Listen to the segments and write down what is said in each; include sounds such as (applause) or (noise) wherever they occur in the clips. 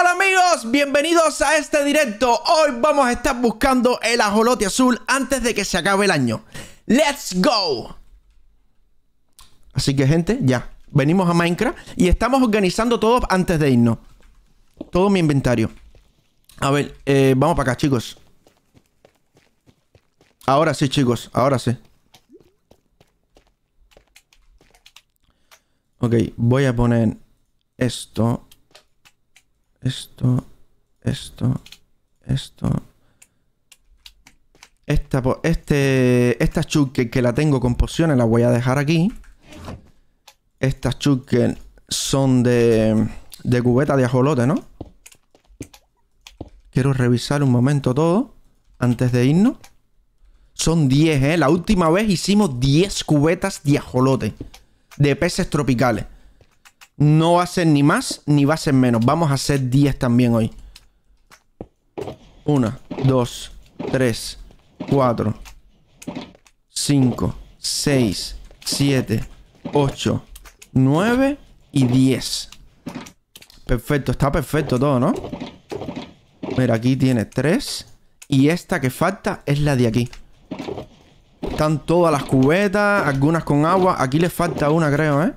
Hola amigos, bienvenidos a este directo. Hoy vamos a estar buscando el ajolote azul antes de que se acabe el año. ¡Let's go! Así que gente, ya. Venimos a Minecraft y estamos organizando todo antes de irnos. Todo mi inventario. A ver, eh, vamos para acá, chicos. Ahora sí, chicos, ahora sí. Ok, voy a poner esto esto, esto, esto. Esta, este, que la tengo con pociones la voy a dejar aquí. Estas shulker son de, de cubeta de ajolote, ¿no? Quiero revisar un momento todo antes de irnos. Son 10, ¿eh? La última vez hicimos 10 cubetas de ajolote de peces tropicales. No va a ser ni más ni va a ser menos. Vamos a hacer 10 también hoy. 1, 2, 3, 4, 5, 6, 7, 8, 9 y 10. Perfecto, está perfecto todo, ¿no? Mira, aquí tiene 3. Y esta que falta es la de aquí. Están todas las cubetas, algunas con agua. Aquí le falta una, creo, ¿eh?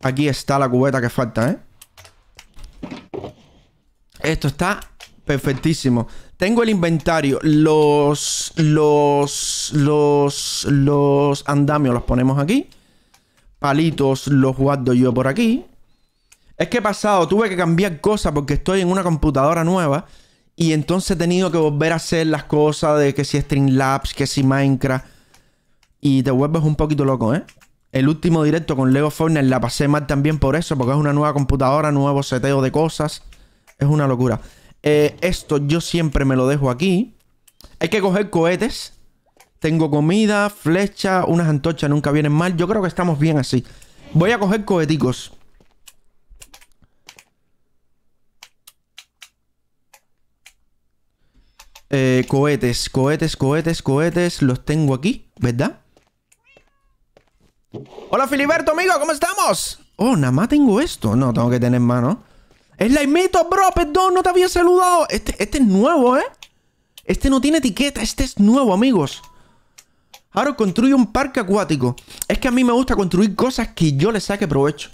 Aquí está la cubeta que falta, ¿eh? Esto está perfectísimo. Tengo el inventario. Los, los, los, los andamios los ponemos aquí. Palitos los guardo yo por aquí. Es que he pasado, tuve que cambiar cosas porque estoy en una computadora nueva. Y entonces he tenido que volver a hacer las cosas de que si Streamlabs, que si Minecraft. Y te vuelves un poquito loco, ¿eh? El último directo con Lego Fortnite la pasé mal también por eso, porque es una nueva computadora, nuevo seteo de cosas. Es una locura. Eh, esto yo siempre me lo dejo aquí. Hay que coger cohetes. Tengo comida, flecha, unas antorchas nunca vienen mal. Yo creo que estamos bien así. Voy a coger coheticos. Eh, cohetes, cohetes, cohetes, cohetes. Los tengo aquí, ¿verdad? Hola Filiberto, amigo, ¿cómo estamos? Oh, nada más tengo esto. No, tengo que tener Es la imito bro, perdón, no te había saludado. Este, este es nuevo, ¿eh? Este no tiene etiqueta, este es nuevo, amigos. Ahora construye un parque acuático. Es que a mí me gusta construir cosas que yo le saque provecho.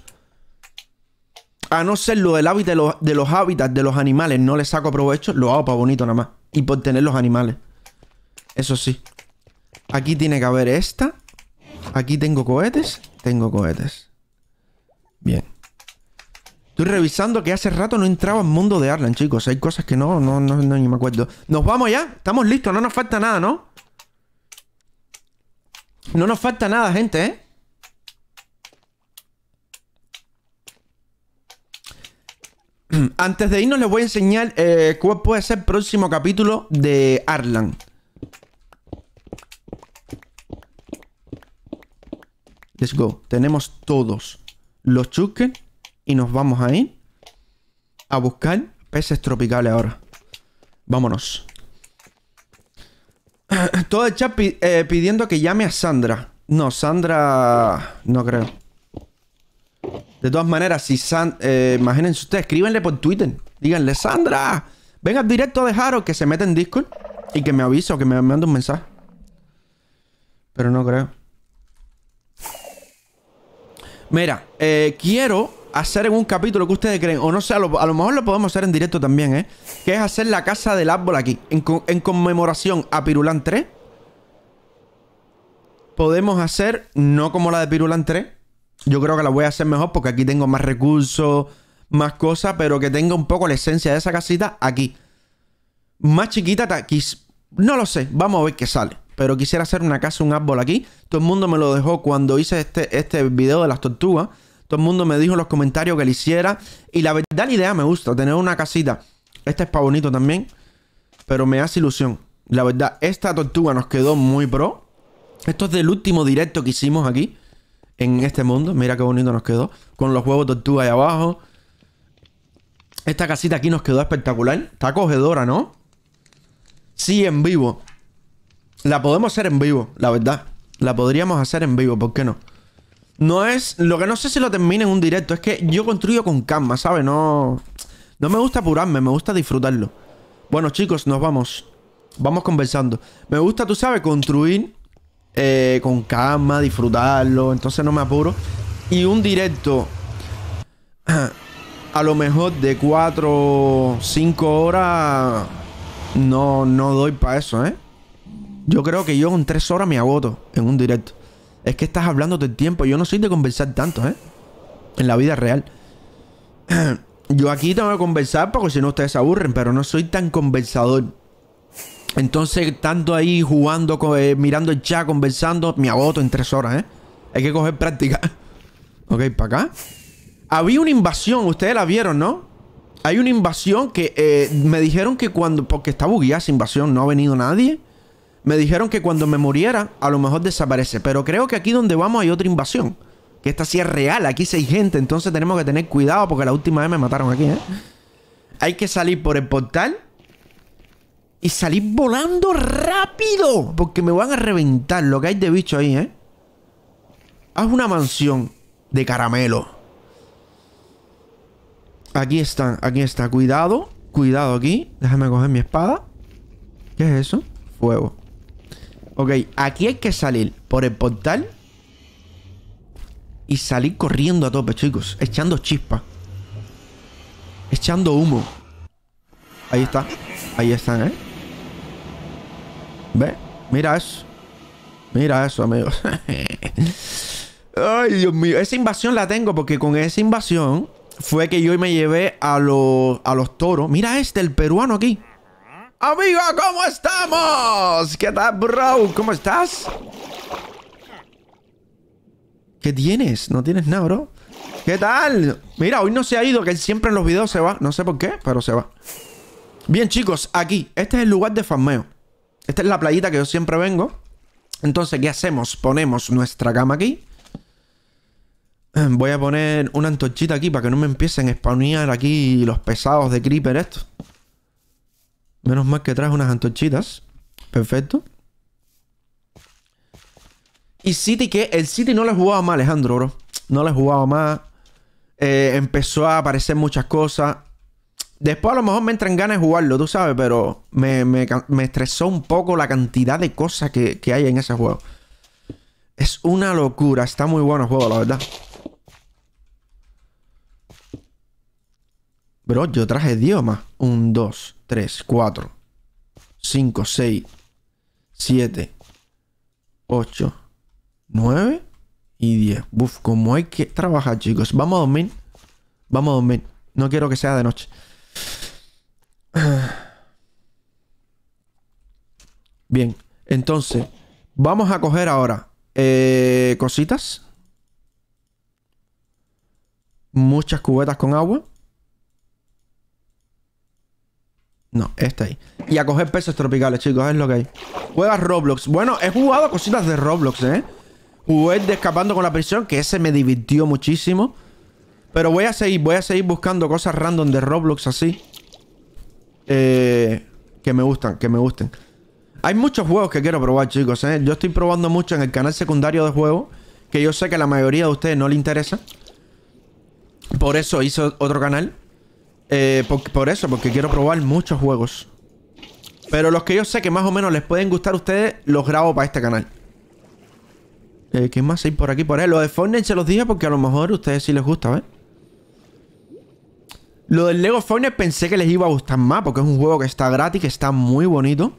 A no ser lo del hábitat de los, de los hábitats de los animales, no le saco provecho, lo hago para bonito nada más. Y por tener los animales. Eso sí. Aquí tiene que haber esta. Aquí tengo cohetes. Tengo cohetes. Bien. Estoy revisando que hace rato no entraba en mundo de Arlan, chicos. Hay cosas que no, no, no, ni me acuerdo. Nos vamos ya. Estamos listos. No nos falta nada, ¿no? No nos falta nada, gente, ¿eh? (clears throat) Antes de irnos les voy a enseñar eh, cuál puede ser el próximo capítulo de Arlan. Let's go. Tenemos todos los chusquen y nos vamos a ir a buscar peces tropicales ahora. Vámonos. (clears throat) Todo el chat eh, pidiendo que llame a Sandra. No, Sandra... No creo. De todas maneras, si eh, imagínense ustedes, escríbenle por Twitter. Díganle, Sandra, venga directo a dejaros que se mete en Discord y que me avise o que me mande un mensaje. Pero no creo. Mira, eh, quiero hacer en un capítulo que ustedes creen, o no sé, a lo, mejor lo podemos hacer en directo también, ¿eh? Que es hacer la casa del árbol aquí, en, en conmemoración a Pirulán 3. Podemos hacer, no como la de Pirulán 3, yo creo que la voy a hacer mejor porque aquí tengo más recursos, más cosas, pero que tenga un poco la esencia de esa casita aquí. Más chiquita, taquis. No lo sé, vamos a ver qué sale pero quisiera hacer una casa, un árbol aquí. Todo el mundo me lo dejó cuando hice este, este video de las tortugas. Todo el mundo me dijo en los comentarios que le hiciera. Y la verdad, la idea me gusta, tener una casita. Este es para bonito también, pero me hace ilusión. La verdad, esta tortuga nos quedó muy pro. Esto es del último directo que hicimos aquí, en este mundo. Mira qué bonito nos quedó, con los huevos tortuga ahí abajo. Esta casita aquí nos quedó espectacular. Está acogedora, ¿no? Sí, en vivo. La podemos hacer en vivo, la verdad. La podríamos hacer en vivo, ¿por qué no? No es... Lo que no sé si lo termine en un directo. Es que yo construyo con calma, ¿sabes? No... No me gusta apurarme, me gusta disfrutarlo. Bueno, chicos, nos vamos. Vamos conversando. Me gusta, tú sabes, construir eh, con calma, disfrutarlo. Entonces no me apuro. Y un directo... (clears throat) A lo mejor de 4, 5 horas... No, no doy para eso, ¿eh? Yo creo que yo en tres horas me agoto en un directo. Es que estás hablando todo el tiempo. Yo no soy de conversar tanto, ¿eh? En la vida real. (clears throat) Yo aquí tengo que conversar porque si no ustedes se aburren, pero no soy tan conversador. Entonces, tanto ahí jugando, eh, mirando el chat, conversando, me agoto en tres horas, ¿eh? Hay que coger práctica. (laughs) ok, para acá. Había una invasión, ustedes la vieron, ¿no? Hay una invasión que eh, me dijeron que cuando... Porque está bugueada esa invasión, no ha venido nadie. Me dijeron que cuando me muriera, a lo mejor desaparece. Pero creo que aquí donde vamos hay otra invasión. Que esta sí es real. Aquí sí hay gente. Entonces tenemos que tener cuidado porque la última vez me mataron aquí, ¿eh? Hay que salir por el portal. Y salir volando rápido. Porque me van a reventar lo que hay de bicho ahí, ¿eh? Haz una mansión de caramelo. Aquí están, aquí está. Cuidado, cuidado aquí. Déjame coger mi espada. ¿Qué es eso? Fuego. Ok, aquí hay que salir por el portal y salir corriendo a tope, chicos. Echando chispa. Echando humo. Ahí está. Ahí están, ¿eh? ¿Ves? Mira eso. Mira eso, amigos. (laughs) Ay, Dios mío. Esa invasión la tengo porque con esa invasión fue que yo me llevé a los, a los toros. Mira este, el peruano aquí. Amigo, ¿cómo estamos? ¿Qué tal, bro? ¿Cómo estás? ¿Qué tienes? ¿No tienes nada, bro? ¿Qué tal? Mira, hoy no se ha ido, que siempre en los videos se va. No sé por qué, pero se va. Bien, chicos, aquí. Este es el lugar de farmeo. Esta es la playita que yo siempre vengo. Entonces, ¿qué hacemos? Ponemos nuestra cama aquí. Voy a poner una antorchita aquí para que no me empiecen a spawnear aquí los pesados de creeper estos. Menos mal que traje unas antorchitas. Perfecto. Y City, que el City no le jugaba más, Alejandro, bro. No le jugaba más. Eh, empezó a aparecer muchas cosas. Después a lo mejor me entran ganas de jugarlo, tú sabes, pero me, estresó un poco la cantidad de cosas que, hay en ese juego. Es una locura, está muy bueno el juego, la verdad. Bro, yo traje más. Un 2. 3, 4, 5, 6, 7, 8, 9 y 10. Uf, como hay que trabajar, chicos. Vamos a dormir. Vamos a dormir. No quiero que sea de noche. (sighs) Bien, entonces, vamos a coger ahora eh, cositas. Muchas cubetas con agua. No, este ahí. Y a coger peces tropicales, chicos, es lo que hay. Juega Roblox. Bueno, he jugado cositas de Roblox, ¿eh? Jugué de Escapando con la Prisión, que ese me divirtió muchísimo. Pero voy a seguir, voy a seguir buscando cosas random de Roblox así. Eh, que me gustan, que me gusten. Hay muchos juegos que quiero probar, chicos, ¿eh? Yo estoy probando mucho en el canal secundario de juegos, que yo sé que a la mayoría de ustedes no le interesa. Por eso hice otro canal. Eh, por, eso, porque quiero probar muchos juegos. Pero los que yo sé que más o menos les pueden gustar a ustedes, los grabo para este canal. Eh, ¿Qué más hay por aquí? Por ahí. Lo de Fortnite se los dije porque a lo mejor a ustedes sí les gusta, ver Lo del Lego Fortnite pensé que les iba a gustar más porque es un juego que está gratis, que está muy bonito.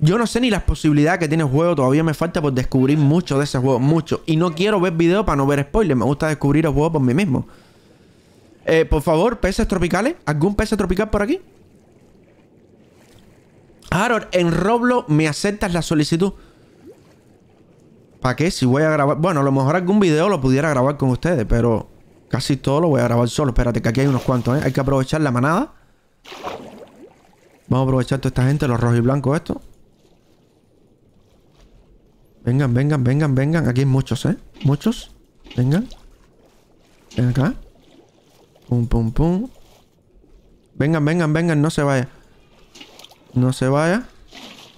Yo no sé ni las posibilidades que tiene el juego, todavía me falta por descubrir mucho de ese juego, mucho. Y no quiero ver videos para no ver spoilers, me gusta descubrir los juegos por mí mismo. Eh, por favor, peces tropicales. ¿Algún pez tropical por aquí? Harold, en Roblo me aceptas la solicitud. ¿Para qué? Si voy a grabar... Bueno, a lo mejor algún video lo pudiera grabar con ustedes, pero... Casi todo lo voy a grabar solo. Espérate, que aquí hay unos cuantos, ¿eh? Hay que aprovechar la manada. Vamos a aprovechar toda esta gente, los rojos y blancos Esto Vengan, vengan, vengan, vengan. Aquí hay muchos, ¿eh? Muchos. Vengan. Ven acá. Pum, pum, pum. Vengan, vengan, vengan, no se vaya. No se vaya.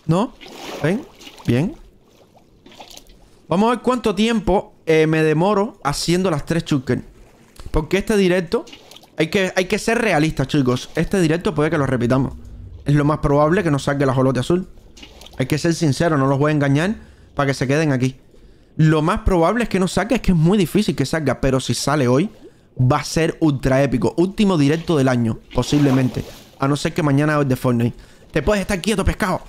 No. Ven. Bien. Vamos a ver cuánto tiempo eh, me demoro haciendo las tres chuken. Porque este directo... Hay que, hay que ser realistas, chicos. Este directo puede que lo repitamos. Es lo más probable que nos salga la jolote azul. Hay que ser sincero no los voy a engañar para que se queden aquí. Lo más probable es que no saque, es que es muy difícil que salga. Pero si sale hoy, va a ser ultra épico. Último directo del año, posiblemente. A no ser que mañana es de Fortnite. Te puedes estar quieto, pescado.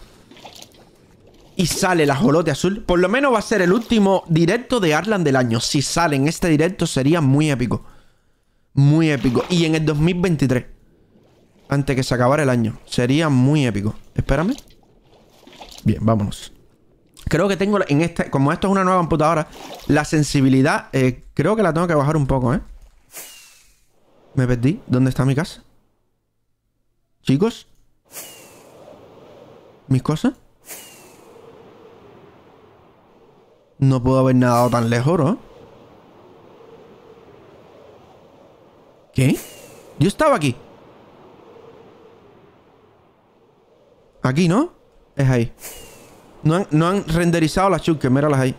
Y sale la jolote azul. Por lo menos va a ser el último directo de Arlan del año. Si sale en este directo sería muy épico. Muy épico. Y en el 2023. Antes que se acabara el año. Sería muy épico. Espérame. Bien, vámonos. Creo que tengo en este... Como esto es una nueva computadora, la sensibilidad eh, creo que la tengo que bajar un poco, ¿eh? Me perdí. ¿Dónde está mi casa? Chicos. ¿Mis cosas? No puedo haber nadado tan lejos, ¿no? ¿Qué? Yo estaba aquí. Aquí, ¿no? Es ahí. No han, renderizado las chunques. Míralas ahí.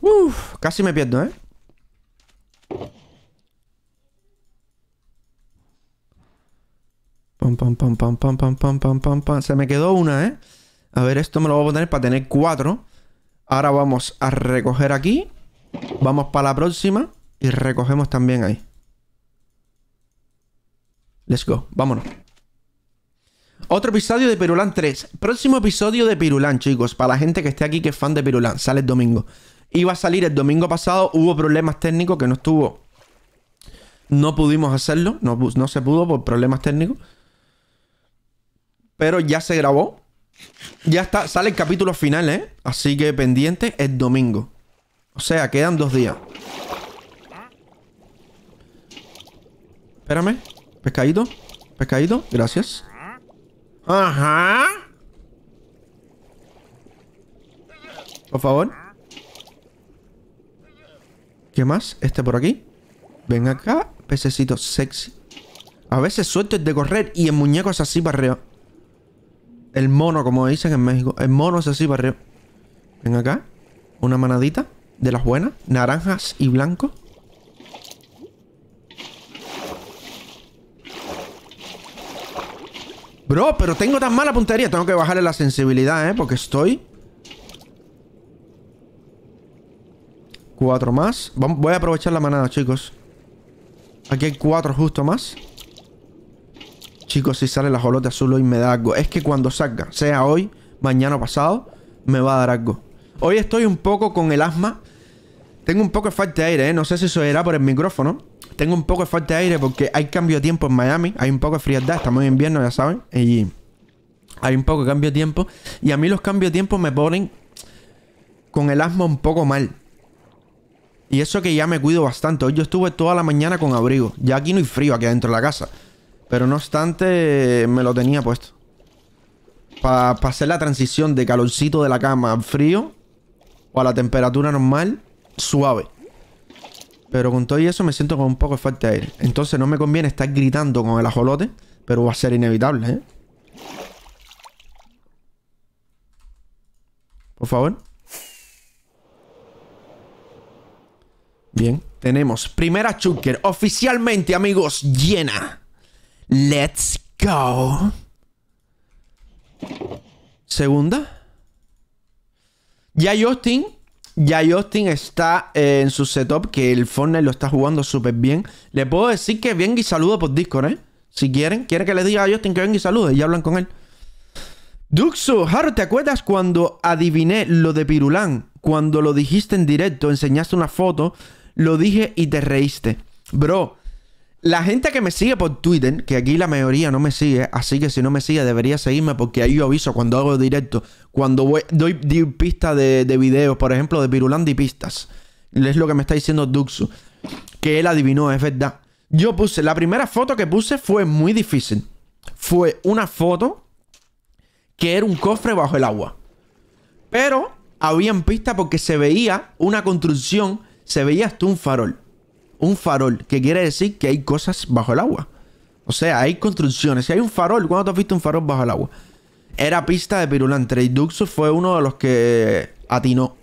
Uf, casi me pierdo, ¿eh? Pam, pam, pam, pam, pam, pam, pam, pam, pam, Se me quedó una, ¿eh? A ver, esto me lo voy a poner para tener cuatro. Ahora vamos a recoger aquí. Vamos para la próxima. Y recogemos también ahí. Let's go. Vámonos. Otro episodio de Pirulán 3. Próximo episodio de Pirulán, chicos. Para la gente que esté aquí que es fan de Pirulán. Sale el domingo. Iba a salir el domingo pasado. Hubo problemas técnicos que no estuvo. No pudimos hacerlo. no se pudo por problemas técnicos. Pero ya se grabó. Ya está, sale el capítulo final, ¿eh? Así que pendiente el domingo. O sea, quedan dos días. Espérame. Pescadito. Pescadito. Gracias. Ajá. Por favor. ¿Qué más? Este por aquí. Ven acá, pececito sexy. A veces suelto de correr y el muñeco es así para arriba. El mono, como dicen en México. El mono es así para Ven acá. Una manadita de las buenas. Naranjas y blanco. Bro, pero tengo tan mala puntería. Tengo que bajarle la sensibilidad, ¿eh? Porque estoy... Cuatro más. Voy a aprovechar la manada, chicos. Aquí hay cuatro justo más. Chicos, si sale la jolota azul hoy me da algo. Es que cuando salga, sea hoy, mañana pasado, me va a dar algo. Hoy estoy un poco con el asma. Tengo un poco de falta de aire, ¿eh? No sé si eso era por el micrófono. Tengo un poco de falta de aire porque hay cambio de tiempo en Miami. Hay un poco de frialdad. Estamos en invierno, ya saben. Y hay un poco de cambio de tiempo. Y a mí los cambios de tiempo me ponen con el asma un poco mal. Y eso que ya me cuido bastante. Hoy yo estuve toda la mañana con abrigo. Ya aquí no hay frío aquí adentro de la casa. Pero no obstante, me lo tenía puesto. Para hacer la transición de calorcito de la cama al frío o a la temperatura normal, suave. Pero con todo y eso me siento con un poco de falta de aire. Entonces no me conviene estar gritando con el ajolote, pero va a ser inevitable, ¿eh? Por favor. Bien, tenemos primera chunker oficialmente, amigos, llena. Let's go. Segunda. Ya Justin. Ya Justin está eh, en su setup. Que el Fortnite lo está jugando súper bien. Le puedo decir que venga y saluda por Discord, ¿eh? Si quieren. Quieren que le diga a Justin que venga y salude. Y hablan con él. Duxo, Jaro, ¿te acuerdas cuando adiviné lo de Pirulán? Cuando lo dijiste en directo, enseñaste una foto, lo dije y te reíste. Bro, la gente que me sigue por Twitter, que aquí la mayoría no me sigue, así que si no me sigue debería seguirme porque ahí yo aviso cuando hago directo, cuando doy, pistas de, videos, por ejemplo, de y Pistas. Es lo que me está diciendo Duxu, que él adivinó, es verdad. Yo puse, la primera foto que puse fue muy difícil. Fue una foto que era un cofre bajo el agua. Pero habían pistas porque se veía una construcción, se veía hasta un farol un farol, que quiere decir que hay cosas bajo el agua. O sea, hay construcciones. Si hay un farol, ¿cuándo te has visto un farol bajo el agua? Era pista de pirulante. Y fue uno de los que atinó.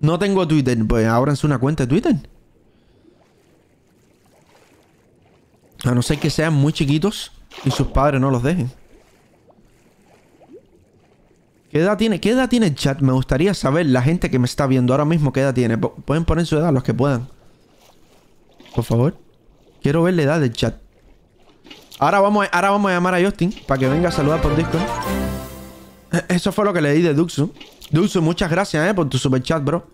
No tengo Twitter. Pues ábranse una cuenta de Twitter. A no ser que sean muy chiquitos y sus padres no los dejen. ¿Qué edad tiene, qué edad tiene el chat? Me gustaría saber la gente que me está viendo ahora mismo qué edad tiene. pueden poner su edad los que puedan. Por favor. Quiero ver la edad del chat. Ahora vamos, a, ahora vamos a llamar a Justin para que venga a saludar por Discord. Eh, eso fue lo que le di de Duxu. Duxu, muchas gracias, eh, por tu super chat, bro.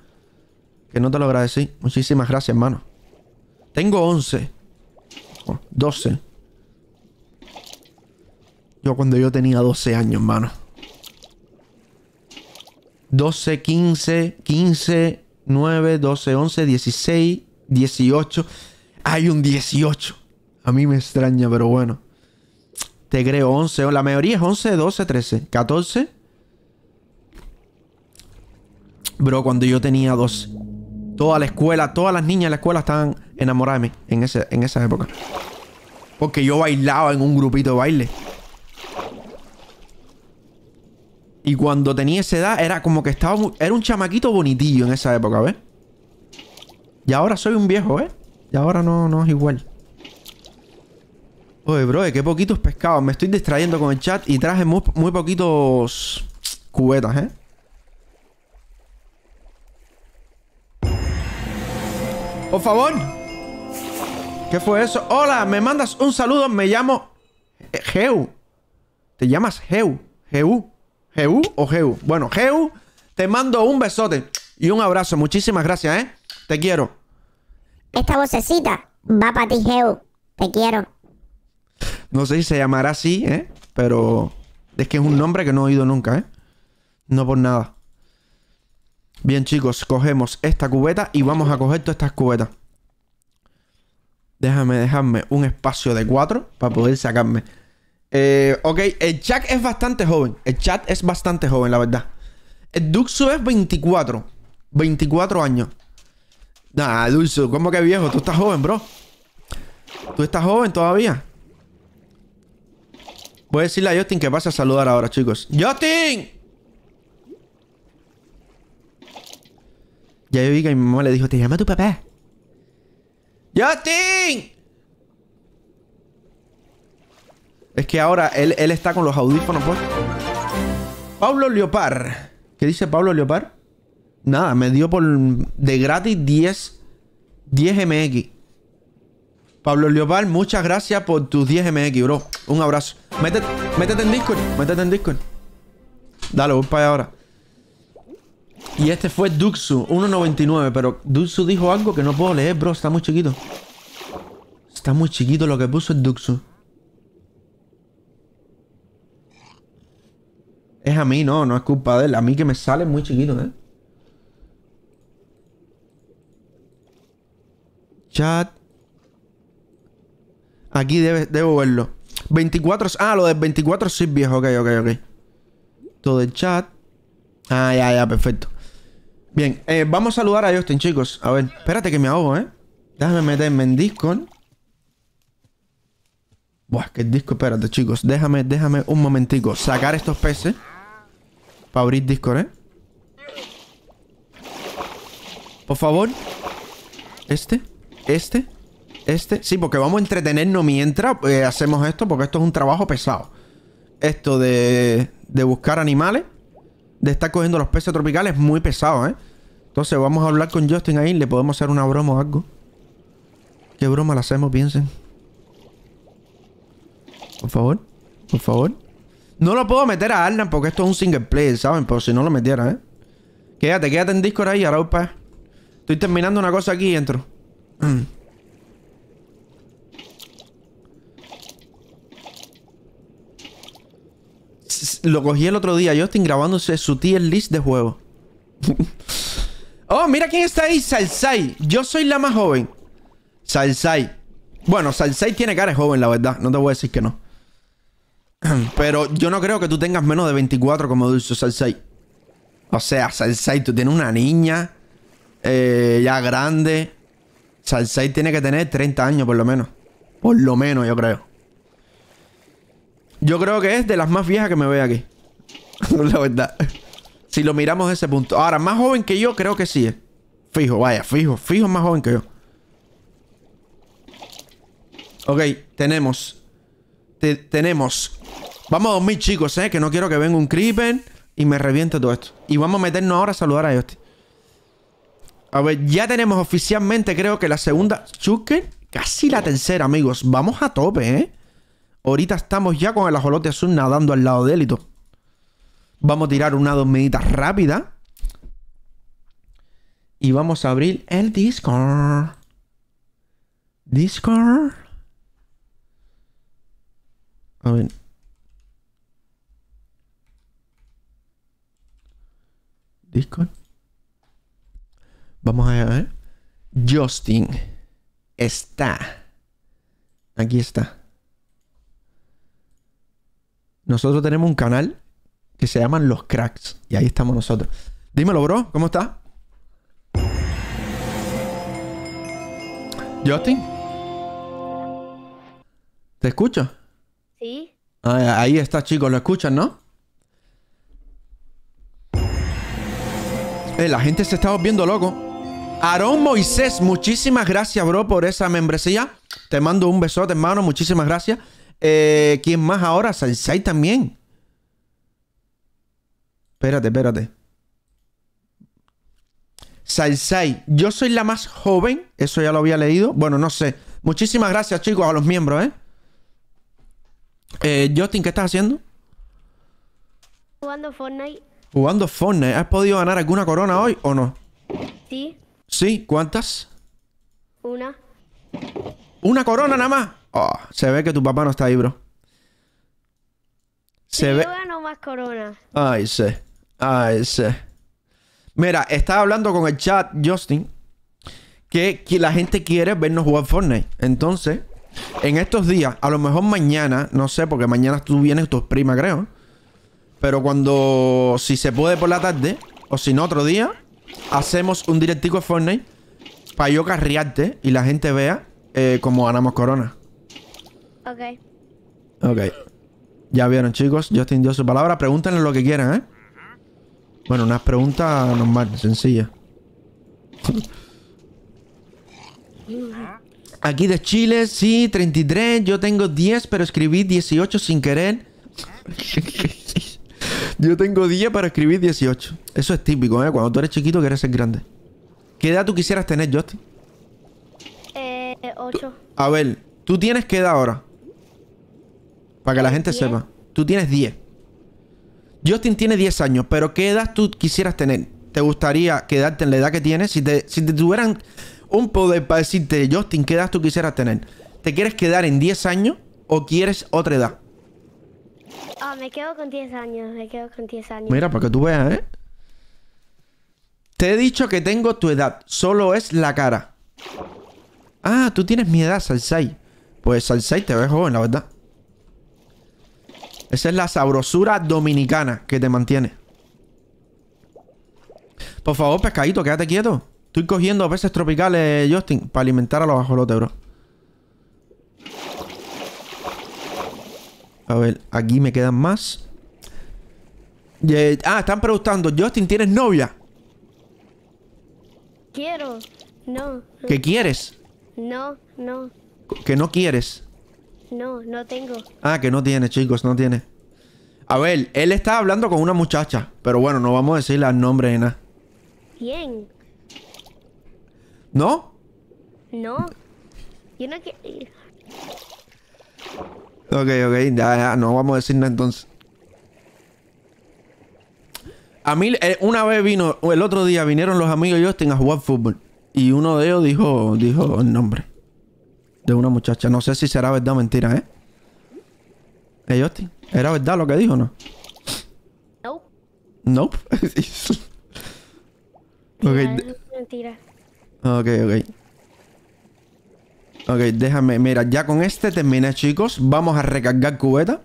Que no te lo agradecí. Muchísimas gracias, hermano. Tengo 11. 12. Yo cuando yo tenía 12 años, hermano. 12, 15, 15, 9, 12, 11, 16, 18. Hay un 18. A mí me extraña, pero bueno. Te creo 11. La mayoría es 11, 12, 13, 14. Bro, cuando yo tenía 12. Toda la escuela, todas las niñas de la escuela estaban enamoradas de mí en, ese, en esa época. Porque yo bailaba en un grupito de baile. Y cuando tenía esa edad, era como que estaba... Era un chamaquito bonitillo en esa época, ¿ves? Y ahora soy un viejo, ¿eh? Y ahora no, no es igual. Oye, bro, qué poquitos pescados. Me estoy distrayendo con el chat y traje muy, poquitos cubetas, ¿eh? Por favor. ¿Qué fue eso? Hola, me mandas un saludo. Me llamo eh, Geu. ¿Te llamas Geu? Geu. Geu o Geu. Bueno, Geu, te mando un besote y un abrazo. Muchísimas gracias, ¿eh? Te quiero. Esta vocecita va para ti, Geo. Te quiero. No sé si se llamará así, ¿eh? Pero es que es un nombre que no he oído nunca, ¿eh? No por nada. Bien, chicos, cogemos esta cubeta y vamos a coger todas estas cubetas. Déjame déjame un espacio de cuatro para poder sacarme. Eh, ok, el chat es bastante joven. El chat es bastante joven, la verdad. El Duxo es 24. 24 años. Nah, Dulce, ¿cómo que viejo? Tú estás joven, bro. Tú estás joven todavía. Voy a decirle a Justin que vas a saludar ahora, chicos. ¡Justin! Ya yo vi que mi mamá le dijo, te llama tu papá. ¡Justin! Es que ahora él, él está con los audífonos, pues. Pablo Leopar. ¿Qué dice Pablo Leopar? nada, me dio por de gratis 10, 10 MX. Pablo Leopard, muchas gracias por tus 10 MX, bro. Un abrazo. Métete, métete en Discord, métete en Discord. Dale, voy para ahora. Y este fue Duxu, 1.99, pero Duxu dijo algo que no puedo leer, bro. Está muy chiquito. Está muy chiquito lo que puso el Duxu. Es a mí, no, no es culpa de él. A mí que me sale muy chiquito, ¿eh? Chat. Aquí debo verlo. 24. Ah, lo del 24 sí, viejo. Ok, ok, ok. Todo el chat. Ah, ya, ya, perfecto. Bien, eh, vamos a saludar a Justin, chicos. A ver, espérate que me ahogo, ¿eh? Déjame meterme en Discord. Buah, que el espérate, chicos. Déjame, déjame un momentico. Sacar estos peces. Para abrir Discord, ¿eh? Por favor. Este. Este. Este. Sí, porque vamos a entretenernos mientras eh, hacemos esto, porque esto es un trabajo pesado. Esto de, de buscar animales, de estar cogiendo los peces tropicales, es muy pesado, ¿eh? Entonces vamos a hablar con Justin ahí, le podemos hacer una broma o algo. ¿Qué broma la hacemos? Piensen. Por favor, por favor. No lo puedo meter a Arnan porque esto es un single player, ¿saben? por si no lo metiera, ¿eh? Quédate, quédate en Discord ahí, Araupa. Estoy terminando una cosa aquí y entro. Mm. Lo cogí el otro día, Yo estoy grabándose su tier list de juego (laughs) oh, mira quién está ahí, Salsay. Yo soy la más joven. Salsay. Bueno, Salsai tiene cara de joven, la verdad. No te voy a decir que no. (clears throat) Pero yo no creo que tú tengas menos de 24 como Dulce Salsai. O sea, Salsai, tú tienes una niña eh, ya grande. 6 tiene que tener 30 años por lo menos. Por lo menos, yo creo. Yo creo que es de las más viejas que me veo aquí. (laughs) la verdad. Si lo miramos de ese punto. Ahora, más joven que yo, creo que sí es. Fijo, vaya, fijo. Fijo más joven que yo. Ok, tenemos. tenemos. Vamos a dormir, chicos, ¿eh? Que no quiero que venga un creeper y me reviente todo esto. Y vamos a meternos ahora a saludar a Justin. A ver, ya tenemos oficialmente, creo que la segunda... ¿Chuquen? casi la tercera, amigos. Vamos a tope, ¿eh? Ahorita estamos ya con el ajolote azul nadando al lado de élito. Vamos a tirar una dormidita rápida. Y vamos a abrir el Discord. Discord. A ver. Discord. Vamos a ver. Justin está. Aquí está. Nosotros tenemos un canal que se llaman Los Cracks. Y ahí estamos nosotros. Dímelo, bro. ¿Cómo está. Justin. ¿Te escucho? Sí. Ah, ahí está, chicos. ¿Lo escuchan, no? Eh, la gente se está volviendo loco. Aarón Moisés, muchísimas gracias, bro, por esa membresía. Te mando un besote, hermano. Muchísimas gracias. Eh, ¿Quién más ahora? Salsay también. Espérate, espérate. Salsay. yo soy la más joven. Eso ya lo había leído. Bueno, no sé. Muchísimas gracias, chicos, a los miembros, ¿eh? eh Justin, ¿qué estás haciendo? Jugando Fortnite. Jugando Fortnite. ¿Has podido ganar alguna corona hoy o no? Sí. ¿Sí? ¿Cuántas? Una. ¿Una corona nada más? Ah, se ve que tu papá no está ahí, bro. Se ve. más Ay, sé. Ay, sé. Mira, estaba hablando con el chat, Justin, que, que la gente quiere vernos jugar Fortnite. Entonces, en estos días, a lo mejor mañana, no sé, porque mañana tú vienes tus primas, creo. Pero cuando, si se puede por la tarde, o si no, otro día, hacemos un directivo de Fortnite para yo carriarte y la gente vea eh, cómo ganamos corona. Ok. Ok. Ya vieron, chicos. Justin dio su palabra. Pregúntenle lo que quieran, ¿eh? Bueno, unas preguntas Normal sencillas. (laughs) Aquí de Chile, sí, 33. Yo tengo 10, pero escribí 18 sin querer. (laughs) Yo tengo 10 para escribir 18. Eso es típico, ¿eh? Cuando tú eres chiquito quieres ser grande. ¿Qué edad tú quisieras tener, Justin? Eh, 8. A ver, ¿tú tienes qué edad ahora? Para que la eh, gente sepa. Tú tienes 10. Justin tiene 10 años, pero ¿qué edad tú quisieras tener? ¿Te gustaría quedarte en la edad que tienes? Si te, si te tuvieran un poder para decirte, Justin, ¿qué edad tú quisieras tener? ¿Te quieres quedar en 10 años o quieres otra edad? Ah, me quedo con 10 años, me quedo con 10 años. Mira, para que tú veas, ¿eh? Te he dicho que tengo tu edad, solo es la cara. Ah, tú tienes mi edad, Salsay. Pues Salsay te ve joven, la verdad. Esa es la sabrosura dominicana que te mantiene. Por favor, pescadito, quédate quieto. Estoy cogiendo peces tropicales, Justin, para alimentar a los ajolotes, bro. A ver, aquí me quedan más. ah, están preguntando, Justin, ¿tienes novia? Quiero. No. ¿Qué quieres? No, no. ¿Que no quieres? No, no tengo. Ah, que no tiene, chicos, no tiene. A ver, él está hablando con una muchacha, pero bueno, no vamos a decirle el nombre de nada. ¿Quién? ¿No? No. Yo no quiero... Ok, ok, ya, ya, no vamos a decir nada entonces. A mí, eh, una vez vino, el otro día vinieron los amigos de Justin a jugar fútbol. Y uno de ellos dijo, dijo el nombre de una muchacha. No sé si será verdad o mentira, ¿eh? ¿Eh, Justin? ¿Era verdad lo que dijo no? Nope. Nope. (laughs) ok. Mentira. Ok, ok. Ok, déjame. Mira, ya con este termina, chicos. Vamos a recargar cubeta.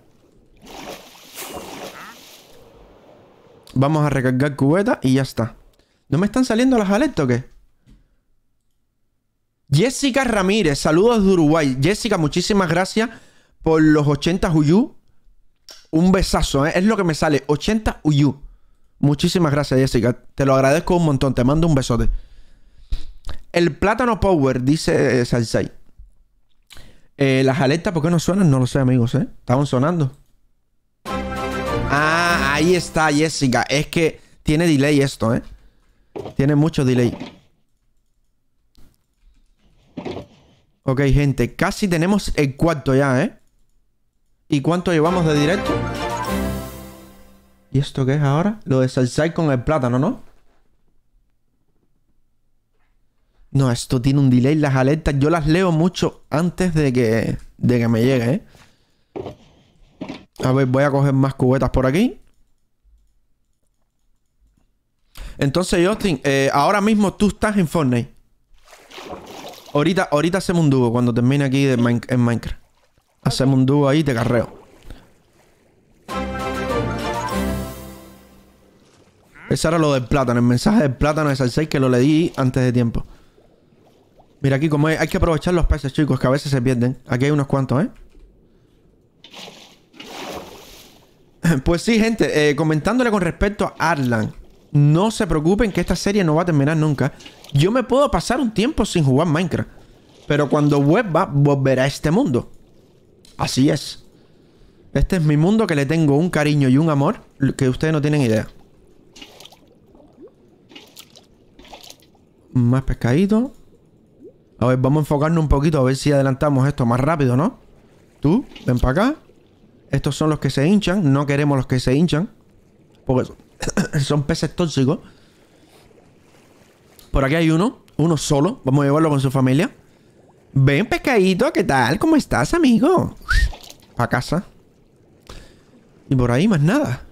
Vamos a recargar cubeta y ya está. ¿No me están saliendo las alertas o qué? Jessica Ramírez, saludos de Uruguay. Jessica, muchísimas gracias por los 80 Uyu. Un besazo, ¿eh? es lo que me sale, 80 Uyu. Muchísimas gracias, Jessica. Te lo agradezco un montón. Te mando un besote. El plátano power, dice eh, eh, las alertas, ¿por qué no suenan? No lo sé, amigos, ¿eh? Estaban sonando. Ah, ahí está, Jessica. Es que tiene delay esto, ¿eh? Tiene mucho delay. Ok, gente. Casi tenemos el cuarto ya, ¿eh? ¿Y cuánto llevamos de directo? ¿Y esto qué es ahora? Lo de salsa con el plátano, ¿no? No, esto tiene un delay. Las alertas yo las leo mucho antes de que, que me llegue, ¿eh? A ver, voy a coger más cubetas por aquí. Entonces, Justin, eh, ahora mismo tú estás en Fortnite. Ahorita, ahorita hacemos un dúo cuando termine aquí en Minecraft. Hacemos un dúo ahí y te carreo. Eso era lo del plátano, el mensaje del plátano es el 6 que lo leí antes de tiempo. Mira, aquí como hay, que aprovechar los peces, chicos, que a veces se pierden. Aquí hay unos cuantos, ¿eh? (laughs) Pues sí, gente, eh, comentándole con respecto a Arlan. No se preocupen que esta serie no va a terminar nunca. Yo me puedo pasar un tiempo sin jugar Minecraft. Pero cuando vuelva, volverá a este mundo. Así es. Este es mi mundo que le tengo un cariño y un amor que ustedes no tienen idea. Más pescadito. A ver, vamos a enfocarnos un poquito a ver si adelantamos esto más rápido, ¿no? Tú, ven para acá. Estos son los que se hinchan. No queremos los que se hinchan. Porque (coughs) son peces tóxicos. Por aquí hay uno. Uno solo. Vamos a llevarlo con su familia. Ven, pescadito. ¿Qué tal? ¿Cómo estás, amigo? A casa. Y por ahí más nada.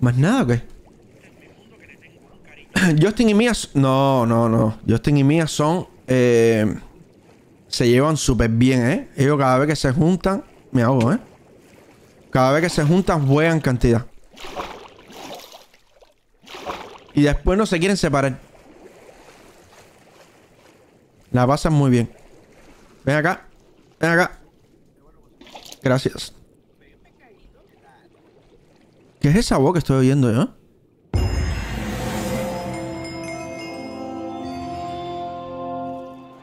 ¿Más nada o qué? (clears throat) Justin y Mia. No, no, no. Justin y Mia son. Eh, se llevan súper bien, ¿eh? Ellos cada vez que se juntan. Me ahogo, ¿eh? Cada vez que se juntan, juegan cantidad. Y después no se quieren separar. La pasan muy bien. Ven acá. Ven acá. Gracias. ¿Qué es esa voz que estoy oyendo yo?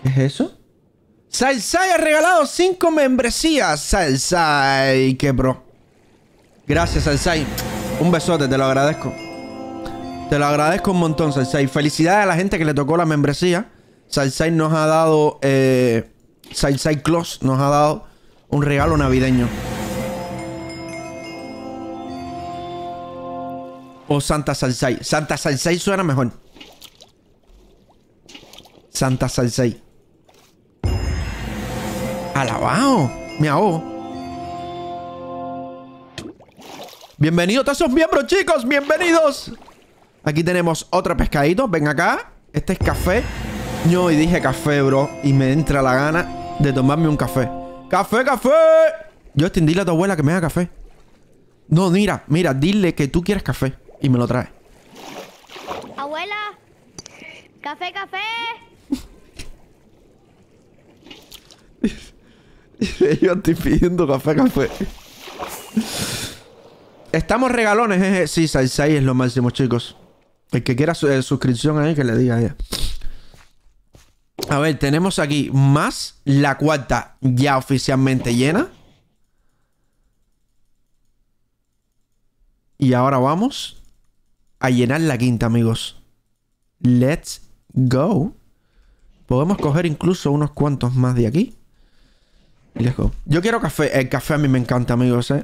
¿Qué es eso? Salsai ha regalado 5 membresías. Salsai, ¡Qué bro. Gracias, Salsai. Un besote, te lo agradezco. Te lo agradezco un montón, Salsai. Felicidades a la gente que le tocó la membresía. Salsai nos ha dado. Eh, Salsai Close nos ha dado un regalo navideño. O Santa Salsai. Santa Salsai suena mejor. Santa Salsai. Alabado. Me ahogo. Bienvenidos todos esos miembros, chicos. Bienvenidos. Aquí tenemos otro pescadito. Ven acá. Este es café. Yo y dije café, bro. Y me entra la gana de tomarme un café. ¡Café, café! Yo dile a tu abuela que me haga café. No, mira, mira, dile que tú quieres café y me lo trae. Abuela, café, café. (laughs) (laughs) Yo estoy pidiendo café, café. Estamos regalones, eh, eh. Sí, Sai es lo máximo, chicos. El que quiera eh, suscripción ahí, que le diga eh. A ver, tenemos aquí más la cuarta ya oficialmente llena. Y ahora vamos a llenar la quinta, amigos. Let's go. Podemos coger incluso unos cuantos más de aquí. Yo quiero café. El café a mí me encanta, amigos, ¿eh?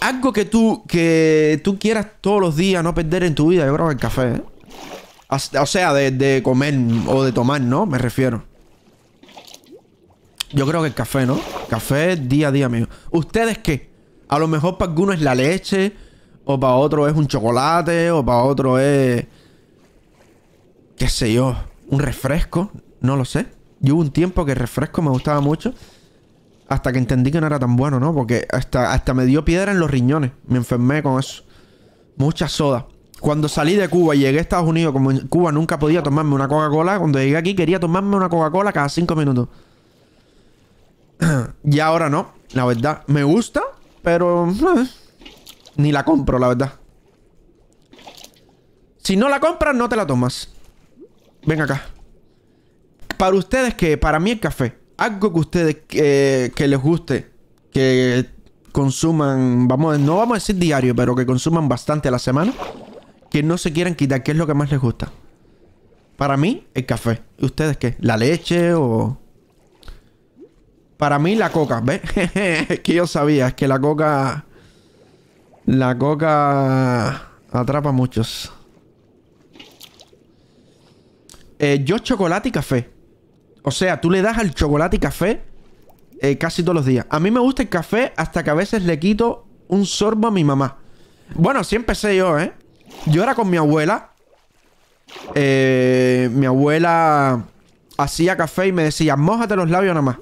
Algo que tú, que tú quieras todos los días no perder en tu vida, yo creo que el café, ¿eh? O sea, de, comer o de tomar, ¿no? Me refiero. Yo creo que el café, ¿no? Café día a día, amigo. ¿Ustedes qué? A lo mejor para algunos es la leche, o para otro es un chocolate, o para otro es... qué sé yo, un refresco, no lo sé. Yo hubo un tiempo que refresco me gustaba mucho. Hasta que entendí que no era tan bueno, ¿no? Porque hasta, hasta me dio piedra en los riñones. Me enfermé con eso. Mucha soda. Cuando salí de Cuba y llegué a Estados Unidos, como en Cuba nunca podía tomarme una Coca-Cola, cuando llegué aquí quería tomarme una Coca-Cola cada cinco minutos. (clears throat) y ahora no, la verdad. Me gusta, pero... Eh, ni la compro, la verdad. Si no la compras, no te la tomas. Ven acá. Para ustedes que, para mí el café algo que ustedes que les guste, que consuman, vamos, no vamos a decir diario, pero que consuman bastante a la semana, que no se quieran quitar, ¿qué es lo que más les gusta? Para mí, el café. ustedes qué? ¿La leche o...? Para mí, la coca, ve (laughs) que yo sabía, es que la coca... La coca atrapa a muchos. Eh, yo chocolate y café. O sea, tú le das al chocolate y café eh, casi todos los días. A mí me gusta el café hasta que a veces le quito un sorbo a mi mamá. Bueno, siempre empecé yo, ¿eh? Yo era con mi abuela. Eh, mi abuela hacía café y me decía, mójate los labios nada más.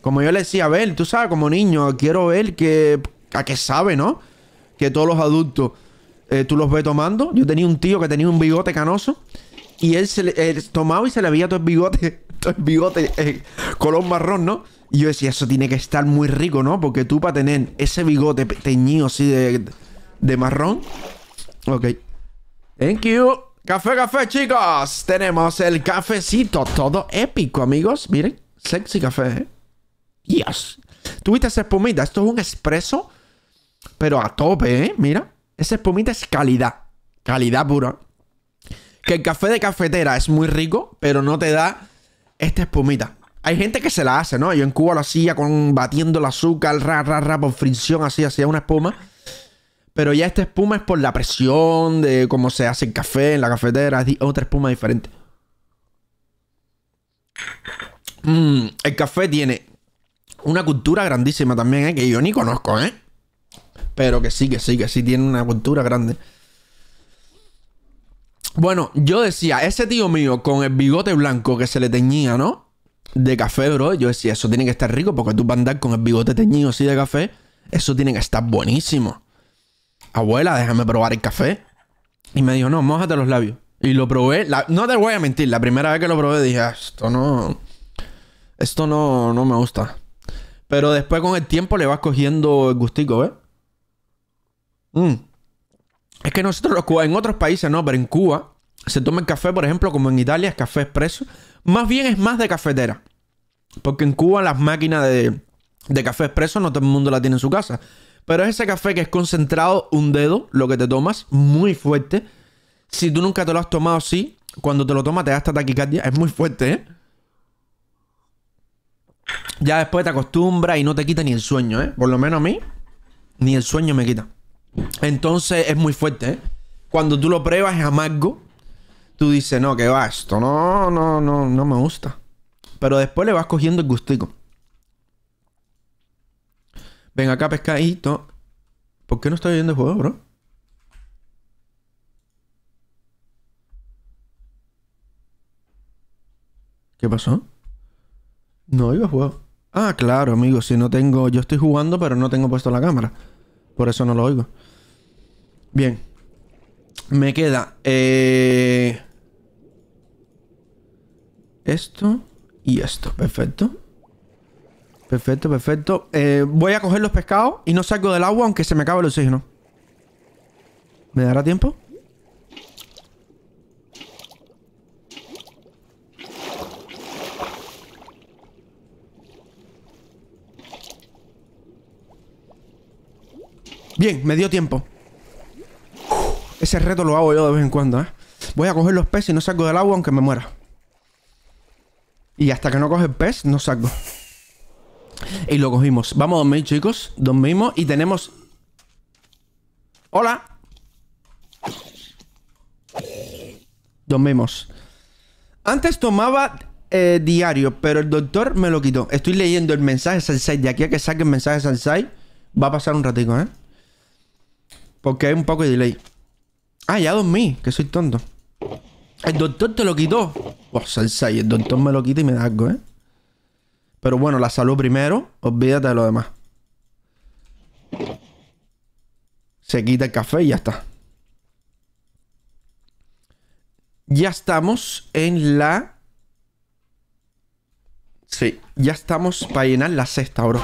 Como yo le decía, a ver, tú sabes, como niño, quiero ver que, a qué sabe, ¿no? Que todos los adultos eh, tú los ves tomando. Yo tenía un tío que tenía un bigote canoso y él, se le, eh, tomaba y se le veía todo el bigote el bigote eh, color marrón, ¿no? Y yo decía, eso tiene que estar muy rico, ¿no? Porque tú para tener ese bigote teñido así de, de marrón. Ok. Thank you. Café, café, chicos. Tenemos el cafecito. Todo épico, amigos. Miren. Sexy café, ¿eh? Yes. Tuviste esa espumita. Esto es un expreso. Pero a tope, ¿eh? Mira. Esa espumita es calidad. Calidad pura. Que el café de cafetera es muy rico, pero no te da esta espumita. Hay gente que se la hace, ¿no? Yo en Cuba lo hacía con batiendo el azúcar, ra, ra, ra, por fricción, así, hacía una espuma. Pero ya esta espuma es por la presión de cómo se hace el café en la cafetera, es otra espuma diferente. Mm, el café tiene una cultura grandísima también, ¿eh? que yo ni conozco, ¿eh? Pero que sí, que sí, que sí tiene una cultura grande. Bueno, yo decía, ese tío mío con el bigote blanco que se le teñía, ¿no? De café, bro. Yo decía, eso tiene que estar rico porque tú vas a andar con el bigote teñido así de café. Eso tiene que estar buenísimo. Abuela, déjame probar el café. Y me dijo, no, mójate los labios. Y lo probé. no te voy a mentir, la primera vez que lo probé dije, ah, esto no. Esto no, no me gusta. Pero después con el tiempo le vas cogiendo el gustico, ¿ves? Mmm es que nosotros en otros países no, pero en Cuba se toma el café, por ejemplo, como en Italia es café expreso. Más bien es más de cafetera. Porque en Cuba las máquinas de, café expreso no todo el mundo la tiene en su casa. Pero es ese café que es concentrado, un dedo, lo que te tomas, muy fuerte. Si tú nunca te lo has tomado así, cuando te lo tomas te da hasta taquicardia. Es muy fuerte, ¿eh? Ya después te acostumbras y no te quita ni el sueño, ¿eh? Por lo menos a mí, ni el sueño me quita. Entonces es muy fuerte, ¿eh? Cuando tú lo pruebas es amargo. Tú dices, no, que va, esto no, no, no, no me gusta. Pero después le vas cogiendo el gustico. Ven acá, pescadito. ¿Por qué no estoy viendo el juego, bro? ¿Qué pasó? No oigo el juego. Ah, claro, amigo. Si no tengo. Yo estoy jugando, pero no tengo puesto la cámara. Por eso no lo oigo. Bien. Me queda... Eh, esto y esto. Perfecto. Perfecto, perfecto. Eh, voy a coger los pescados y no salgo del agua aunque se me acabe el oxígeno. ¿Me dará tiempo? Bien, me dio tiempo. Ese reto lo hago yo de vez en cuando, ¿eh? Voy a coger los peces y no salgo del agua aunque me muera. Y hasta que no coge el pez, no salgo. Y lo cogimos. Vamos a dormir, chicos. Dormimos y tenemos... ¡Hola! Dormimos. Antes tomaba eh, diario, pero el doctor me lo quitó. Estoy leyendo el mensaje Sansai. De aquí a que saque el mensaje Sansai, va a pasar un ratico, ¿eh? Porque hay un poco de delay. Ah, ya dormí, que soy tonto. El doctor te lo quitó. Oh, y el doctor me lo quita y me da algo, ¿eh? Pero bueno, la salud primero, olvídate de lo demás. Se quita el café y ya está. Ya estamos en la... Sí, ya estamos para llenar la sexta, bro.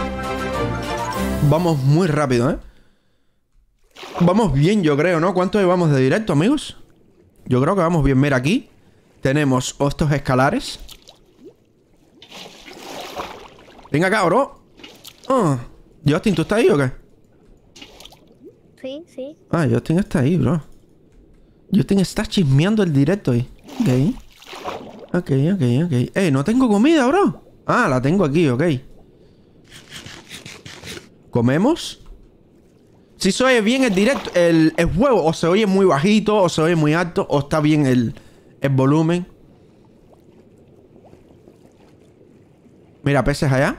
Vamos muy rápido, ¿eh? Vamos bien, yo creo, ¿no? ¿Cuánto llevamos de directo, amigos? Yo creo que vamos bien. Mira, aquí tenemos estos escalares. Venga acá, bro. Ah, Justin, ¿tú estás ahí o qué? Sí, sí. Ah, Justin está ahí, bro. Justin está chismeando el directo ahí. Ok. Ok, ok, ok. Eh, no tengo comida, bro. Ah, la tengo aquí, ok. Comemos. Si se oye bien el directo, el, huevo, o se oye muy bajito, o se oye muy alto, o está bien el, el volumen. Mira, peces allá.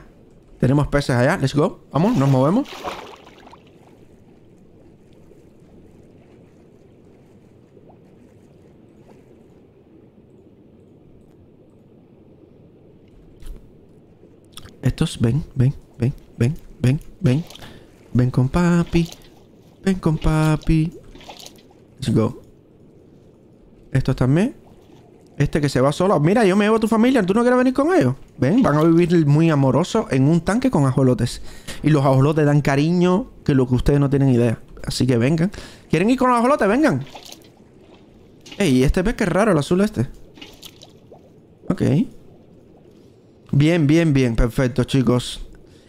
Tenemos peces allá. Let's go. Vamos, nos movemos. Estos, ven, ven, ven, ven, ven, ven. Ven con papi. Ven con papi. Let's go. Estos también. Este que se va solo. Mira, yo me llevo a tu familia. ¿Tú no quieres venir con ellos? Ven, van a vivir muy amorosos en un tanque con ajolotes. Y los ajolotes dan cariño que lo que ustedes no tienen idea. Así que vengan. ¿Quieren ir con los ajolotes? Vengan. Ey, este pez que es raro, el azul este. Ok. Bien, bien, bien. Perfecto, chicos.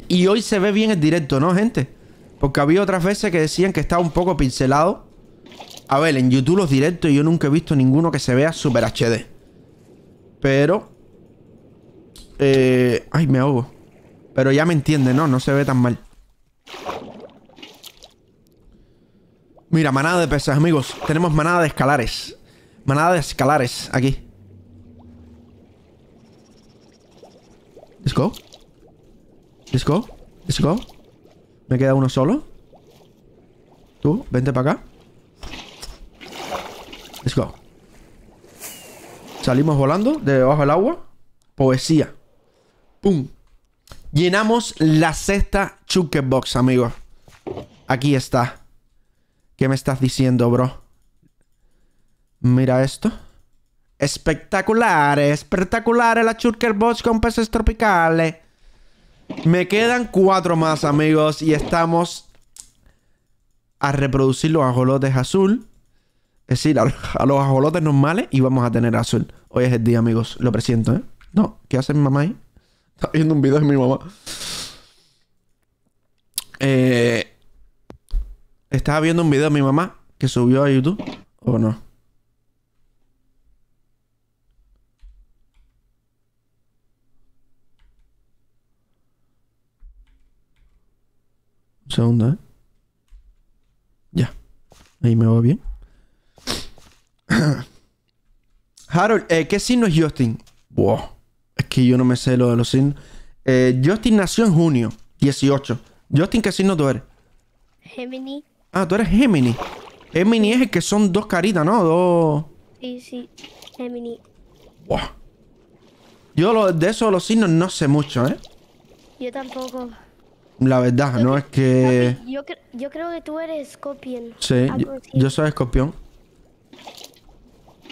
Y hoy se ve bien el directo, ¿no, gente? Porque había otras veces que decían que estaba un poco pincelado. A ver, en YouTube los directos yo nunca he visto ninguno que se vea Super HD. Pero... Eh, ay, me ahogo. Pero ya me entiende, ¿no? No se ve tan mal. Mira, manada de pesas, amigos. Tenemos manada de escalares. Manada de escalares, aquí. Let's go. Let's go. Let's go. Me queda uno solo. Tú, vente para acá. Let's go. Salimos volando de debajo del agua. Poesía. ¡Pum! Llenamos la sexta box, amigo. Aquí está. ¿Qué me estás diciendo, bro? Mira esto. Espectaculares espectacular la box con peces tropicales. Me quedan cuatro más, amigos. Y estamos a reproducir los ajolotes azul. Es decir, (laughs) a, los ajolotes normales y vamos a tener azul. Hoy es el día, amigos. Lo presiento, ¿eh? No, ¿qué hace mi mamá ahí? Está viendo un video de mi mamá. Eh, estaba viendo un video de mi mamá que subió a YouTube. ¿O no? segundo, ¿eh? Ya. Ahí me va bien. (clears throat) Harold, eh, ¿qué signo es Justin? Wow. Es que yo no me sé lo de los signos. Eh, Justin nació en junio 18. Justin, ¿qué signo tú eres? Gemini. Ah, tú eres Gemini. Gemini es el que son dos caritas, ¿no? Dos. Sí, sí. Gemini. Wow. Yo de eso los signos no sé mucho, ¿eh? Yo tampoco. La verdad, no es que... Yo, creo que tú eres Scorpion. Sí, yo, soy Scorpion.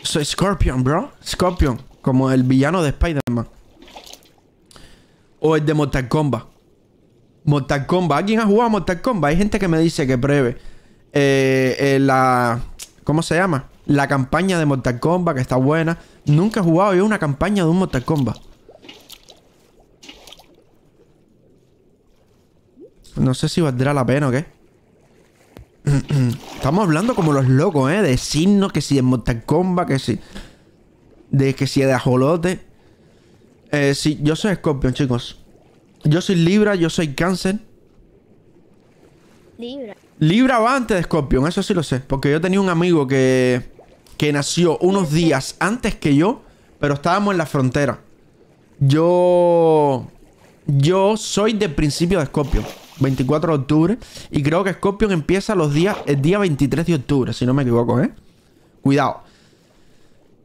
Soy Scorpion, bro. Scorpion, como el villano de Spider-Man. O el de Mortal Kombat. Mortal Kombat. ¿Alguien ha jugado a Mortal Kombat? Hay gente que me dice que pruebe. Eh, eh, la... ¿Cómo se llama? La campaña de Mortal Kombat, que está buena. Nunca he jugado yo una campaña de un Mortal Kombat. No sé si valdrá la pena o qué. (clears throat) Estamos hablando como los locos, ¿eh? De signos, que si es Mortal Kombat, que si... De que si de ajolote. Eh, sí, yo soy Scorpion, chicos. Yo soy Libra, yo soy Cáncer. Libra. Libra va antes de Scorpion, eso sí lo sé. Porque yo tenía un amigo que... Que nació unos días antes que yo, pero estábamos en la frontera. Yo... Yo soy del principio de Scorpion. 24 de octubre. Y creo que Scorpion empieza los días, el día 23 de octubre, si no me equivoco, ¿eh? Cuidado.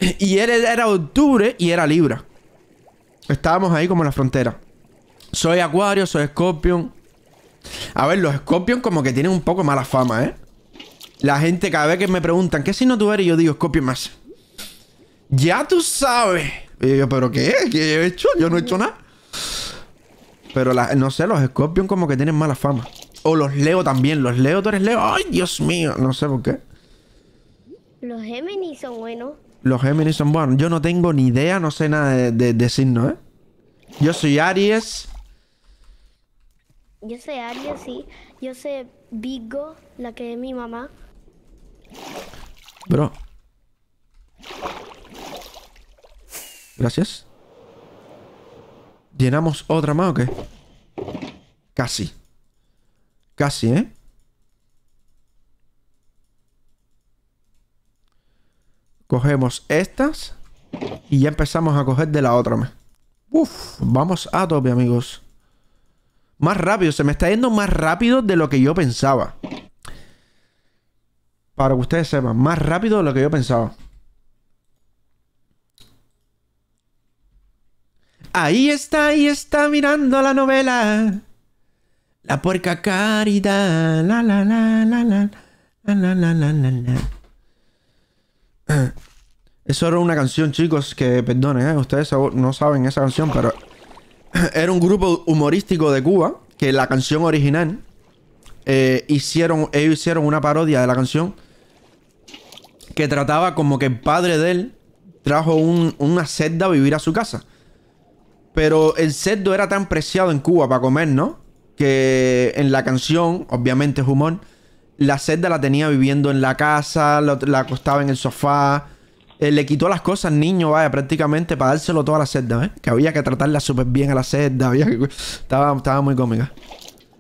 (clears throat) Y era octubre y era Libra. Estábamos ahí como en la frontera. Soy Acuario, soy Scorpion. A ver, los Scorpion como que tienen un poco mala fama, ¿eh? La gente cada vez que me preguntan, ¿qué no tú eres? Yo digo, Scorpion más. Ya tú sabes. ¿pero qué? ¿Qué he hecho? Yo no he hecho nada. Pero no sé, los Scorpion como que tienen mala fama. O los Leo también. Los Leo, tú eres Leo. ¡Ay, Dios mío! No sé por qué. Los Géminis son buenos. Los Géminis son buenos. Yo no tengo ni idea, no sé nada de, de, ¿eh? Yo soy Aries. Yo soy Aries, sí. Yo soy Vigo, la que es mi mamá. Bro. Gracias. ¿Llenamos otra más o qué? Casi. Casi, ¿eh? Cogemos estas. Y ya empezamos a coger de la otra más. Uf, vamos a tope, amigos. Más rápido, se me está yendo más rápido de lo que yo pensaba. Para que ustedes sepan, más rápido de lo que yo pensaba. Ahí está, ahí está mirando la novela. La puerca caridad. La la la la la. Eh, eso era una canción, chicos, que perdonen, eh, ustedes no saben esa canción, pero (coughs) era un grupo humorístico de Cuba que la canción original eh, hicieron, ellos hicieron una parodia de la canción que trataba como que el padre de él trajo una sedda a vivir a su casa. Pero el cerdo era tan preciado en Cuba para comer, ¿no? Que en la canción, obviamente es humor, la cerda la tenía viviendo en la casa, la, acostaba en el sofá. Eh, le quitó las cosas niño, vaya, prácticamente para dárselo todo a la cerda, ¿eh? Que había que tratarla súper bien a la cerda, (laughs) había estaba, estaba muy cómica.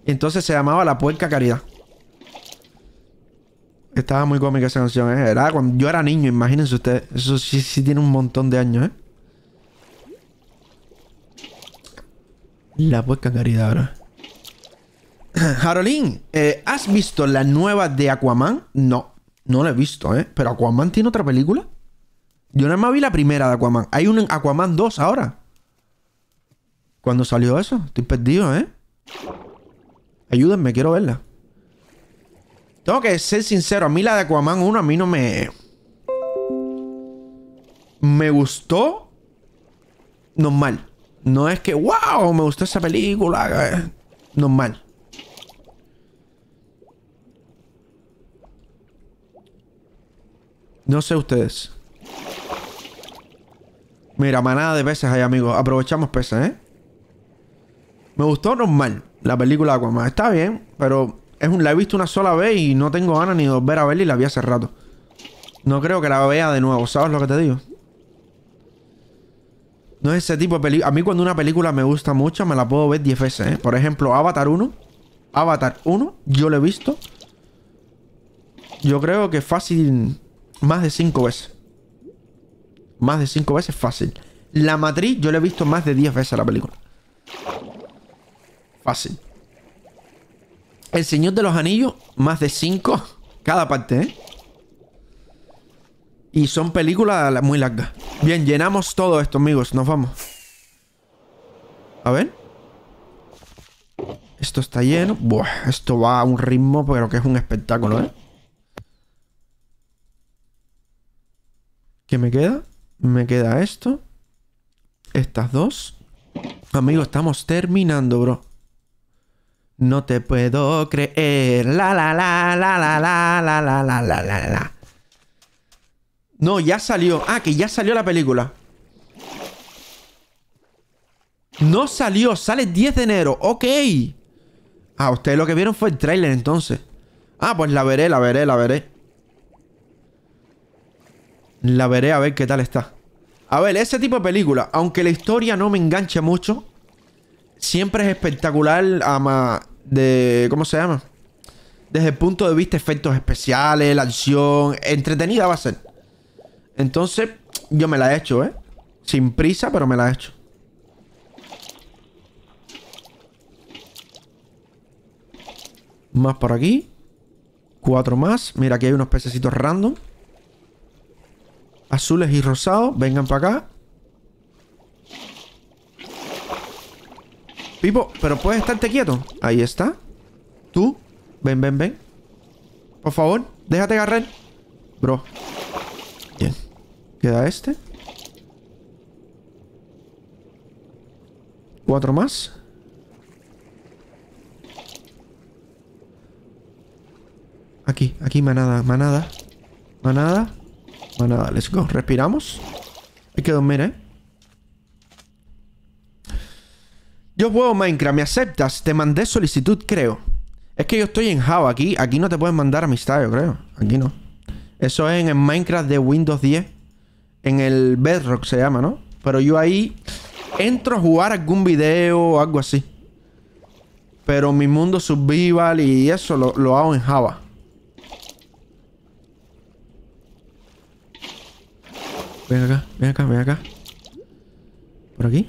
Entonces se llamaba La Puerca Caridad. Estaba muy cómica esa canción, ¿eh? Era cuando yo era niño, imagínense ustedes. Eso sí tiene un montón de años, ¿eh? La puerca caridad ahora. (clears throat) Harolín, eh, ¿has visto la nueva de Aquaman? No, no la he visto, ¿eh? ¿Pero Aquaman tiene otra película? Yo nada más vi la primera de Aquaman. Hay un Aquaman 2 ahora. ¿Cuándo salió eso? Estoy perdido, ¿eh? Ayúdenme, quiero verla. Tengo que ser sincero, a mí la de Aquaman 1 a mí no me... Me gustó normal. No es que, wow, me gustó esa película. Normal. No sé ustedes. Mira, manada de peces ahí, amigos. Aprovechamos peces, ¿eh? Me gustó normal la película Aquaman. Está bien, pero es un, la he visto una sola vez y no tengo ganas ni de volver a verla y la vi hace rato. No creo que la vea de nuevo. ¿Sabes lo que te digo? No es ese tipo de película. A mí cuando una película me gusta mucho, me la puedo ver 10 veces. ¿eh? Por ejemplo, Avatar 1. Avatar 1, yo lo he visto. Yo creo que fácil. Más de 5 veces. Más de 5 veces fácil. La matriz, yo la he visto más de 10 veces la película. Fácil. El Señor de los Anillos, más de 5 (laughs) cada parte, ¿eh? Y son películas muy largas. Bien, llenamos todo esto, amigos. Nos vamos. A ver. Esto está lleno. Buah, esto va a un ritmo, pero que es un espectáculo, ¿eh? ¿Qué me queda? Me queda esto. Estas dos. Amigos, estamos terminando, bro. No te puedo creer. La la la la la la la la la la la la. No, ya salió. Ah, que ya salió la película. No salió, sale 10 de enero. Ok. Ah, ustedes lo que vieron fue el trailer entonces. Ah, pues la veré, la veré, la veré. La veré a ver qué tal está. A ver, ese tipo de película, aunque la historia no me engancha mucho, siempre es espectacular ama, de... ¿Cómo se llama? Desde el punto de vista efectos especiales, la acción, entretenida va a ser. Entonces, yo me la he hecho, ¿eh? Sin prisa, pero me la he hecho. Más por aquí. Cuatro más. Mira, aquí hay unos pececitos random. Azules y rosados. Vengan para acá. Pipo, pero puedes estarte quieto. Ahí está. Tú. Ven, ven, ven. Por favor, déjate agarrar. Bro. Queda este. Cuatro más. Aquí, aquí, manada, manada. Manada. Manada, let's go. Respiramos. Hay que dormir, ¿eh? Yo juego Minecraft, ¿me aceptas? Te mandé solicitud, creo. Es que yo estoy en Java aquí. Aquí no te pueden mandar amistad, yo creo. Aquí no. Eso es en el Minecraft de Windows 10 en el Bedrock se llama, ¿no? Pero yo ahí entro a jugar algún video o algo así. Pero mi mundo survival y eso lo, hago en Java. Ven acá, ven acá, ven acá. ¿Por aquí?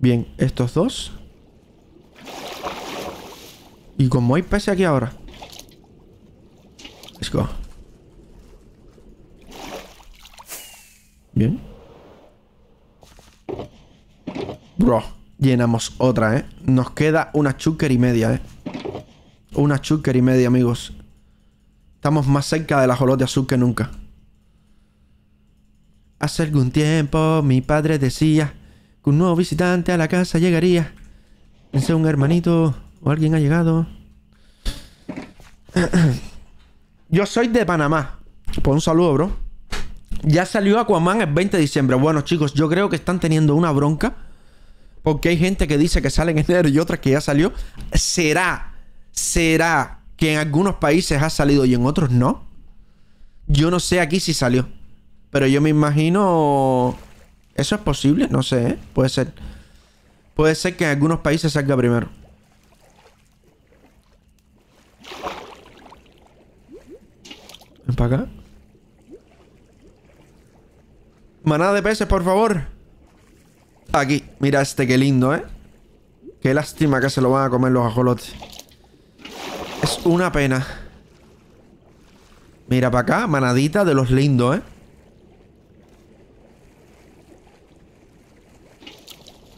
Bien, estos dos. ¿Y como hay peces aquí ahora? Bien. Bro, llenamos otra, ¿eh? Nos queda una chucker y media, ¿eh? Una chucker y media, amigos. Estamos más cerca de la jolote azul que nunca. Hace algún tiempo mi padre decía que un nuevo visitante a la casa llegaría. Pensé un hermanito o alguien ha llegado. (clears throat) Yo soy de Panamá. Pues un saludo, bro. Ya salió Aquaman el 20 de diciembre. Bueno, chicos, yo creo que están teniendo una bronca. Porque hay gente que dice que sale en enero y otra que ya salió. ¿Será? ¿Será que en algunos países ha salido y en otros no? Yo no sé aquí si salió. Pero yo me imagino... Eso es posible, no sé, ¿eh? Puede ser. Puede ser que en algunos países salga primero. Ven para acá. Manada de peces, por favor. Aquí. Mira este, qué lindo, ¿eh? Qué lástima que se lo van a comer los ajolotes. Es una pena. Mira para acá, manadita de los lindos, ¿eh?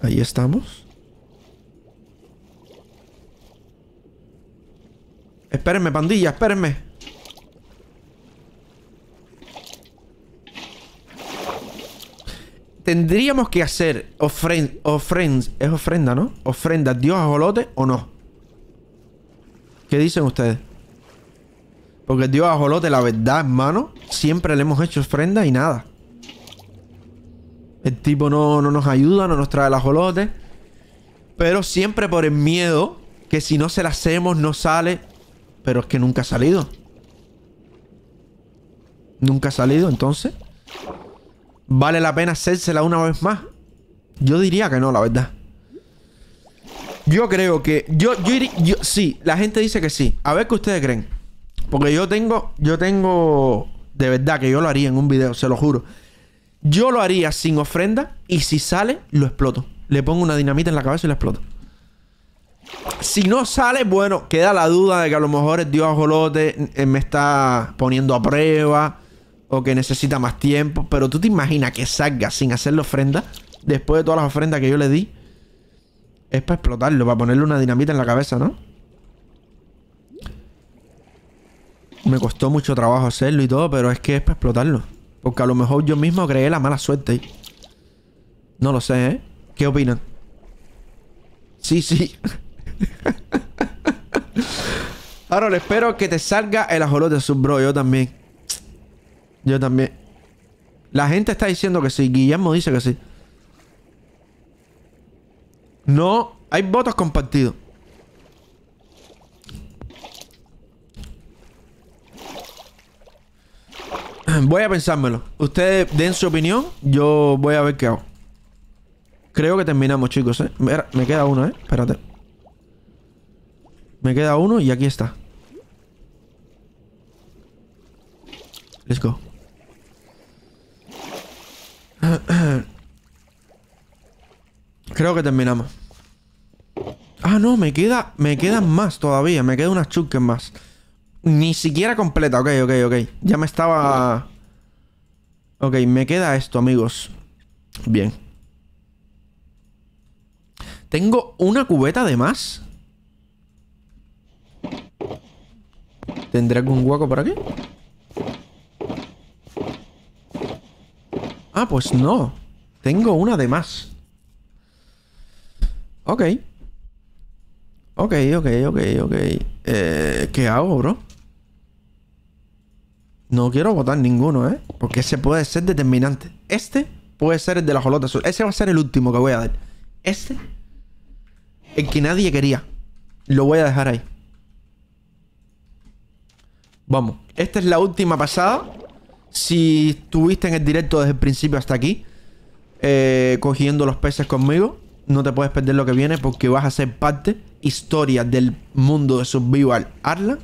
Ahí estamos. Espérenme, pandilla, espérenme. ¿Tendríamos que hacer Ofrenda... ofrendas? ¿Es ofrenda, no? ¿Ofrenda Dios ajolote o no? ¿Qué dicen ustedes? Porque Dios ajolote, la verdad, hermano, siempre le hemos hecho ofrenda y nada. El tipo no, no nos ayuda, no nos trae el ajolote. Pero siempre por el miedo que si no se la hacemos no sale. Pero es que nunca ha salido. Nunca ha salido, entonces. ¿Vale la pena hacérsela una vez más? Yo diría que no, la verdad. Yo creo que... Yo, yo, Sí, la gente dice que sí. A ver qué ustedes creen. Porque yo tengo... Yo tengo... De verdad que yo lo haría en un video, se lo juro. Yo lo haría sin ofrenda y si sale, lo exploto. Le pongo una dinamita en la cabeza y lo exploto. Si no sale, bueno, queda la duda de que a lo mejor el dios ajolote eh, me está poniendo a prueba o que necesita más tiempo. Pero tú te imaginas que salga sin hacerle ofrenda, después de todas las ofrendas que yo le di, es para explotarlo, para ponerle una dinamita en la cabeza, ¿no? Me costó mucho trabajo hacerlo y todo, pero es que es para explotarlo. Porque a lo mejor yo mismo creé la mala suerte. No lo sé, ¿eh? ¿Qué opinan? Sí, sí. Ahora (laughs) espero que te salga el ajolote sub, bro. Yo también. Yo también. La gente está diciendo que sí. Guillermo dice que sí. No, hay votos compartidos. (clears throat) Voy a pensármelo. Ustedes den su opinión. Yo voy a ver qué hago. Creo que terminamos, chicos, ¿eh? Me queda uno, ¿eh? Espérate. Me queda uno y aquí está. Let's go. (clears throat) Creo que terminamos. Ah, no, me queda, me quedan más todavía. Me quedan unas chunques más. Ni siquiera completa. Ok, ok, ok. Ya me estaba... Ok, me queda esto, amigos. Bien. ¿Tengo una cubeta de más? ¿Tendré algún hueco por aquí? Ah, pues no. Tengo una de más. Ok. Ok, ok, ok, ok. Eh, ¿Qué hago, bro? No quiero botar ninguno, ¿eh? Porque ese puede ser determinante. Este puede ser el de la jolota azul. Ese va a ser el último que voy a dar. Este. El que nadie quería. Lo voy a dejar ahí. Vamos. Esta es la última pasada. Si estuviste en el directo desde el principio hasta aquí, eh, cogiendo los peces conmigo, no te puedes perder lo que viene porque vas a ser parte historia del mundo de Survival Arla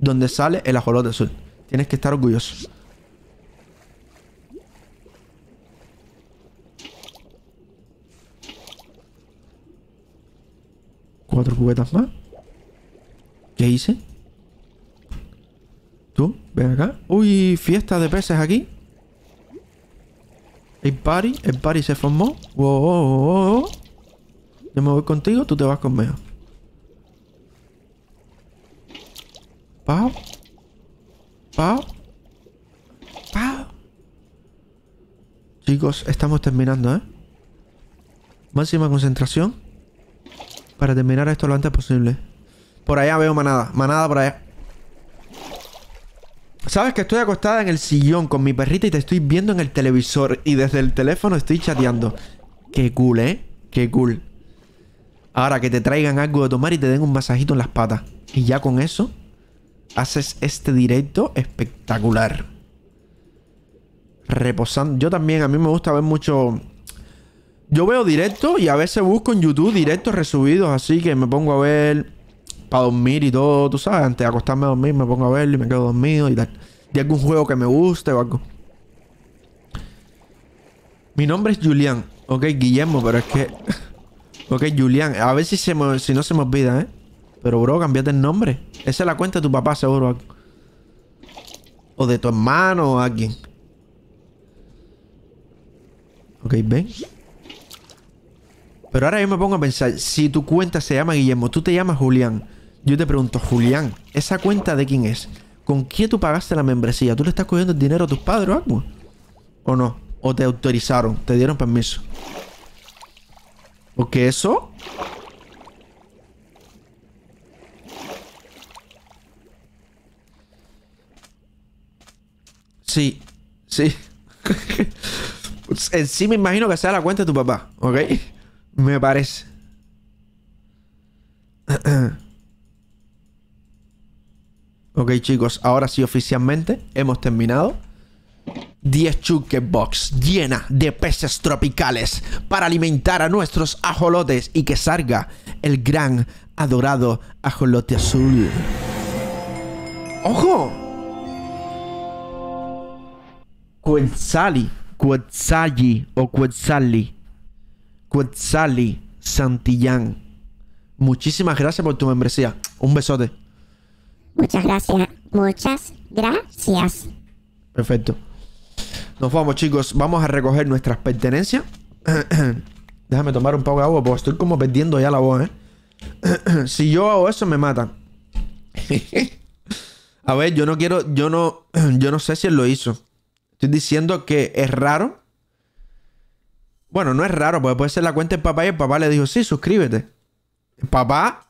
donde sale el ajolote azul. Tienes que estar orgulloso. Cuatro cubetas más. ¿Qué hice? ¿Tú? Ven acá. Uy, fiesta de peces aquí. El party. El party se formó. Wow, Yo me voy contigo, tú te vas conmigo. Pau. Pau. Pau. Chicos, estamos terminando, ¿eh? Máxima concentración. Para terminar esto lo antes posible. Por allá veo manada. Manada por allá. Sabes que estoy acostada en el sillón con mi perrita y te estoy viendo en el televisor y desde el teléfono estoy chateando. Qué cool, ¿eh? Qué cool. Ahora que te traigan algo de tomar y te den un masajito en las patas. Y ya con eso haces este directo espectacular. Reposando. Yo también, a mí me gusta ver mucho... Yo veo directo y a veces busco en YouTube directos resubidos, así que me pongo a ver para dormir y todo, tú sabes, antes de acostarme a dormir me pongo a verlo y me quedo dormido y tal. De algún juego que me guste o algo. Mi nombre es Julián. Ok, Guillermo, pero es que... (laughs) ok, Julián. A ver si, si no se me olvida, ¿eh? Pero, bro, cambiate el nombre. Esa es la cuenta de tu papá, seguro. O de tu hermano o alguien. Ok, ven. Pero ahora yo me pongo a pensar, si tu cuenta se llama Guillermo, tú te llamas Julián, yo te pregunto, Julián, ¿esa cuenta de quién es? ¿Con quién tú pagaste la membresía? ¿Tú le estás cogiendo el dinero a tus padres o algo? ¿O no? ¿O te autorizaron? ¿Te dieron permiso? ¿O qué eso... Sí, sí. (laughs) en sí me imagino que sea la cuenta de tu papá, ¿ok? Me parece. (clears throat) Ok, chicos, ahora sí oficialmente hemos terminado. 10 box llena de peces tropicales para alimentar a nuestros ajolotes y que salga el gran adorado ajolote azul. ¡Ojo! Quetzali, Quetzalli o Quetzali, Quetzali Santillán. Muchísimas gracias por tu membresía. Un besote. Muchas gracias. Muchas gracias. Perfecto. Nos vamos, chicos. Vamos a recoger nuestras pertenencias. (clears throat) Déjame tomar un poco de agua porque estoy como perdiendo ya la voz, ¿eh? (clears throat) si yo hago eso, me matan. (laughs) a ver, yo no quiero. Yo no. (clears throat) Yo no sé si él lo hizo. Estoy diciendo que es raro. Bueno, no es raro, porque puede ser la cuenta del papá y el papá le dijo, sí, suscríbete. papá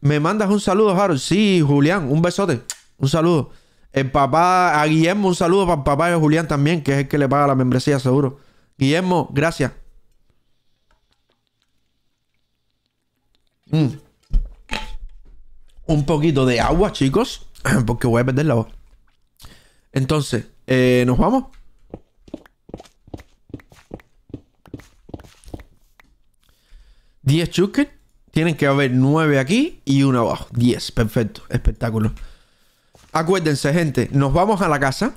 ¿Me mandas un saludo, Harold? Sí, Julián, un besote. Un saludo. El papá, a Guillermo, un saludo para el papá a Julián también, que es el que le paga la membresía, seguro. Guillermo, gracias. Mm. Un poquito de agua, chicos, (clears throat) porque voy a perder la voz. Entonces, eh, ¿nos vamos? ¿10 chusquet? Tienen que haber nueve aquí y uno abajo. 10. Perfecto. Espectáculo. Acuérdense, gente. Nos vamos a la casa.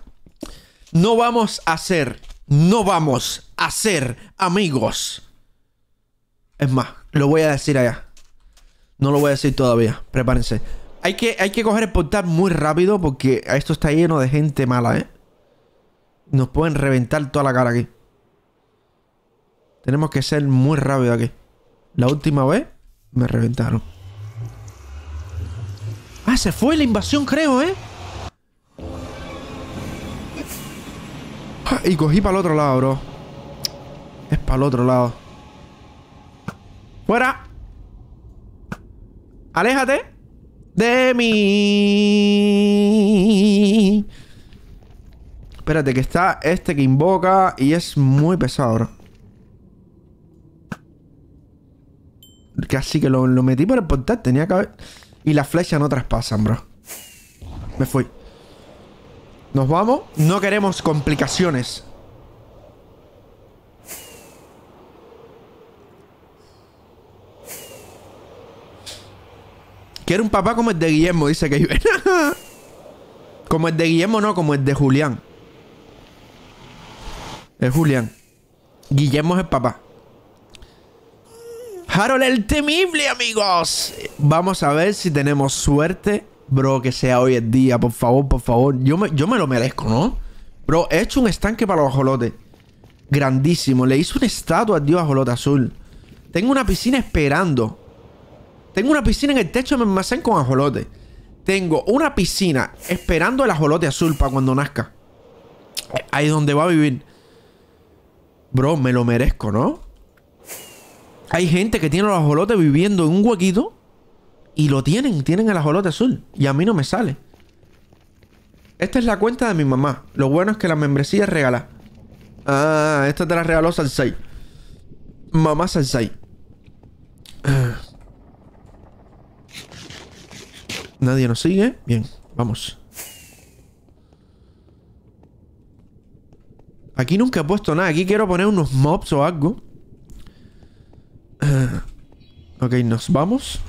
No vamos a ser... No vamos a ser amigos. Es más, lo voy a decir allá. No lo voy a decir todavía. Prepárense. Hay que, hay coger el portal muy rápido porque esto está lleno de gente mala, ¿eh? Nos pueden reventar toda la cara aquí. Tenemos que ser muy rápido aquí. La última vez me reventaron. Ah, se fue la invasión, creo, ¿eh? Ah, y cogí para el otro lado, bro. Es para el otro lado. ¡Fuera! ¡Aléjate! ¡De mí! Espérate, que está este que invoca y es muy pesado, bro. Casi que lo, metí por el portal, tenía que haber. Y las flechas no traspasan, bro. Me fui. Nos vamos. No queremos complicaciones. Quiero un papá como el de Guillermo, dice que (laughs) Como el de Guillermo no, como el de Julián. Es Julián. Guillermo es el papá. Harold el temible, amigos. Vamos a ver si tenemos suerte. Bro, que sea hoy el día, por favor, por favor. Yo me, yo me lo merezco, ¿no? Bro, he hecho un estanque para los ajolotes. Grandísimo. Le hice una estatua al dios ajolote azul. Tengo una piscina esperando. Tengo una piscina en el techo de mi almacén con ajolote. Tengo una piscina esperando el ajolote azul para cuando nazca. Ahí es donde va a vivir. Bro, me lo merezco, ¿no? Hay gente que tiene los ajolotes viviendo en un huequito y lo tienen, tienen el ajolote azul. Y a mí no me sale. Esta es la cuenta de mi mamá. Lo bueno es que la membresía es regalada. Ah, esta te la regaló Salsai. Mamá Salsai. Ah. Nadie nos sigue. Bien, vamos. Aquí nunca he puesto nada. Aquí quiero poner unos mobs o algo. Eh, ok, nos vamos.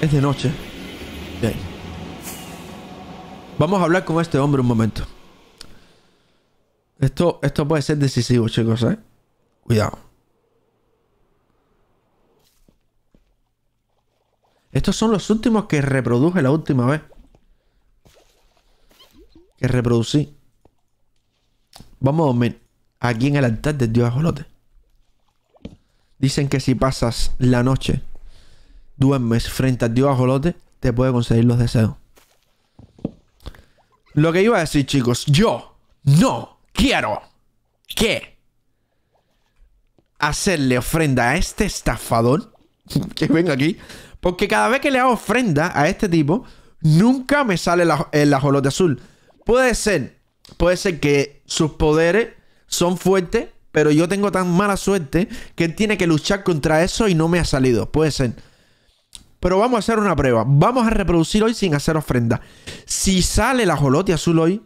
Es de noche. Vamos a hablar con este hombre un momento. Esto, esto puede ser decisivo, chicos, ¿eh? Cuidado. Estos son los últimos que reproduje la última vez. Que reproducí. Vamos a dormir aquí en el altar del dios ajolote. Dicen que si pasas la noche, duermes frente al dios ajolote, te puede conseguir los deseos. Lo que iba a decir, chicos, yo no quiero que hacerle ofrenda a este estafador (laughs) que venga aquí. Porque cada vez que le hago ofrenda a este tipo, nunca me sale el ajolote azul. Puede ser, puede ser que sus poderes son fuertes, pero yo tengo tan mala suerte que él tiene que luchar contra eso y no me ha salido. Puede ser. Pero vamos a hacer una prueba. Vamos a reproducir hoy sin hacer ofrenda. Si sale la jolote azul hoy,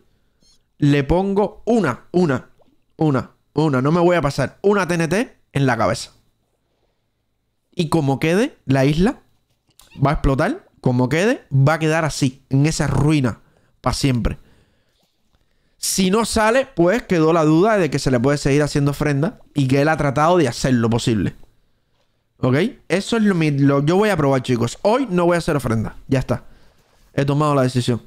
le pongo una, una, una, una. No me voy a pasar una TNT en la cabeza. Y como quede, la isla va a explotar. Como quede, va a quedar así, en esa ruina, para siempre. Si no sale, pues quedó la duda de que se le puede seguir haciendo ofrenda y que él ha tratado de hacer lo posible. ¿Ok? Eso es lo, mismo yo voy a probar, chicos. Hoy no voy a hacer ofrenda. Ya está. He tomado la decisión.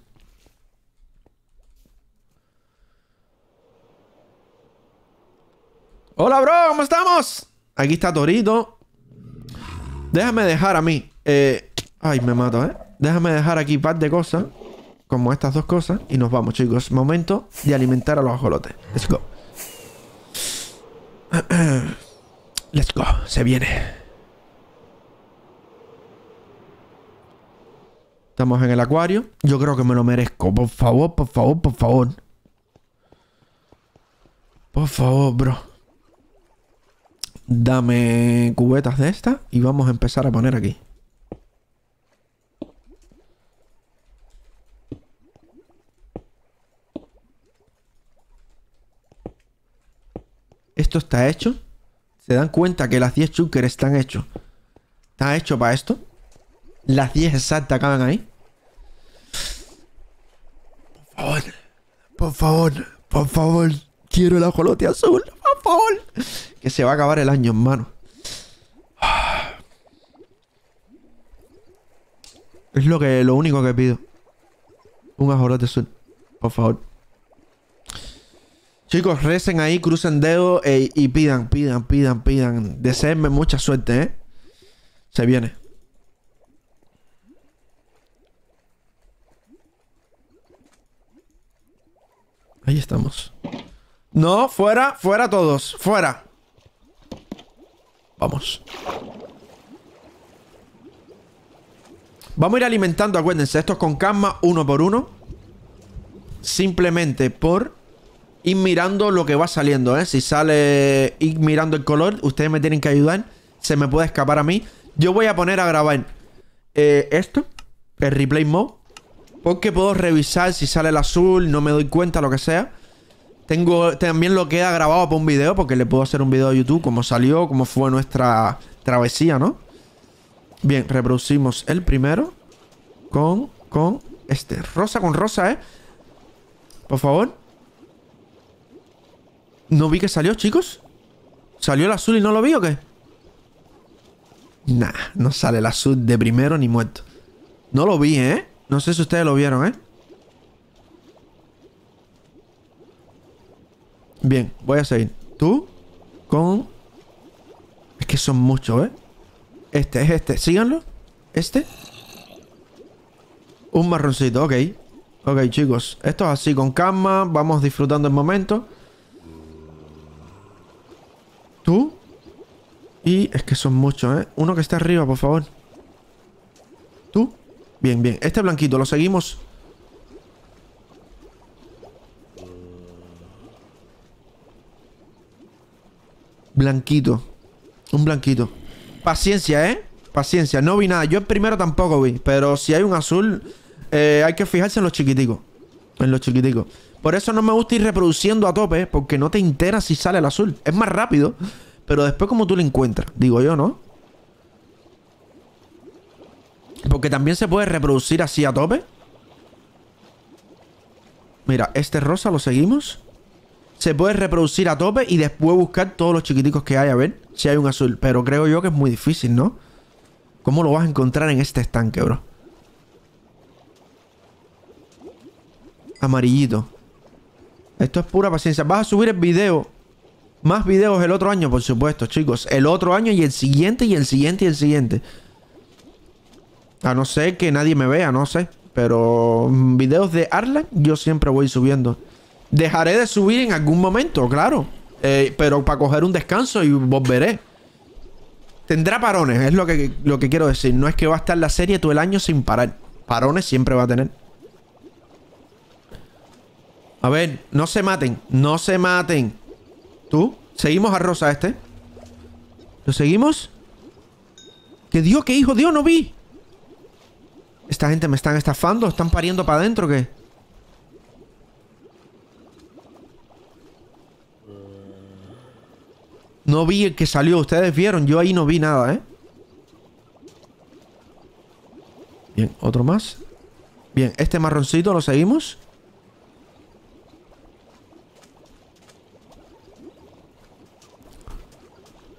Hola, bro, ¿cómo estamos? Aquí está Torito. Déjame dejar a mí. Eh, ay, me mato, ¿eh? Déjame dejar aquí un par de cosas como estas dos cosas y nos vamos, chicos. Momento de alimentar a los ajolotes. Let's go. (clears throat) Let's go. Se viene. Estamos en el acuario. Yo creo que me lo merezco. Por favor, por favor, por favor. Por favor, bro. Dame cubetas de estas y vamos a empezar a poner aquí. esto está hecho. Se dan cuenta que las 10 chunkers están hechos. Está hecho para esto. Las 10 exactas acaban ahí. Por favor. Por favor. Por favor. Quiero el ajolote azul. Por favor. Que se va a acabar el año, hermano. Es lo que lo único que pido. Un ajolote azul. Por favor. Chicos, recen ahí, crucen dedo y pidan, pidan, pidan, pidan. Deseenme mucha suerte, ¿eh? Se viene. Ahí estamos. No, fuera, fuera todos, fuera. Vamos. Vamos a ir alimentando, acuérdense, estos con calma, uno por uno. Simplemente por ir mirando lo que va saliendo, ¿eh? Si sale ir mirando el color, ustedes me tienen que ayudar. Se me puede escapar a mí. Yo voy a poner a grabar eh, esto, el replay mode. Porque puedo revisar si sale el azul, no me doy cuenta, lo que sea. Tengo también lo que he grabado para un video, porque le puedo hacer un video a YouTube, cómo salió, cómo fue nuestra travesía, ¿no? Bien, reproducimos el primero con, con este. Rosa con rosa, ¿eh? Por favor. No vi que salió, chicos. ¿Salió el azul y no lo vi o qué? Nah, no sale el azul de primero ni muerto. No lo vi, ¿eh? No sé si ustedes lo vieron, ¿eh? Bien, voy a seguir. Tú con... Es que son muchos, ¿eh? Este es este. Síganlo. Este. Un marroncito, ok. Ok, chicos. Esto es así, con calma. Vamos disfrutando el momento. Tú. Y es que son muchos, ¿eh? Uno que está arriba, por favor. Tú. Bien, bien. Este blanquito lo seguimos. Blanquito. Un blanquito. Paciencia, ¿eh? Paciencia. No vi nada. Yo el primero tampoco vi. Pero si hay un azul, eh, hay que fijarse en los chiquiticos en los chiquiticos. Por eso no me gusta ir reproduciendo a tope, porque no te enteras si sale el azul. Es más rápido, pero después como tú lo encuentras, digo yo, ¿no? Porque también se puede reproducir así a tope. Mira, este rosa lo seguimos. Se puede reproducir a tope y después buscar todos los chiquiticos que hay, a ver si hay un azul. Pero creo yo que es muy difícil, ¿no? ¿Cómo lo vas a encontrar en este estanque, bro? amarillito. Esto es pura paciencia. Vas a subir el video. Más videos el otro año, por supuesto, chicos. El otro año y el siguiente y el siguiente y el siguiente. A no ser que nadie me vea, no sé. Pero mm, videos de Arlan yo siempre voy subiendo. Dejaré de subir en algún momento, claro. Eh, pero para coger un descanso y volveré. Tendrá parones, es lo que, lo que quiero decir. No es que va a estar la serie todo el año sin parar. Parones siempre va a tener. A ver, no se maten. No se maten. ¿Tú? ¿Seguimos a Rosa este? ¿Lo seguimos? ¿Qué Dios, qué hijo Dios? No vi. Esta gente me están estafando. Están pariendo para adentro, ¿qué? No vi el que salió. Ustedes vieron. Yo ahí no vi nada, ¿eh? Bien, otro más. Bien, este marroncito lo seguimos.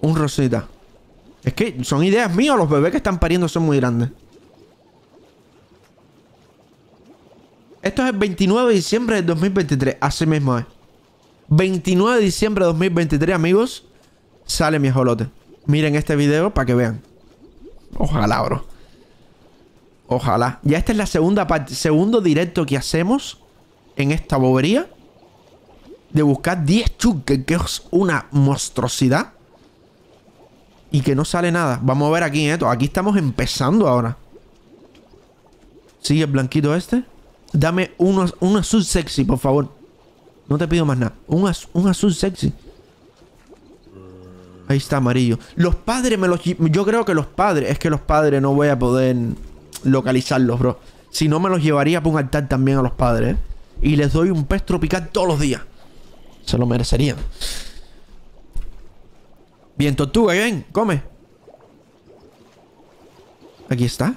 Un rosita. Es que son ideas mías. Los bebés que están pariendo son muy grandes. Esto es el 29 de diciembre de 2023. Así mismo es. 29 de diciembre de 2023, amigos. Sale mi ajolote. Miren este video para que vean. Ojalá, bro. Ojalá. Ya esta es la segunda parte, segundo directo que hacemos en esta bobería. De buscar 10 chuques que es una monstruosidad y que no sale nada. Vamos a ver aquí, esto. Aquí estamos empezando ahora. Sigue el blanquito este. Dame un, azul sexy, por favor. No te pido más nada. Un, azul sexy. Ahí está, amarillo. Los padres me los... Yo creo que los padres... Es que los padres no voy a poder localizarlos, bro. Si no, me los llevaría para un altar también a los padres. ¿eh? Y les doy un pez tropical todos los días. Se lo merecerían. Bien, tortuga, ven, come. Aquí está.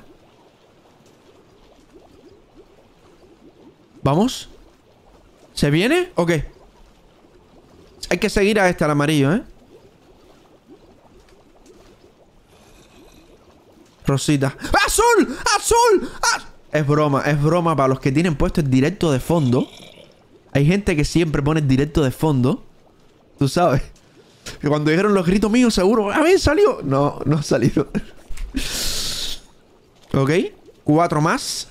Vamos. ¿Se viene o qué? Hay que seguir a este, al amarillo, ¿eh? Rosita. ¡Azul! ¡Azul! ¡Ah! Es broma, es broma para los que tienen puesto el directo de fondo. Hay gente que siempre pone el directo de fondo. Tú sabes cuando dijeron los gritos míos, seguro, a ah, ver, salió. No, no ha salido. ok, cuatro más.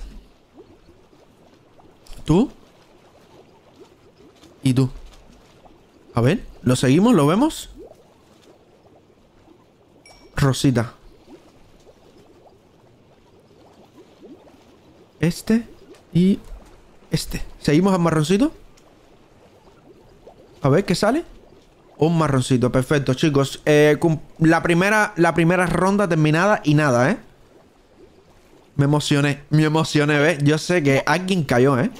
Tú. Y tú. A ver, ¿lo seguimos? ¿Lo vemos? Rosita. Este y este. ¿Seguimos al marroncito? A ver qué sale. Un marroncito, perfecto, chicos. Eh, la, primera, la ronda terminada y nada, ¿eh? Me emocioné, me emocioné, ¿ves? Yo sé que alguien cayó, ¿eh?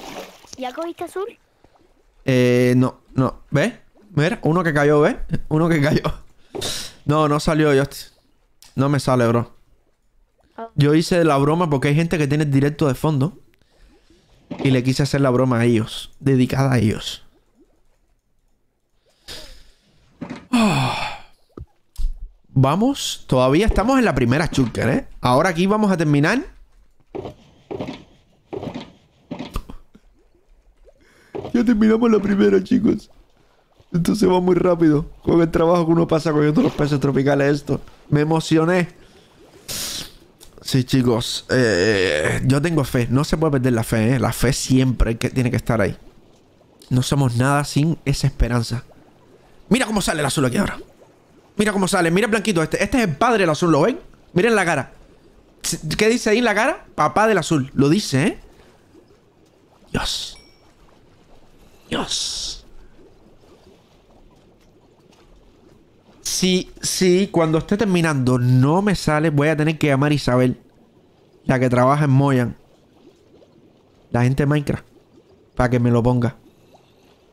¿Ya cogiste azul? Eh, no, no. ¿Ves? Ver, uno que cayó, ¿ves? Uno que cayó. No, no salió, yo. No me sale, bro. Ah. Yo hice la broma porque hay gente que tiene directo de fondo. Y le quise hacer la broma a ellos. Dedicada a ellos. vamos, todavía estamos en la primera shulker, ¿eh? Ahora aquí vamos a terminar. Ya terminamos la primera, chicos. Entonces se va muy rápido. Con el trabajo que uno pasa cogiendo los peces tropicales esto. Me emocioné. Sí, chicos. Eh, yo tengo fe. No se puede perder la fe, ¿eh? La fe siempre que tiene que estar ahí. No somos nada sin esa esperanza. Mira cómo sale el azul aquí ahora. Mira cómo sale. Mira el blanquito este. Este es el padre del azul, ¿lo ven? Miren la cara. ¿Qué dice ahí en la cara? Papá del azul. Lo dice, ¿eh? Dios. Dios. Si, si cuando esté terminando no me sale, voy a tener que llamar a Isabel. La que trabaja en Moyan. La gente de Minecraft. Para que me lo ponga.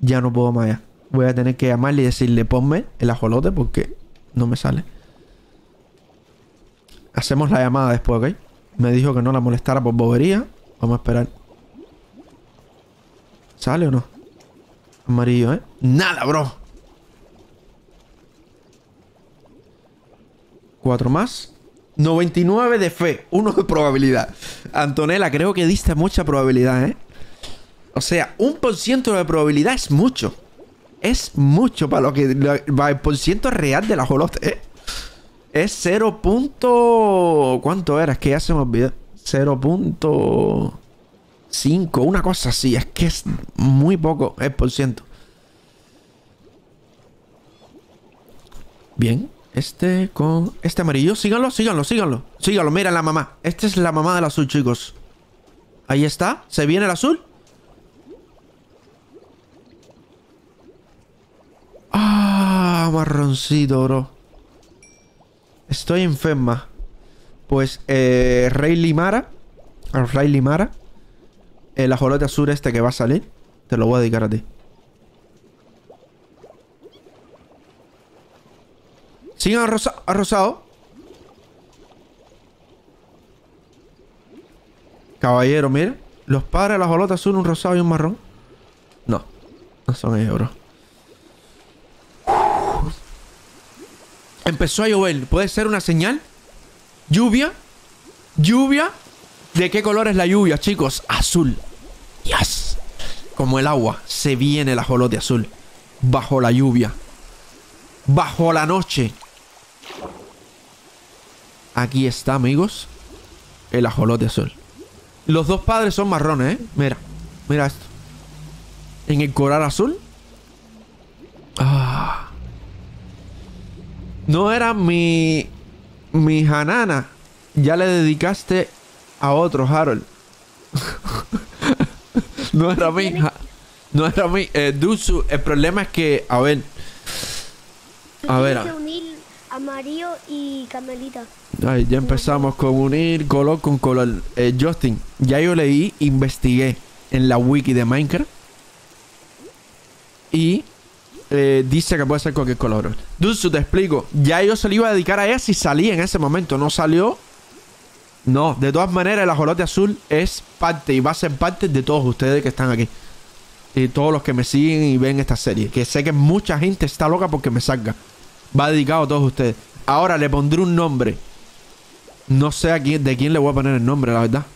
Ya no puedo más allá. Voy a tener que llamarle y decirle, ponme el ajolote porque no me sale. Hacemos la llamada después, ¿ok? Me dijo que no la molestara por bobería. Vamos a esperar. ¿Sale o no? Amarillo, ¿eh? ¡Nada, bro! Cuatro más. 99 de fe, Uno de probabilidad. Antonella, creo que diste mucha probabilidad, ¿eh? O sea, un por ciento de probabilidad es mucho. Es mucho para lo que... el por ciento real De la ¿eh? Es 0. ¿Cuánto era? Es que ya se me olvidó. 0.5, una cosa así. Es que es muy poco el por ciento. Bien. Este con... Este amarillo. Síganlo, síganlo, síganlo. Síganlo, mira la mamá. Esta es la mamá del azul, chicos. Ahí está. Se viene el azul. Ah, marroncito, bro. Estoy enferma. Pues, eh, Rey Limara. Rey Limara. El ajolote azul este que va a salir. Te lo voy a dedicar a ti. Sigan ha rosado Caballero, mira. Los padres de la azul, son un rosado y un marrón. No, no son ellos, bro. Empezó a llover. ¿Puede ser una señal? ¿Lluvia? ¿Lluvia? ¿De qué color es la lluvia, chicos? Azul. yas Como el agua, se viene el ajolote azul. Bajo la lluvia. Bajo la noche. Aquí está, amigos. El ajolote azul. Los dos padres son marrones, ¿eh? Mira. Mira esto. En el coral azul. Ah no era mi. Mi Hanana. Ya le dedicaste a otro, Harold. (laughs) no era mi. no era mi. Eh, Dusu, el problema es que. A ver. A ver. A... unir amarillo y camelita. ya empezamos con unir color con color. Eh, Justin, ya yo leí, investigué en la wiki de Minecraft. Y eh, dice que puede ser cualquier color. Dulce, te explico. Ya yo se lo iba a dedicar a ella si salí en ese momento. No salió. No, de todas maneras, el ajolote azul es parte y va a ser parte de todos ustedes que están aquí. Y todos los que me siguen y ven esta serie. Que sé que mucha gente está loca porque me salga. Va dedicado a todos ustedes. Ahora le pondré un nombre. No sé a de quién le voy a poner el nombre, la verdad.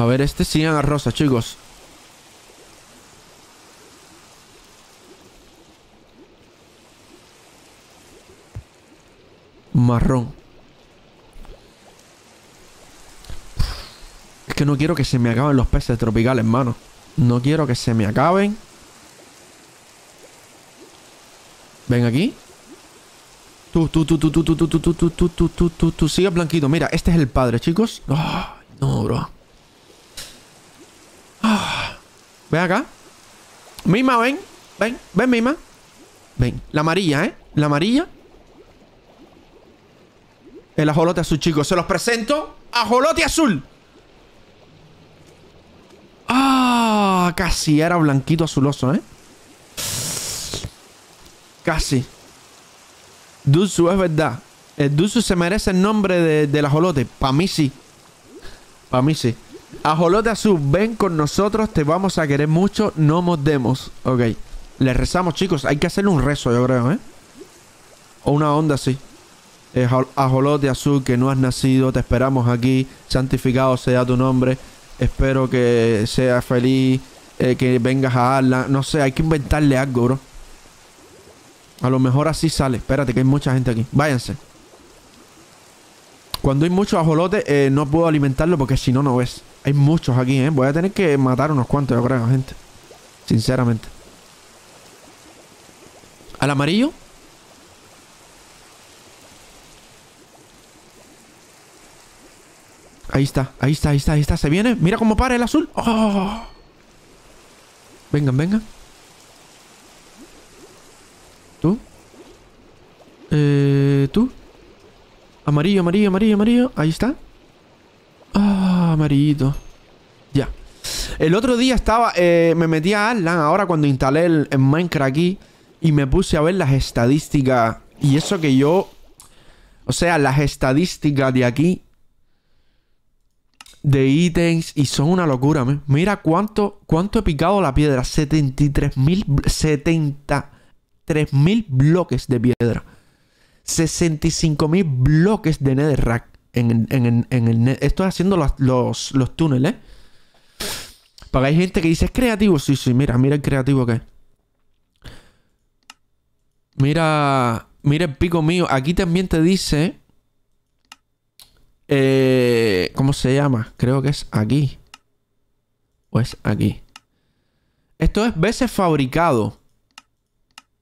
A ver, este en a rosa, chicos. Marrón. Es que no quiero que se me acaben los peces tropicales, hermano. No quiero que se me acaben. Ven aquí. Tú, tú, tú, tú, tú, tú, tú, tú, tú, tú, tú, tú, tú, tú. Sigue blanquito. Mira, este es el padre, chicos. no, bro. Ah, ven acá. Mima, ven. Ven, ven, Mima. Ven. La amarilla, ¿eh? La amarilla. El ajolote azul, chicos. Se los presento. Ajolote azul. Ah, casi era blanquito azuloso, ¿eh? Casi. Dusu es verdad. El dulce se merece el nombre del ajolote. Para mí sí. Para mí sí. Ajolote Azul, ven con nosotros, te vamos a querer mucho, no demos. Ok. Le rezamos, chicos. Hay que hacerle un rezo, yo creo, ¿eh? O una onda así. Eh, ajolote Azul, que no has nacido, te esperamos aquí. Santificado sea tu nombre. Espero que seas feliz, eh, que vengas a Arla. No sé, hay que inventarle algo, bro. A lo mejor así sale. Espérate, que hay mucha gente aquí. Váyanse. Cuando hay mucho ajolote, eh, no puedo alimentarlo porque si no, no ves. Hay muchos aquí, ¿eh? Voy a tener que matar unos cuantos, yo creo, gente. Sinceramente. ¿Al amarillo? Ahí está, ahí está, ahí está, ahí está. Se viene. Mira cómo para el azul. ¡Oh! Vengan, vengan. ¿Tú? Eh, ¿Tú? Amarillo, amarillo, amarillo, amarillo. Ahí está. ¡Ah! amarillito. Ya. El otro día estaba. Eh, me metí a Atlan ahora cuando instalé el, Minecraft aquí. Y me puse a ver las estadísticas. Y eso que yo. O sea, las estadísticas de aquí. De ítems. Y son una locura, Mira cuánto, cuánto he picado la piedra. 73.000. 73.000 bloques de piedra. 65.000 bloques de netherrack. En, en, en, el, esto es haciendo los, los, los túneles. hay gente que dice, es creativo. Sí, sí, mira, mira el creativo que es. Mira, mira el pico mío. Aquí también te dice... Eh, ¿Cómo se llama? Creo que es aquí. O es aquí. Esto es veces fabricado.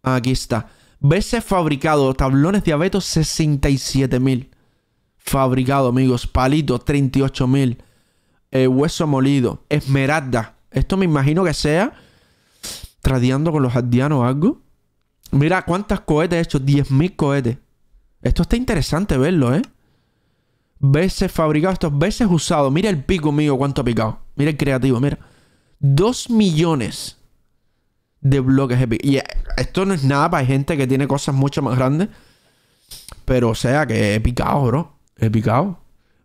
Aquí está. Veces fabricado. Tablones de abeto 67.000 fabricado, amigos. Palito, 38.000. mil. Eh, hueso molido, esmeralda. Esto me imagino que sea tradeando con los ardianos algo. Mira cuántas cohetes he hecho, 10.000 cohetes. Esto está interesante verlo, ¿eh? Veces fabricado, estos veces usado. Mira el pico amigo. cuánto ha picado. Mira el creativo, mira. 2 millones de bloques Y eh, esto no es nada para gente que tiene cosas mucho más grandes. Pero o sea que he picado, bro he picado.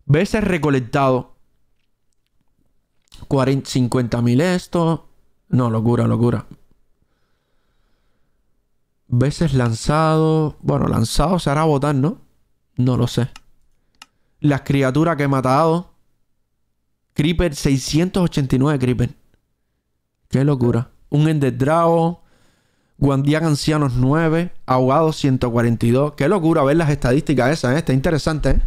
Veces recolectado. 50.000 esto. No, locura, locura. Veces lanzado. Bueno, lanzado se hará votar, ¿no? No lo sé. Las criaturas que he matado. Creeper, 689 Creeper. Qué locura. Un Ender Dragon. Guandián Ancianos 9. Ahogados 142. Qué locura ver las estadísticas esas, ¿eh? Está interesante, ¿eh?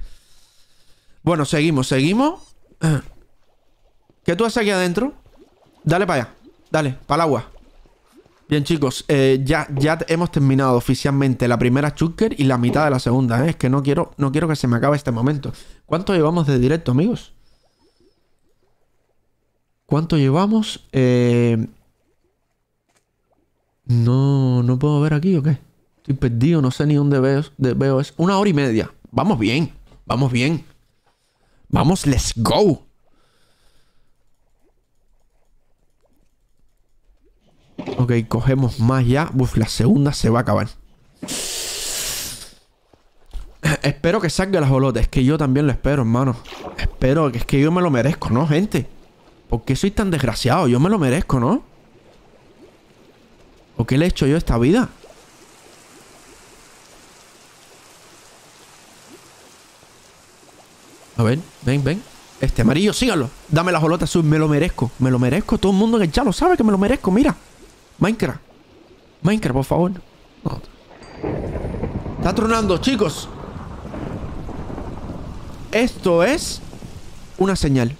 Bueno, seguimos, seguimos. ¿Qué tú haces aquí adentro? Dale para allá. Dale, para el agua. Bien, chicos, eh, ya, ya hemos terminado oficialmente la primera chucker y la mitad de la segunda, ¿eh? Es que no quiero, no quiero que se me acabe este momento. ¿Cuánto llevamos de directo, amigos? ¿Cuánto llevamos? Eh, no, no puedo ver aquí, ¿o qué? Estoy perdido, no sé ni dónde veo, veo eso. Una hora y media. Vamos bien, vamos bien. Vamos, let's go. Ok, cogemos más ya. Uf, la segunda se va a acabar. (clears throat) espero que salga las bolotas. Es que yo también lo espero, hermano. Espero que es que yo me lo merezco, ¿no, gente? ¿Por qué soy tan desgraciado? Yo me lo merezco, ¿no? ¿O qué le he hecho yo a esta vida? A ver, ven, ven. Este amarillo, sígalo. Dame la jolota azul, me lo merezco. Me lo merezco. Todo el mundo en el lo sabe que me lo merezco. Mira. Minecraft. Minecraft, por favor. Está tronando, chicos. Esto es una señal.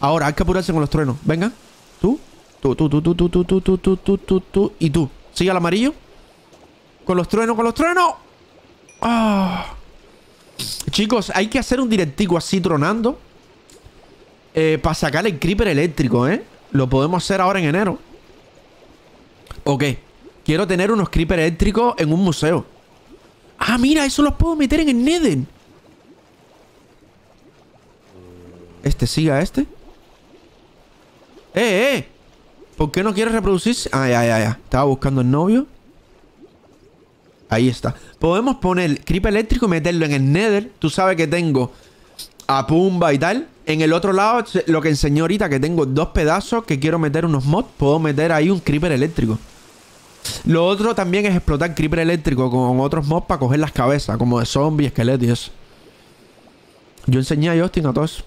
Ahora, hay que apurarse con los truenos. Venga. Tú. Tú, tú, tú, tú, tú, tú, tú, tú, tú, tú, tú, tú. Y tú. Sigue al amarillo. Con los truenos, con los truenos. Ah. Chicos, hay que hacer un directico así tronando. Eh, para sacar el creeper eléctrico, ¿eh? Lo podemos hacer ahora en enero. Ok. Quiero tener unos creeper eléctricos en un museo. Ah, mira, eso los puedo meter en el Nether. Este siga a este. ¡Eh, eh! ¿Por qué no quiere reproducirse? Ah, ya, ya, ya. Estaba buscando el novio. Ahí está. Podemos poner creeper eléctrico y meterlo en el nether. Tú sabes que tengo a Pumba y tal. En el otro lado, lo que enseñó ahorita, que tengo dos pedazos que quiero meter unos mods, puedo meter ahí un creeper eléctrico. Lo otro también es explotar creeper eléctrico con otros mods para coger las cabezas, como de zombies, esqueletos y eso. Yo enseñé a Justin a todos.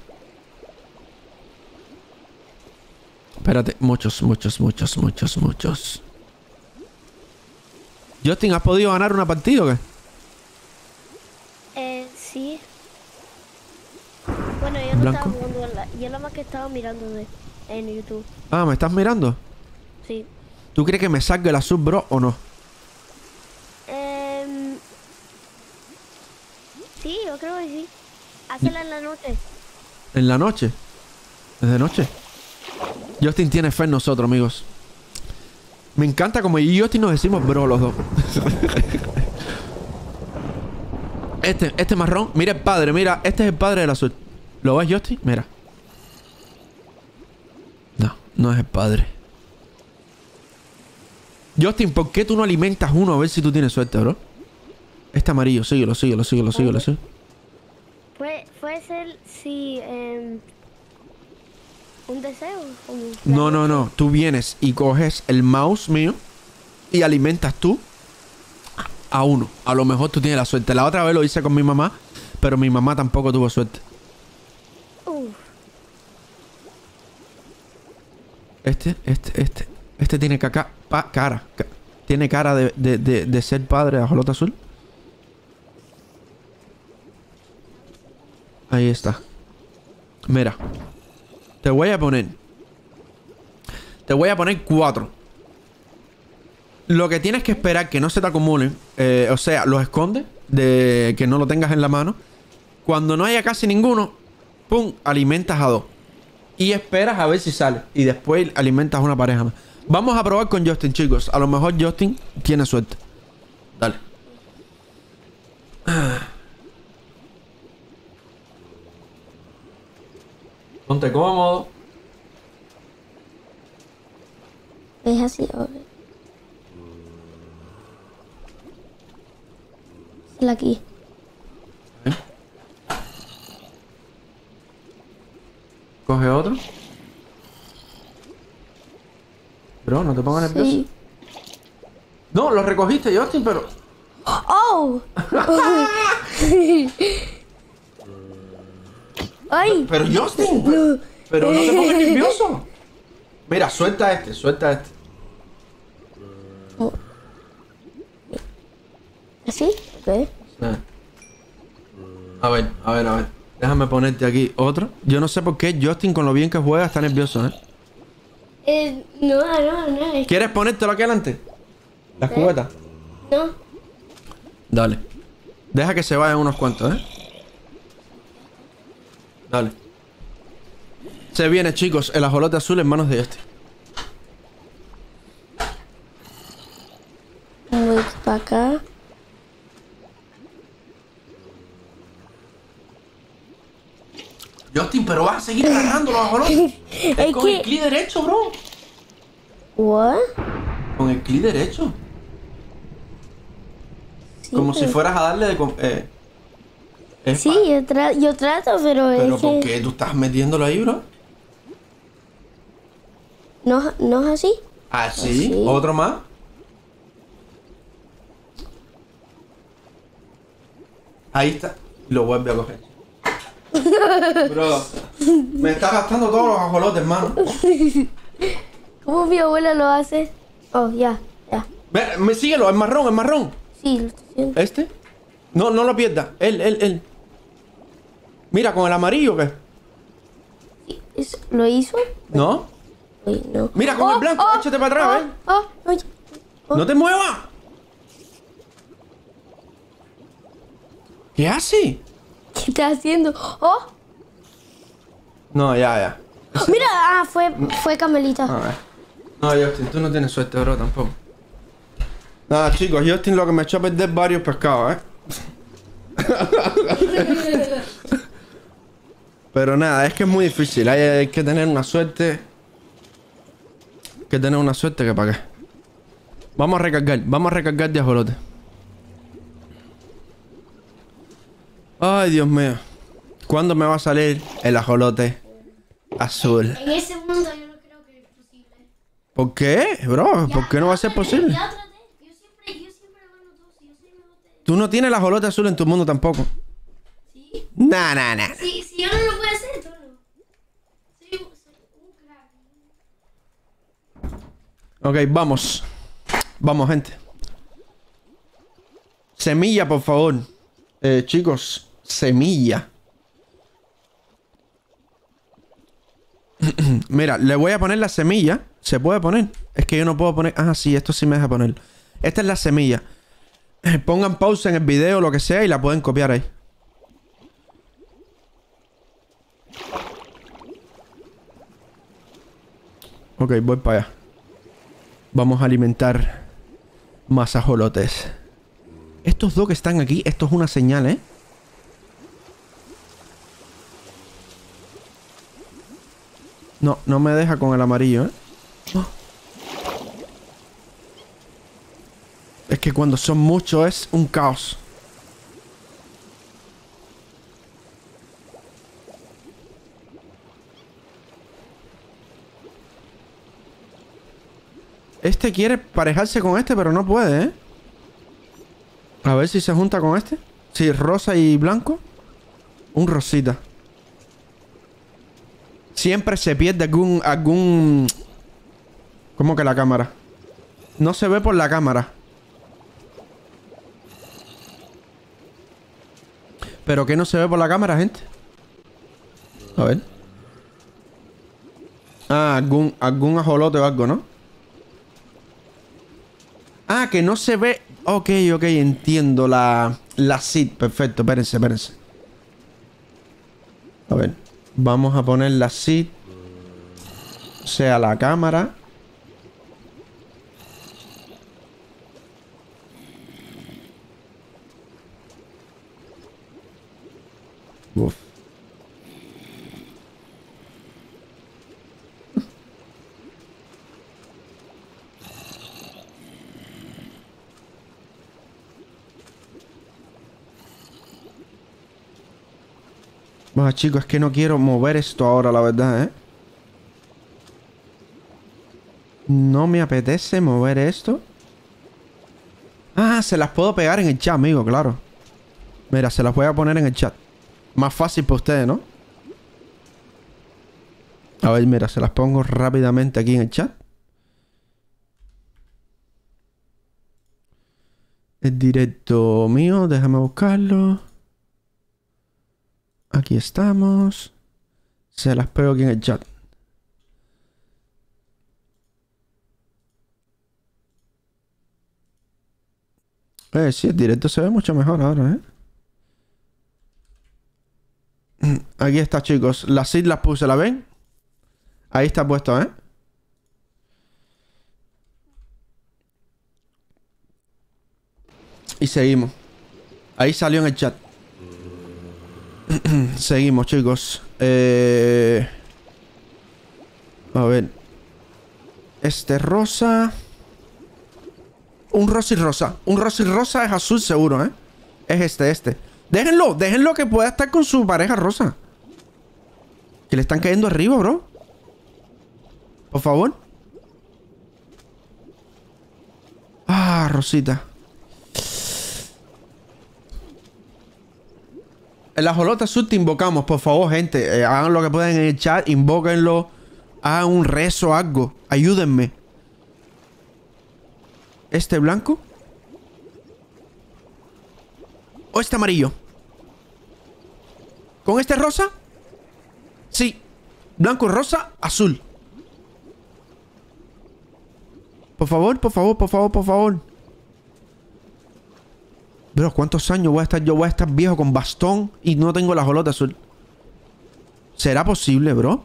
Espérate, muchos, muchos, muchos, muchos, muchos. Justin, ¿has podido ganar una partida o qué? Eh, sí. Bueno, yo no estaba jugando en la... Yo lo más que estaba mirando de, en YouTube. Ah, ¿me estás mirando? Sí. ¿Tú crees que me salga la sub bro, o no? Eh, sí, yo creo que sí. Hazla en la noche. ¿En la noche? ¿Desde noche? Justin tiene fe en nosotros, amigos. Me encanta como y Justin nos decimos bro los dos. este, este marrón. Mira el padre, mira. Este es el padre de la suerte. ¿Lo ves, Justin? Mira. No, no es el padre. Justin, ¿por qué tú no alimentas uno a ver si tú tienes suerte, bro? Este amarillo, síguelo, síguelo, síguelo, síguelo, síguelo. Puede, puede ser si... Em, ¿Un deseo? no, no, no. Tú vienes y coges el mouse mío y alimentas tú a uno. A lo mejor tú tienes la suerte. La otra vez lo hice con mi mamá, pero mi mamá tampoco tuvo suerte. Este, este, este. Este tiene caca, cara. tiene cara de, ser padre de Ajolota Azul. Ahí está. Mira. Te voy a poner. Te voy a poner cuatro. Lo que tienes que esperar que no se te acumulen. Eh, o sea, los escondes. De que no lo tengas en la mano. Cuando no haya casi ninguno. Pum, alimentas a dos. Y esperas a ver si sale. Y después alimentas a una pareja más. Vamos a probar con Justin, chicos. A lo mejor Justin tiene suerte. Dale. Ah. Ponte cómodo. Es así, hombre. El aquí. Coge otro. Pero no te pongas nervioso. No, lo recogiste, Justin, pero. ¡Oh! (laughs) oh. (laughs) ¡Ay! Pero Justin, pero no te pongas (laughs) nervioso. Mira, suelta este, suelta este. Oh. ¿Así? Ah. A ver, a ver, a ver. Déjame ponerte aquí otro. Yo no sé por qué Justin, con lo bien que juega, está nervioso, ¿eh? Eh, no, no, no. ¿Quieres ponértelo aquí adelante? La escobeta. ¿Eh? No. Dale. Deja que se vayan unos cuantos, ¿eh? Dale. Se viene, chicos, el ajolote azul en manos de este. Voy para acá. Justin, pero vas a seguir agarrando los ajolotes. (laughs) es con el clic derecho, bro. ¿What? Con el clic derecho. Como si fueras a darle de... Eh, sí, yo, trato, yo, trato, pero, ¿Pero por qué tú estás metiéndolo ahí, bro? No, no es así. ¿Así? ¿Ah, así. otro más? Ahí está. Lo vuelve a coger. (laughs) Bro, me está gastando todos los ajolotes, hermano. (laughs) ¿Cómo mi abuela lo hace? Oh, ya, ya. Ve, me, síguelo, es marrón, es marrón. Sí, lo estoy haciendo. ¿Este? No, no lo pierdas. Él, él, él. Mira, con el amarillo, ¿qué? ¿Lo hizo? ¿No? Mira, con el oh, blanco, oh, échate para atrás, oh, ¿eh? ¡No te muevas! ¿Qué hace? ¿Qué está haciendo? ¡Oh! No, ya, ya. Mira, ah, fue, fue Camelita. A ver. No, Justin, tú no tienes suerte, bro, tampoco. Nada, chicos, Justin lo que me echó a perder varios pescados, ¿eh? (laughs) Pero nada, es que es muy difícil. Hay, que tener una suerte. Hay que tener una suerte que para qué. Vamos a recargar. Vamos a recargar de ajolote. Ay, Dios mío. ¿Cuándo me va a salir el ajolote azul? En ese mundo yo no creo que es posible. ¿Por qué, bro? ¿Por qué no va a ser posible? Yo siempre, yo siempre gano Tú no tienes el ajolote azul en tu mundo tampoco. No, no, no. Si, yo no lo puedo hacer, Ok, vamos. Vamos, gente. Semilla, por favor. Eh, chicos, semilla. (clears throat) Mira, le voy a poner la semilla. ¿Se puede poner? Es que yo no puedo poner... Ah, sí, esto sí me deja poner. Esta es la semilla. (clears throat) Pongan pausa en el video, lo que sea, y la pueden copiar ahí. Ok, voy para allá. Vamos a alimentar más ajolotes. Estos dos que están aquí, esto es una señal, ¿eh? No, no me deja con el amarillo, ¿eh? Oh. Es que cuando son muchos es un caos. Este quiere parejarse con este, pero no puede, ¿eh? A ver si se junta con este. Si, rosa y blanco. Un rosita. Siempre se pierde algún... algún... ¿Cómo que la cámara? No se ve por la cámara. ¿Pero qué no se ve por la cámara, gente? A ver. Ah, algún, algún ajolote o algo, ¿no? Ah, que no se ve. Ok, ok, entiendo la, la seed. Perfecto, espérense, espérense. A ver, vamos a poner la seed. O sea, la cámara. Uf. chicos, es que no quiero mover esto ahora, la verdad, ¿eh? No me apetece mover esto. Ah, se las puedo pegar en el chat, amigo, claro. Mira, se las voy a poner en el chat. Más fácil para ustedes, ¿no? A ver, mira, se las pongo rápidamente aquí en el chat. Es directo mío, déjame buscarlo. Aquí estamos. Se las pego aquí en el chat. Eh, sí, el directo se ve mucho mejor ahora, ¿eh? (clears throat) Aquí está, chicos. Las islas puse, ¿la ven? Ahí está puesto, ¿eh? Y seguimos. Ahí salió en el chat. (clears throat) Seguimos, chicos. Eh, a ver. Este rosa. Un rosy rosa. Un rosa rosa es azul seguro, ¿eh? Es este, este. Déjenlo, déjenlo que pueda estar con su pareja rosa. Que le están cayendo arriba, bro. Por favor. Ah, Rosita. La jolota azul te invocamos, por favor, gente. Eh, hagan lo que puedan en el chat, invóquenlo. Hagan un rezo, algo. Ayúdenme. ¿Este blanco? ¿O este amarillo? ¿Con este rosa? Sí. Blanco, rosa, azul. Por favor, por favor, por favor, por favor. Bro, ¿cuántos años voy a estar yo? Voy a estar viejo con bastón y no tengo la jolota azul. ¿Será posible, bro?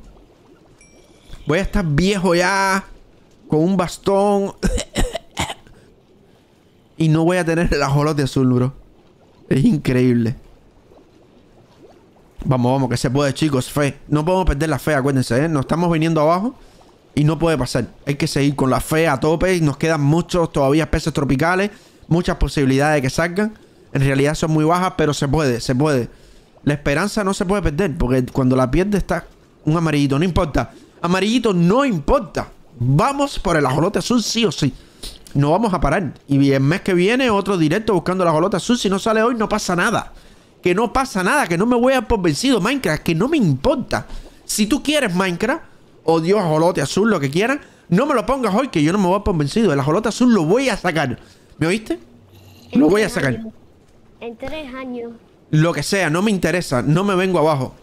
Voy a estar viejo ya con un bastón (coughs) y no voy a tener la jolote azul, bro. Es increíble. Vamos, vamos, que se puede, chicos. Fe. No podemos perder la fe, acuérdense, ¿eh? Nos estamos viniendo abajo y no puede pasar. Hay que seguir con la fe a tope y nos quedan muchos todavía peces tropicales, muchas posibilidades de que salgan en realidad son muy bajas, pero se puede, se puede. La esperanza no se puede perder, porque cuando la pierde está un amarillito, no importa. Amarillito no importa. Vamos por el ajolote azul sí o sí. No vamos a parar. Y el mes que viene otro directo buscando el ajolote azul. Si no sale hoy no pasa nada. Que no pasa nada, que no me voy a por vencido Minecraft, que no me importa. Si tú quieres Minecraft, o Dios ajolote azul, lo que quieras. no me lo pongas hoy que yo no me voy a por vencido. El ajolote azul lo voy a sacar. ¿Me oíste? Lo voy a sacar. En tres años. Lo que sea, no me interesa, no me vengo abajo.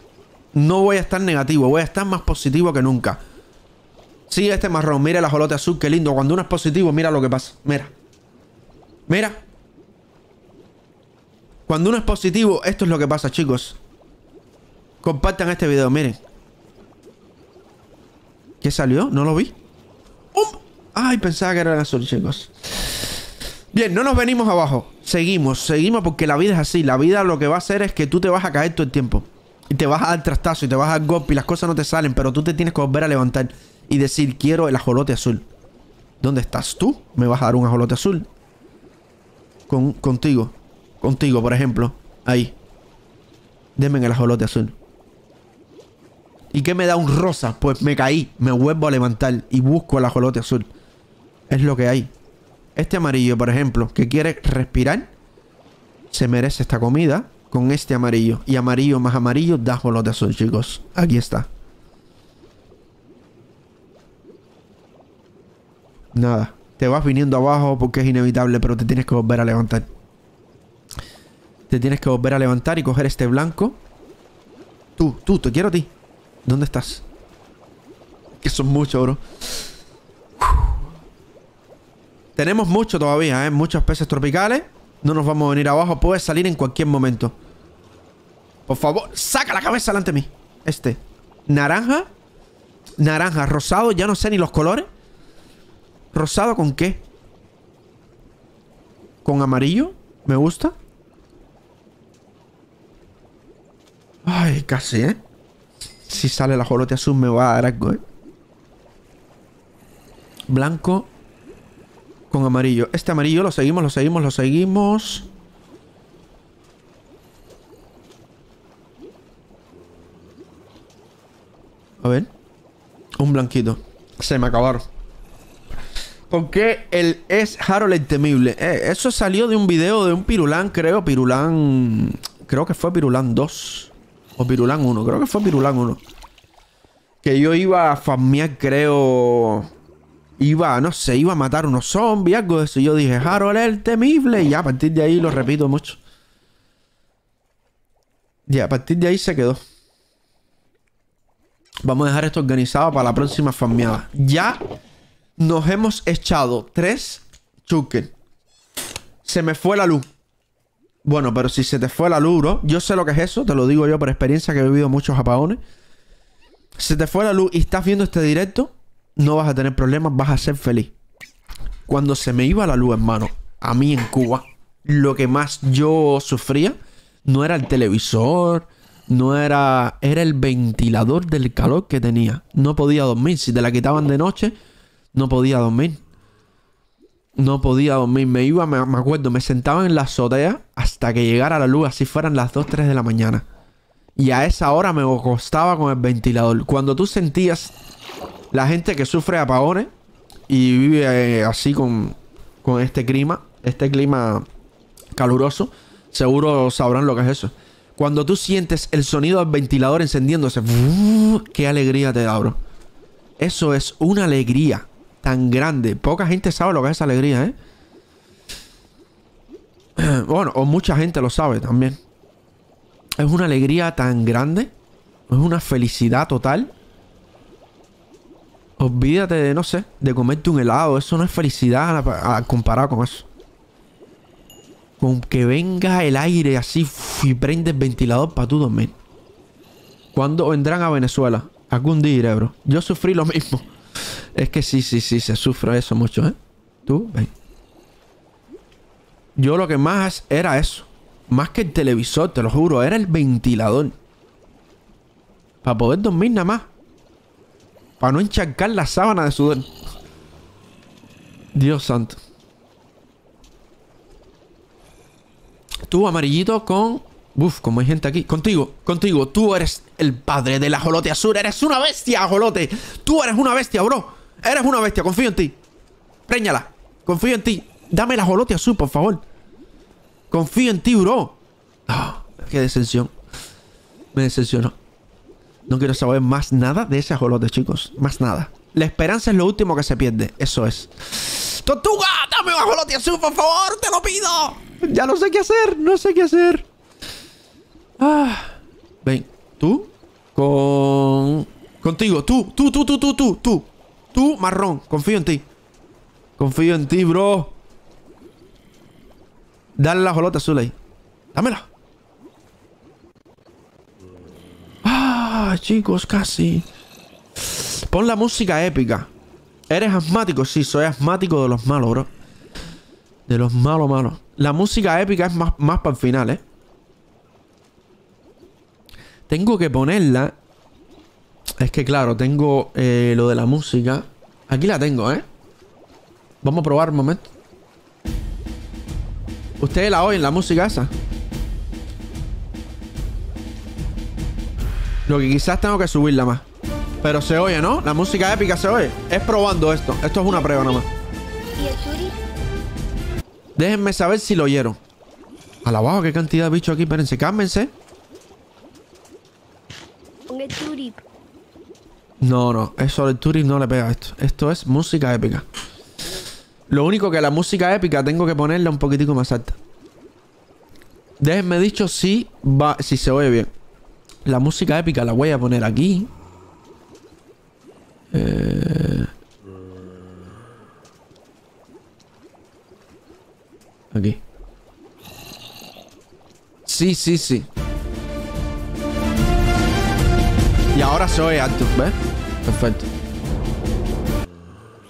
No voy a estar negativo, voy a estar más positivo que nunca. Sí, este marrón, mira el ajolote azul, qué lindo. Cuando uno es positivo, mira lo que pasa. Mira. Mira. Cuando uno es positivo, esto es lo que pasa, chicos. Compartan este video, miren. ¿Qué salió? No lo vi. ¡Um! Ay, pensaba que era el azul, chicos. Bien, no nos venimos abajo. Seguimos, seguimos porque la vida es así. La vida lo que va a hacer es que tú te vas a caer todo el tiempo. Y te vas a dar trastazo y te vas a dar golpe y las cosas no te salen. Pero tú te tienes que volver a levantar y decir, quiero el ajolote azul. ¿Dónde estás tú? Me vas a dar un ajolote azul. Con, contigo. Contigo, por ejemplo. Ahí. Denme el ajolote azul. ¿Y qué me da un rosa? Pues me caí, me vuelvo a levantar y busco el ajolote azul. Es lo que hay. Este amarillo, por ejemplo, que quiere respirar, se merece esta comida con este amarillo. Y amarillo más amarillo da de azul, chicos. Aquí está. Nada. Te vas viniendo abajo porque es inevitable, pero te tienes que volver a levantar. Te tienes que volver a levantar y coger este blanco. Tú, tú, te quiero a ti. ¿Dónde estás? Que son muchos, bro. Tenemos mucho todavía, ¿eh? Muchos peces tropicales. No nos vamos a venir abajo. Puede salir en cualquier momento. Por favor, saca la cabeza delante de mí. Este. Naranja. Naranja. Rosado. Ya no sé ni los colores. ¿Rosado con qué? Con amarillo. Me gusta. Ay, casi, ¿eh? Si sale la jolote azul me va a dar algo, ¿eh? Blanco con amarillo. Este amarillo lo seguimos, lo seguimos, lo seguimos. A ver. Un blanquito. Se me acabaron. ¿Por qué el es Harold el temible? Eh, eso salió de un video de un Pirulán, creo. Pirulán... Creo que fue Pirulán 2. O Pirulán 1. Creo que fue Pirulán 1. Que yo iba a farmear, creo iba, no sé, iba a matar unos zombies, algo de eso. Y yo dije, Harold el temible. Y ya a partir de ahí lo repito mucho. Y a partir de ahí se quedó. Vamos a dejar esto organizado para la próxima farmeada. Ya nos hemos echado tres chuquen. Se me fue la luz. Bueno, pero si se te fue la luz, bro. Yo sé lo que es eso, te lo digo yo por experiencia que he vivido muchos apagones. Se te fue la luz y estás viendo este directo no vas a tener problemas, vas a ser feliz. Cuando se me iba la luz, hermano, a mí en Cuba, lo que más yo sufría no era el televisor, no era, era el ventilador del calor que tenía. No podía dormir. Si te la quitaban de noche, no podía dormir. No podía dormir. Me iba, me, acuerdo, me sentaba en la azotea hasta que llegara la luz, así fueran las 2, 3 de la mañana. Y a esa hora me acostaba con el ventilador. Cuando tú sentías la gente que sufre apagones y vive eh, así con, este clima, este clima caluroso, seguro sabrán lo que es eso. Cuando tú sientes el sonido del ventilador encendiéndose, qué alegría te da, bro. Eso es una alegría tan grande. Poca gente sabe lo que es esa alegría, ¿eh? (clears throat) Bueno, o mucha gente lo sabe también. Es una alegría tan grande. Es una felicidad total. Olvídate de, no sé, de comerte un helado. Eso no es felicidad comparado con eso. Con que venga el aire así y prende el ventilador para tú dormir. ¿Cuándo vendrán a Venezuela? Algún día bro. Yo sufrí lo mismo. Es que sí, sí, sí, se sufre eso mucho, ¿eh? Tú, ven. Yo lo que más era eso. Más que el televisor, te lo juro. Era el ventilador. Para poder dormir nada más. Para no encharcar la sábana de sudor. Dios santo. Tú, amarillito, con... Uf, como hay gente aquí. Contigo, contigo. Tú eres el padre de la ajolote azul. Eres una bestia, ajolote. Tú eres una bestia, bro. Eres una bestia. Confío en ti. Préñala. Confío en ti. Dame la ajolote azul, por favor. Confío en ti, bro. Ah, qué decepción. Me decepcionó. No quiero saber más nada de ese ajolote, chicos. Más nada. La esperanza es lo último que se pierde. Eso es. ¡Tortuga! ¡Dame un ajolote azul, por favor! ¡Te lo pido! Ya no sé qué hacer. No sé qué hacer. Ah. Ven. Tú. Con... Contigo. Tú. Tú, tú, tú, tú, tú. Tú. Tú, marrón. Confío en ti. Confío en ti, bro. Dale la ajolote azul ahí. Dámela. Ah, chicos, casi. Pon la música épica. ¿Eres asmático? Sí, soy asmático de los malos, bro. De los malos, malos. La música épica es más, más para el final, ¿eh? Tengo que ponerla. Es que, claro, tengo eh, lo de la música. Aquí la tengo, ¿eh? Vamos a probar un momento. ¿Ustedes la oyen, la música esa? Lo que quizás tengo que subirla más. Pero se oye, ¿no? La música épica se oye. Es probando esto. Esto es una prueba nomás. Déjenme saber si lo oyeron. A la baja qué cantidad de bichos aquí. Espérense, cálmense. No, no. Eso el turip no le pega a esto. Esto es música épica. Lo único que la música épica tengo que ponerla un poquitico más alta. Déjenme dicho si, va, si se oye bien. La música épica la voy a poner aquí. Eh, aquí. Sí, sí, sí. Y ahora soy alto, ¿ves? Perfecto.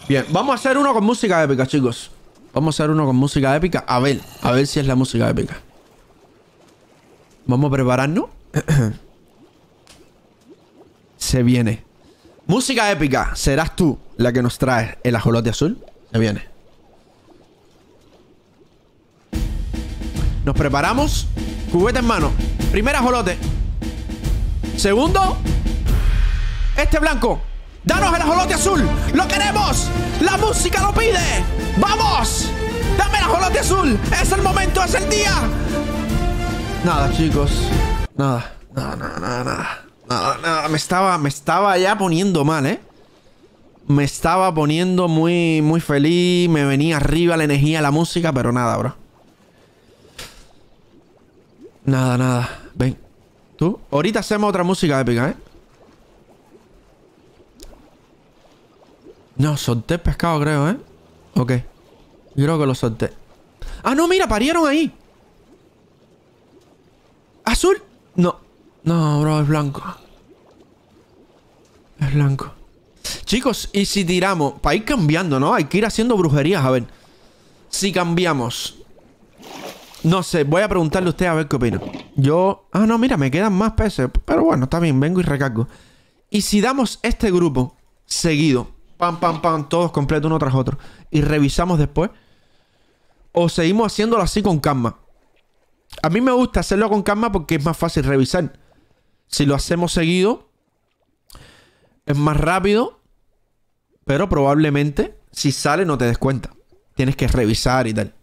Bien, vamos a hacer uno con música épica, chicos. Vamos a hacer uno con música épica. A ver, a ver si es la música épica. Vamos a prepararnos. (clears throat) se viene. Música épica, serás tú la que nos trae el ajolote azul. Se viene. Nos preparamos. Cubeta en mano. Primera ajolote. Segundo. Este blanco. Danos el ajolote azul. Lo queremos. La música lo pide. ¡Vamos! Dame el ajolote azul. Es el momento, es el día. Nada, chicos. Nada, nada, nada, nada. Ah, ah, me estaba, me estaba ya poniendo mal, ¿eh? Me estaba poniendo muy, muy feliz. Me venía arriba la energía, la música, pero nada, bro. Nada, nada. Ven. ¿Tú? Ahorita hacemos otra música épica, ¿eh? No, solté pescado, creo, ¿eh? Ok. Creo que lo solté. ¡Ah, no! Mira, parieron ahí. ¡Azul! No. No, bro, es blanco. Es blanco. Chicos, y si tiramos... Para ir cambiando, ¿no? Hay que ir haciendo brujerías, a ver. Si cambiamos... No sé, voy a preguntarle a usted a ver qué opina. Yo... Ah, no, mira, me quedan más peces. Pero bueno, está bien, vengo y recargo. Y si damos este grupo seguido, pam, pam, pam, todos completos uno tras otro, y revisamos después, o seguimos haciéndolo así con calma. A mí me gusta hacerlo con calma porque es más fácil revisar. Si lo hacemos seguido, es más rápido, pero probablemente si sale no te des cuenta. Tienes que revisar y tal.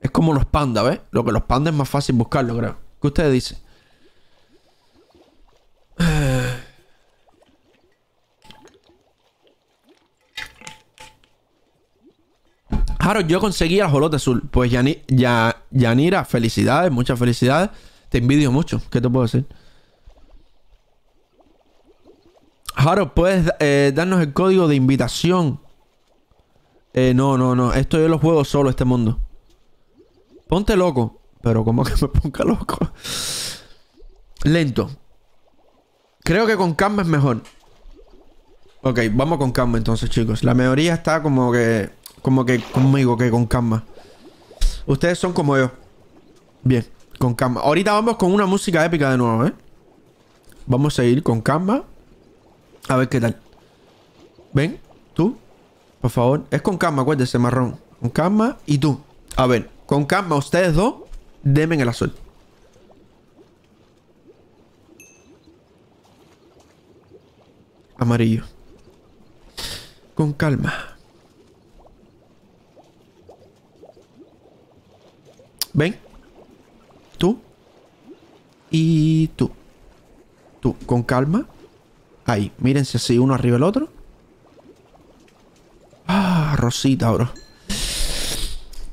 Es como los pandas, ¿ves? Lo que los pandas es más fácil buscarlo, creo. ¿Qué ustedes dicen? (sighs) Harold, yo conseguí al jolote azul. Pues Yanira, felicidades, muchas felicidades. Te envidio mucho, ¿qué te puedo decir? Jaro, ¿puedes eh, darnos el código de invitación? Eh, no, no, no. Esto yo lo juego solo, este mundo. Ponte loco. Pero ¿cómo que me ponga loco? Lento. Creo que con calma es mejor. Ok, vamos con calma entonces, chicos. La mayoría está como que... Como que conmigo, que con calma. Ustedes son como yo. Bien, con calma. Ahorita vamos con una música épica de nuevo, ¿eh? Vamos a ir con calma. A ver qué tal. Ven, tú, por favor. Es con calma, acuérdese, marrón. Con calma y tú. A ver, con calma, ustedes dos, denme el azul. Amarillo. Con calma. Ven. Tú. Y tú. Tú. Con calma. Ahí, mírense así, uno arriba el otro. Ah, Rosita, bro.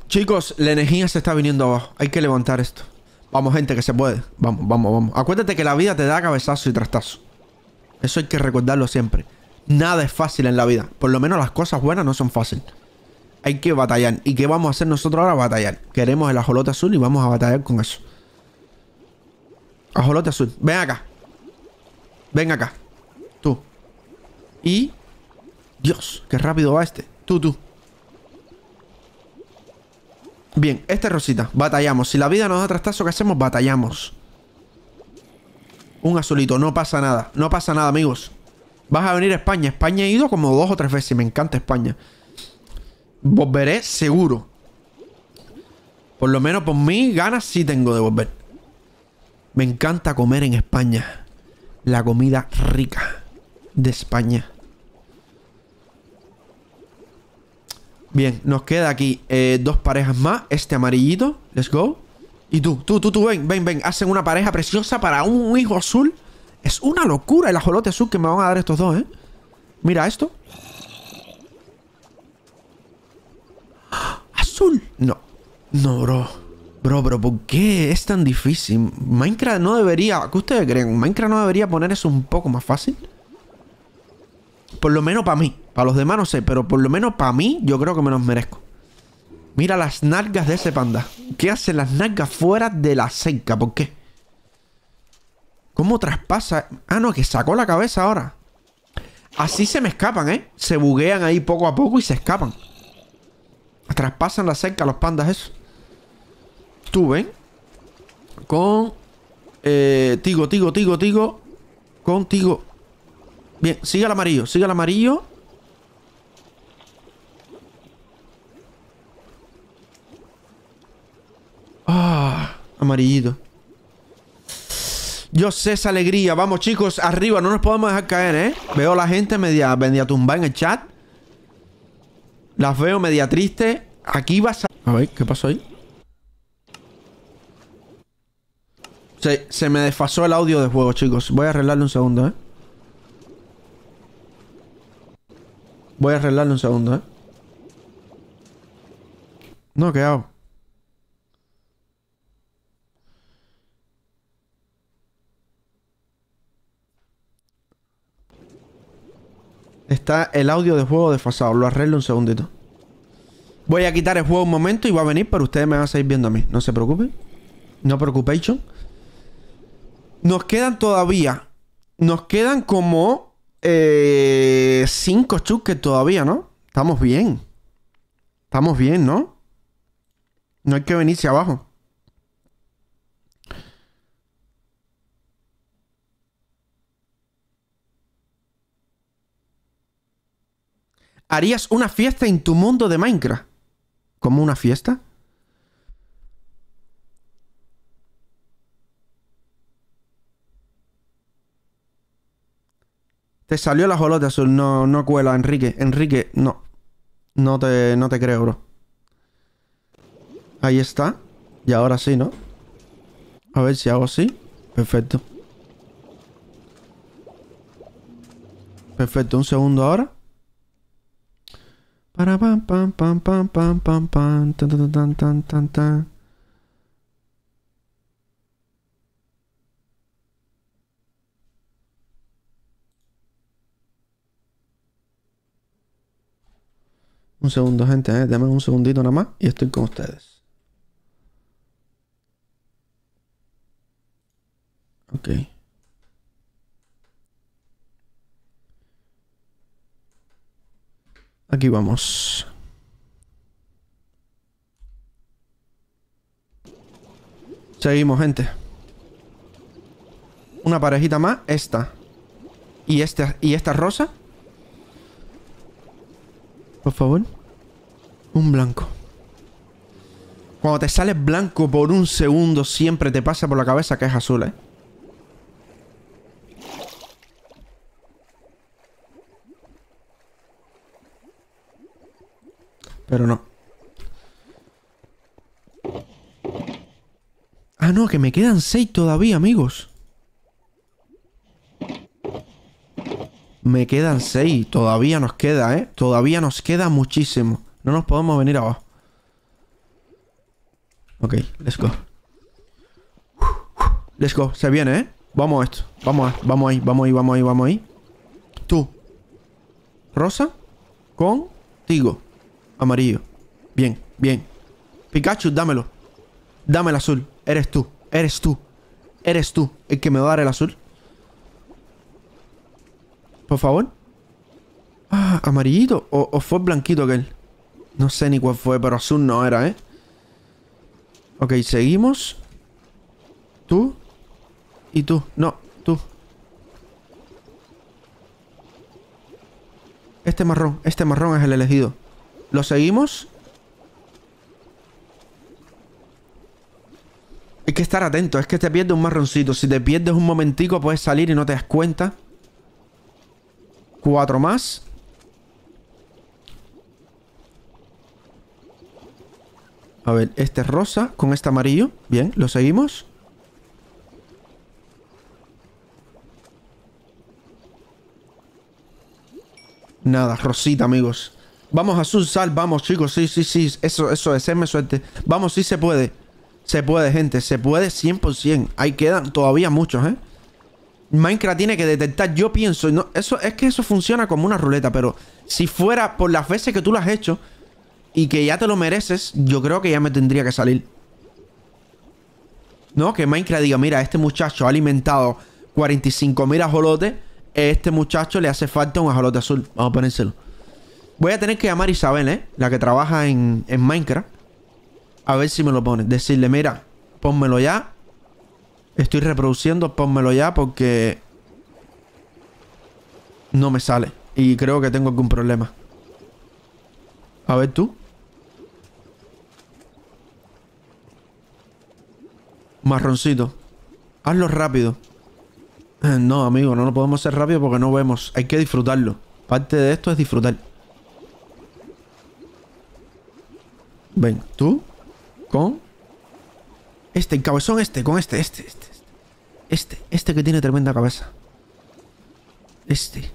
Chicos, la energía se está viniendo abajo. Hay que levantar esto. Vamos, gente, que se puede. Vamos, vamos, vamos. Acuérdate que la vida te da cabezazo y trastazo. Eso hay que recordarlo siempre. Nada es fácil en la vida. Por lo menos las cosas buenas no son fáciles. Hay que batallar. ¿Y qué vamos a hacer nosotros ahora? Batallar. Queremos el ajolote azul y vamos a batallar con eso. Ajolote azul. Ven acá. Ven acá. Y... Dios, qué rápido va este. Tú, tú. Bien, este es Rosita. Batallamos. Si la vida nos da trastazo, ¿qué hacemos? Batallamos. Un azulito. No pasa nada. No pasa nada, amigos. Vas a venir a España. España he ido como dos o tres veces. Me encanta España. Volveré seguro. Por lo menos por mí, ganas sí tengo de volver. Me encanta comer en España. La comida rica de España. Bien, nos queda aquí eh, dos parejas más. Este amarillito. Let's go. Y tú, tú, tú, tú, ven, ven, ven. Hacen una pareja preciosa para un hijo azul. Es una locura el ajolote azul que me van a dar estos dos, ¿eh? Mira esto. ¡Ah! ¡Azul! No. No, bro. Bro, bro, ¿por qué es tan difícil? Minecraft no debería... ¿Qué ustedes creen? ¿Minecraft no debería poner eso un poco más fácil? Por lo menos para mí. Para los demás no sé, pero por lo menos para mí yo creo que me los merezco. Mira las nalgas de ese panda. ¿Qué hacen las nalgas fuera de la cerca? ¿Por qué? ¿Cómo traspasa? Ah, no, que sacó la cabeza ahora. Así se me escapan, ¿eh? Se buguean ahí poco a poco y se escapan. Traspasan la cerca los pandas eso. Tú, ven. Con... Eh, tigo, tigo, tigo, tigo. Contigo. Bien, sigue el amarillo, sigue el amarillo. Ah, amarillito. Yo sé esa alegría. Vamos, chicos, arriba. No nos podemos dejar caer, ¿eh? Veo a la gente media, media tumba en el chat. Las veo media triste. Aquí vas a... A ver, ¿qué pasó ahí? Se, se me desfasó el audio de juego, chicos. Voy a arreglarle un segundo, ¿eh? Voy a arreglarlo un segundo, ¿eh? No, ¿qué hago? Está el audio de juego desfasado. Lo arreglo un segundito. Voy a quitar el juego un momento y va a venir, pero ustedes me van a seguir viendo a mí. No se preocupen. No preocupéis. Nos quedan todavía. Nos quedan como eh, cinco que todavía, ¿no? Estamos bien. Estamos bien, ¿no? No hay que venirse abajo. ¿Harías una fiesta en tu mundo de Minecraft? ¿Como una fiesta? salió la jolota azul. No, no cuela, Enrique. Enrique, no. No te, no te creo, bro. Ahí está. Y ahora sí, ¿no? A ver si hago así. Perfecto. Perfecto, un segundo ahora. Para pam pam pam pam pam pam pam tan tan tan tan tan Un segundo, gente, ¿eh? dame un segundito nada más y estoy con ustedes. Ok. Aquí vamos. Seguimos, gente. Una parejita más, esta. Y esta, y esta rosa. Por favor. Un blanco. Cuando te sales blanco por un segundo, siempre te pasa por la cabeza que es azul, ¿eh? Pero no. Ah, no, que me quedan seis todavía, amigos. Me quedan 6. Todavía nos queda, ¿eh? Todavía nos queda muchísimo. No nos podemos venir abajo. Ok, let's go. Let's go. Se viene, ¿eh? Vamos a esto. Vamos a... Vamos ahí, vamos ahí, vamos ahí, vamos ahí. Tú. Rosa. Contigo. Amarillo. Bien, bien. Pikachu, dámelo. Dame el azul. Eres tú. Eres tú. Eres tú el que me va a dar el azul. Por favor. Ah, amarillito. O, fue blanquito aquel. No sé ni cuál fue, pero azul no era, ¿eh? Ok, seguimos. Tú. Y tú. No, tú. Este marrón. Este marrón es el elegido. Lo seguimos. Hay que estar atento. Es que te pierdes un marroncito. Si te pierdes un momentico, puedes salir y no te das cuenta. Cuatro más. A ver, este rosa con este amarillo. Bien, lo seguimos. Nada, rosita, amigos. Vamos a Sal, vamos, chicos. Sí, sí, sí. Eso, eso, es me suerte. Vamos, sí se puede. Se puede, gente. Se puede 100%. Ahí quedan todavía muchos, ¿eh? Minecraft tiene que detectar, yo pienso, eso, es que eso funciona como una ruleta, pero si fuera por las veces que tú lo has hecho y que ya te lo mereces, yo creo que ya me tendría que salir. No, que Minecraft diga, mira, este muchacho ha alimentado 45.000 ajolotes, este muchacho le hace falta un ajolote azul, vamos a ponérselo. Voy a tener que llamar a Isabel, ¿eh? La que trabaja en, en Minecraft. A ver si me lo pone. Decirle, mira, pónmelo ya. Estoy reproduciendo, pónmelo ya porque... No me sale. Y creo que tengo algún problema. A ver tú. Marroncito. Hazlo rápido. Eh, no, amigo, no lo podemos hacer rápido porque no vemos. Hay que disfrutarlo. Parte de esto es disfrutar. Ven, tú con este, el cabezón este, con este, este, este, este. Este, este que tiene tremenda cabeza. Este.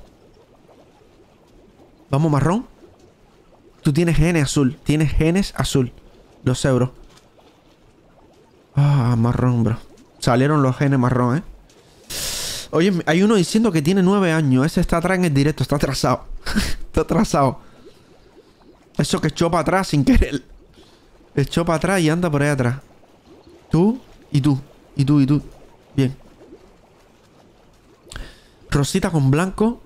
Vamos, marrón. Tú tienes genes azul. Tienes genes azul. Los euros. Ah, marrón, bro. Salieron los genes marrón, ¿eh? Oye, hay uno diciendo que tiene nueve años. Ese está atrás en el directo. Está atrasado. (laughs) está atrasado. Eso que echó atrás sin querer. Echó para atrás y anda por ahí atrás. Tú y tú. Y tú y tú. Bien. Rosita con blanco.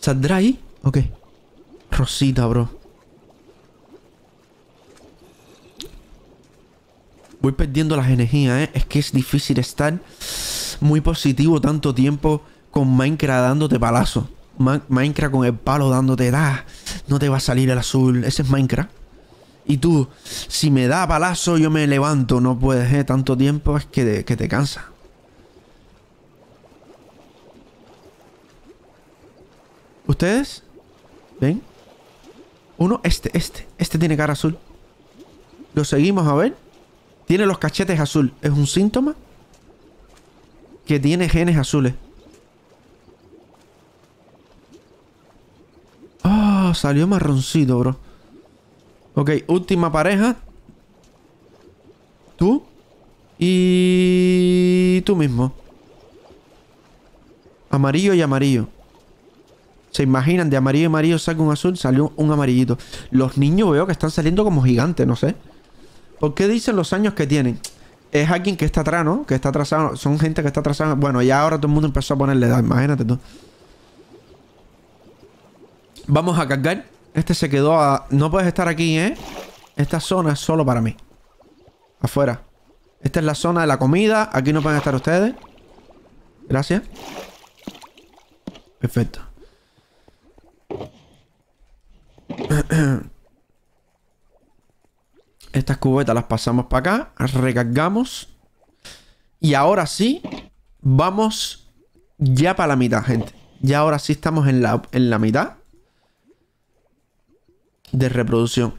¿Saldrá ahí? Ok. Rosita, bro. Voy perdiendo las energías, ¿eh? Es que es difícil estar muy positivo tanto tiempo con Minecraft dándote palazo. Minecraft con el palo dándote, da, no te va a salir el azul. Ese es Minecraft. Y tú, si me da palazo, yo me levanto. No puedes, ¿eh? Tanto tiempo es que te, cansa. ¿Ustedes? ¿Ven? Uno, este, este. Este tiene cara azul. Lo seguimos, a ver. Tiene los cachetes azul. ¿Es un síntoma? Que tiene genes azules. Oh, salió marroncito, bro. Ok, última pareja. Tú. Y tú mismo. Amarillo y amarillo. ¿Se imaginan? De amarillo y amarillo saca un azul, salió un amarillito. Los niños veo que están saliendo como gigantes, no sé. ¿Por qué dicen los años que tienen? Es alguien que está atrás, ¿no? Que está atrasado. Son gente que está atrasada. Bueno, ya ahora todo el mundo empezó a ponerle edad. Imagínate tú. Vamos a cargar. Este se quedó a... No puedes estar aquí, ¿eh? Esta zona es solo para mí. Afuera. Esta es la zona de la comida. Aquí no pueden estar ustedes. Gracias. Perfecto. (clears throat) Estas cubetas las pasamos para acá. Recargamos. Y ahora sí. Vamos ya para la mitad, gente. Ya ahora sí estamos en la, en la mitad de reproducción.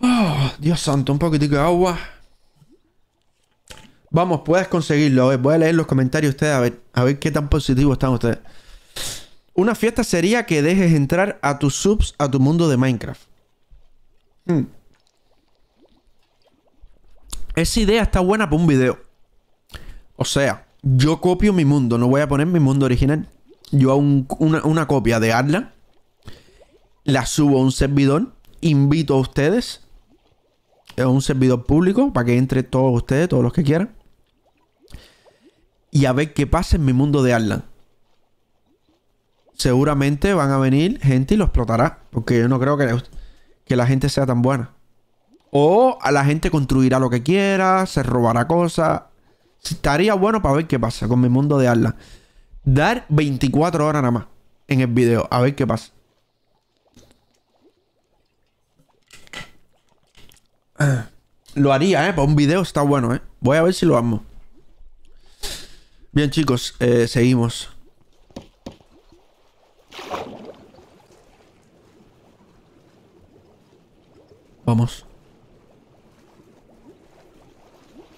Oh, Dios santo, un poquitico de agua. Vamos, puedes conseguirlo. A voy a leer los comentarios ustedes a ver, a ver qué tan positivos están ustedes. Una fiesta sería que dejes entrar a tus subs a tu mundo de Minecraft. Hmm. Esa idea está buena para un video. O sea, yo copio mi mundo, no voy a poner mi mundo original. Yo hago una, copia de Atlas la subo a un servidor. Invito a ustedes a un servidor público para que entre todos ustedes, todos los que quieran. Y a ver qué pasa en mi mundo de Arlan. Seguramente van a venir gente y lo explotará. Porque yo no creo que, que la gente sea tan buena. O a la gente construirá lo que quiera, se robará cosas. Estaría bueno para ver qué pasa con mi mundo de Arlan. Dar 24 horas nada más en el video, a ver qué pasa. Lo haría, ¿eh? Para un video está bueno, ¿eh? Voy a ver si lo amo Bien, chicos, eh, seguimos. Vamos.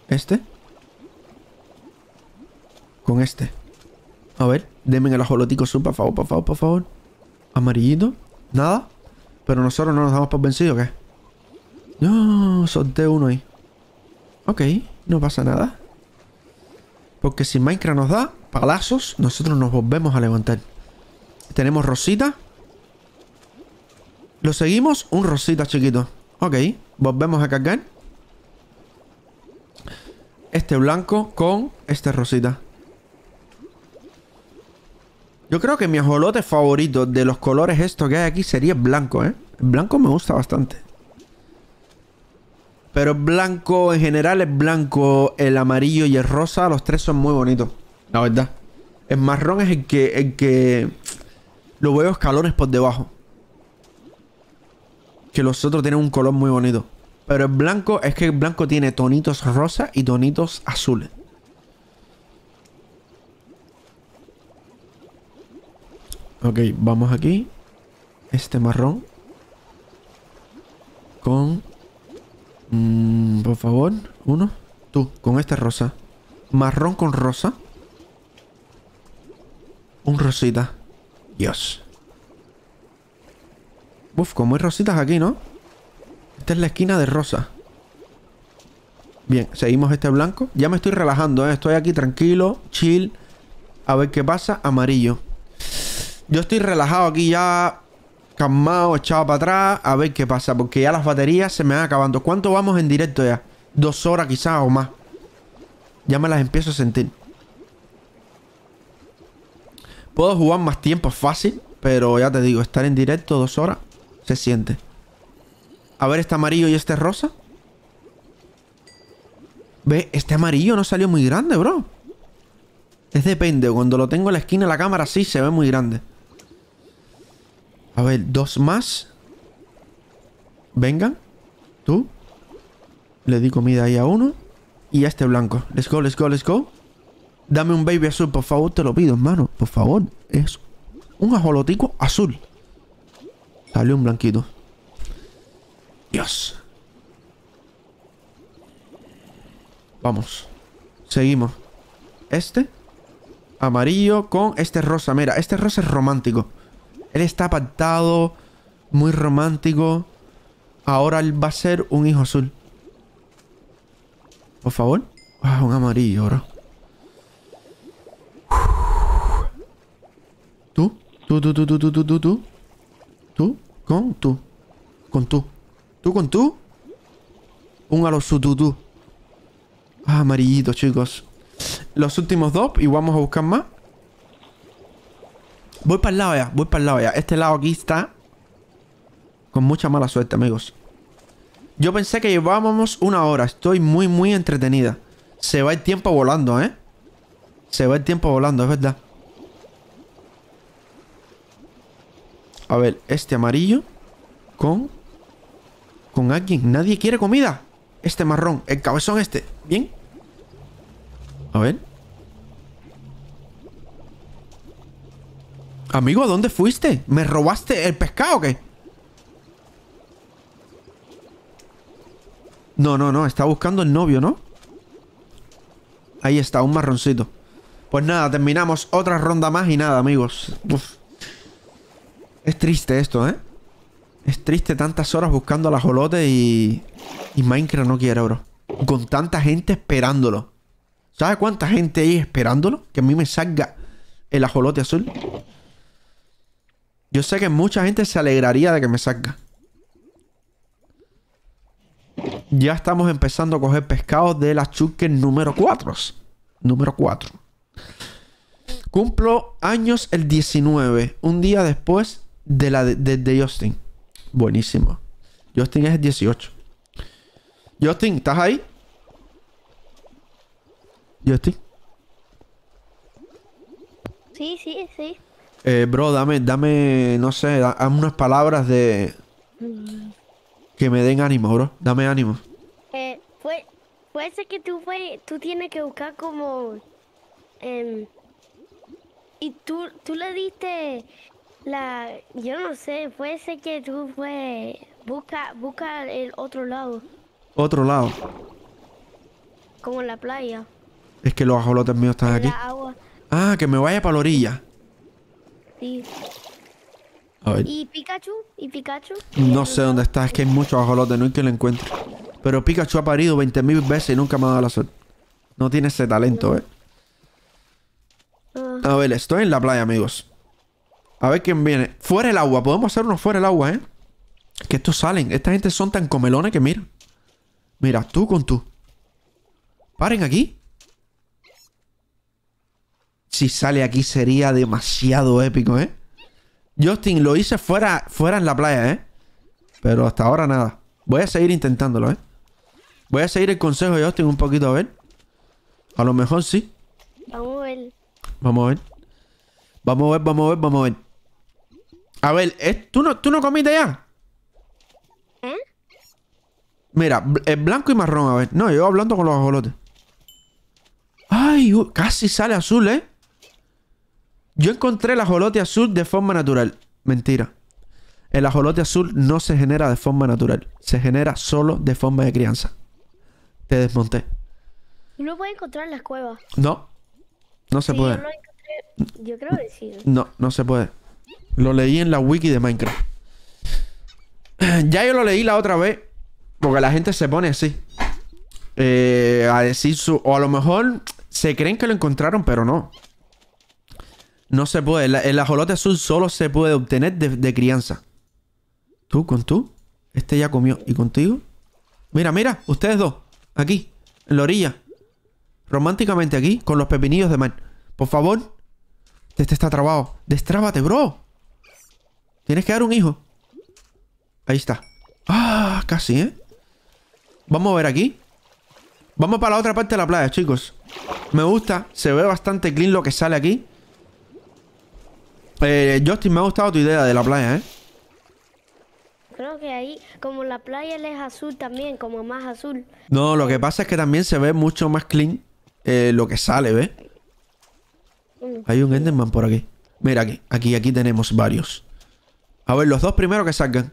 ¿Este? Con este. A ver, denme el ajolotico su, por favor, por favor, por favor. Amarillito. Nada. Pero nosotros no nos damos por vencidos, ¿qué? No, solté uno ahí. Ok, no pasa nada. Porque si Minecraft nos da palazos, nosotros nos volvemos a levantar. Tenemos Rosita. Lo seguimos, un Rosita chiquito. Ok, volvemos a cargar. Este blanco con este Rosita. Yo creo que mi ajolote favorito de los colores estos que hay aquí sería blanco, ¿eh? El blanco me gusta bastante. Pero el blanco, en general, es blanco, el amarillo y el rosa, los tres son muy bonitos. La verdad. El marrón es el que, el que lo veo escalones por debajo. Que los otros tienen un color muy bonito. Pero el blanco es que el blanco tiene tonitos rosa y tonitos azules. Ok, vamos aquí. Este marrón. Con Mm, por favor, uno. Tú, con esta rosa. Marrón con rosa. Un rosita. Dios. Uf, como hay rositas aquí, ¿no? Esta es la esquina de rosa. Bien, seguimos este blanco. Ya me estoy relajando, ¿eh? Estoy aquí tranquilo, chill. A ver qué pasa. Amarillo. Yo estoy relajado aquí ya calmado, echado para atrás, a ver qué pasa, porque ya las baterías se me van acabando. ¿Cuánto vamos en directo ya? Dos horas quizás o más. Ya me las empiezo a sentir. Puedo jugar más tiempo fácil, pero ya te digo, estar en directo dos horas se siente. A ver, este amarillo y este rosa. Ve, este amarillo no salió muy grande, bro. Es depende, cuando lo tengo en la esquina de la cámara sí se ve muy grande. A ver, dos más. Vengan. Tú. Le di comida ahí a uno. Y a este blanco. Let's go, let's go, let's go. Dame un baby azul, por favor, te lo pido, hermano. Por favor. Es un ajolotico azul. Salió un blanquito. Dios. Vamos. Seguimos. Este. Amarillo con este rosa. Mira, este rosa es romántico. Él está apartado, muy romántico. Ahora él va a ser un hijo azul. Por favor. Ah, un amarillo, ahora. ¿Tú? ¿Tú, Tú, tú, tú, tú, tú, tú, tú, tú, tú. con tú. Con tú. Tú con tú. Un a los su, tú, Ah, amarillito, chicos. Los últimos dos y vamos a buscar más. Voy para el lado ya, voy para el lado ya. Este lado aquí está con mucha mala suerte, amigos. Yo pensé que llevábamos una hora. Estoy muy, muy entretenida. Se va el tiempo volando, ¿eh? Se va el tiempo volando, es verdad. A ver, este amarillo con... Con alguien. Nadie quiere comida. Este marrón. El cabezón este. Bien. A ver. Amigo, ¿a dónde fuiste? ¿Me robaste el pescado o qué? No, no, no. Está buscando el novio, ¿no? Ahí está, un marroncito. Pues nada, terminamos otra ronda más y nada, amigos. Es triste esto, ¿eh? Es triste tantas horas buscando a ajolote y... Y Minecraft no quiere, bro. Con tanta gente esperándolo. ¿Sabes cuánta gente ahí esperándolo? Que a mí me salga el ajolote azul. Yo sé que mucha gente se alegraría de que me salga. Ya estamos empezando a coger pescados de las chuques número 4. Número 4. Cumplo años el 19, un día después de la de, de Justin. Buenísimo. Justin es el 18. Justin, ¿estás ahí? Justin. Sí, sí, sí. Eh, bro, dame, dame, no sé, dame unas palabras de... Que me den ánimo, bro. Dame ánimo. Eh, pues, puede ser que tú, fue, tú tienes que buscar como... Em, y tú, tú le diste la... Yo no sé, puede ser que tú, fue, busca, busca el otro lado. ¿Otro lado? Como en la playa. Es que los ajolotes míos están aquí. Ah, que me vaya para la orilla. ¿Y Pikachu? ¿Y Pikachu? No sé dónde está, es que hay muchos ajolotes, no hay que lo encuentre. Pero Pikachu ha parido 20.000 veces y nunca me ha dado la suerte. No tiene ese talento, ¿eh? Ah. A ver, estoy en la playa, amigos. A ver quién viene. Fuera el agua, podemos hacer unos fuera el agua, ¿eh? Que estos salen. Esta gente son tan comelones que mira. Mira, tú con tú. Paren aquí si sale aquí sería demasiado épico, ¿eh? Justin, lo hice fuera, en la playa, ¿eh? Pero hasta ahora nada. Voy a seguir intentándolo, ¿eh? Voy a seguir el consejo de Justin un poquito, a ver. A lo mejor sí. Vamos a ver. Vamos a ver. Vamos a ver, vamos a ver, vamos a ver. A ver, ¿tú, no, ¿tú no comiste ya? ¿Eh? Mira, es blanco y marrón, a ver. No, yo hablando con los ajolotes. Ay, uh, casi sale azul, ¿eh? Yo encontré el ajolote azul de forma natural. Mentira. El ajolote azul no se genera de forma natural. Se genera solo de forma de crianza. Te desmonté. No lo puedes encontrar en las cuevas. No. No se puede. Yo, creo que sí. No, no se puede. Lo leí en la wiki de Minecraft. (clears throat) Ya yo lo leí la otra vez. Porque la gente se pone así. Eh, a decir su. O a lo mejor se creen que lo encontraron, pero no. No se puede. el ajolote azul solo se puede obtener de, de, crianza. Tú con tú. Este ya comió. ¿Y contigo? Mira, mira. Ustedes dos. Aquí. En la orilla. Románticamente aquí. Con los pepinillos de mar. Por favor. Este está trabado. Destrábate, bro. Tienes que dar un hijo. Ahí está. Ah, casi, ¿eh? Vamos a ver aquí. Vamos para la otra parte de la playa, chicos. Me gusta. Se ve bastante clean lo que sale aquí. Eh, Justin, me ha gustado tu idea de la playa, ¿eh? Creo que ahí, como la playa es azul también, como más azul. No, lo que pasa es que también se ve mucho más clean eh, lo que sale, ¿ves? Mm. Hay un Enderman por aquí. Mira aquí, aquí, aquí tenemos varios. A ver, los dos primeros que salgan.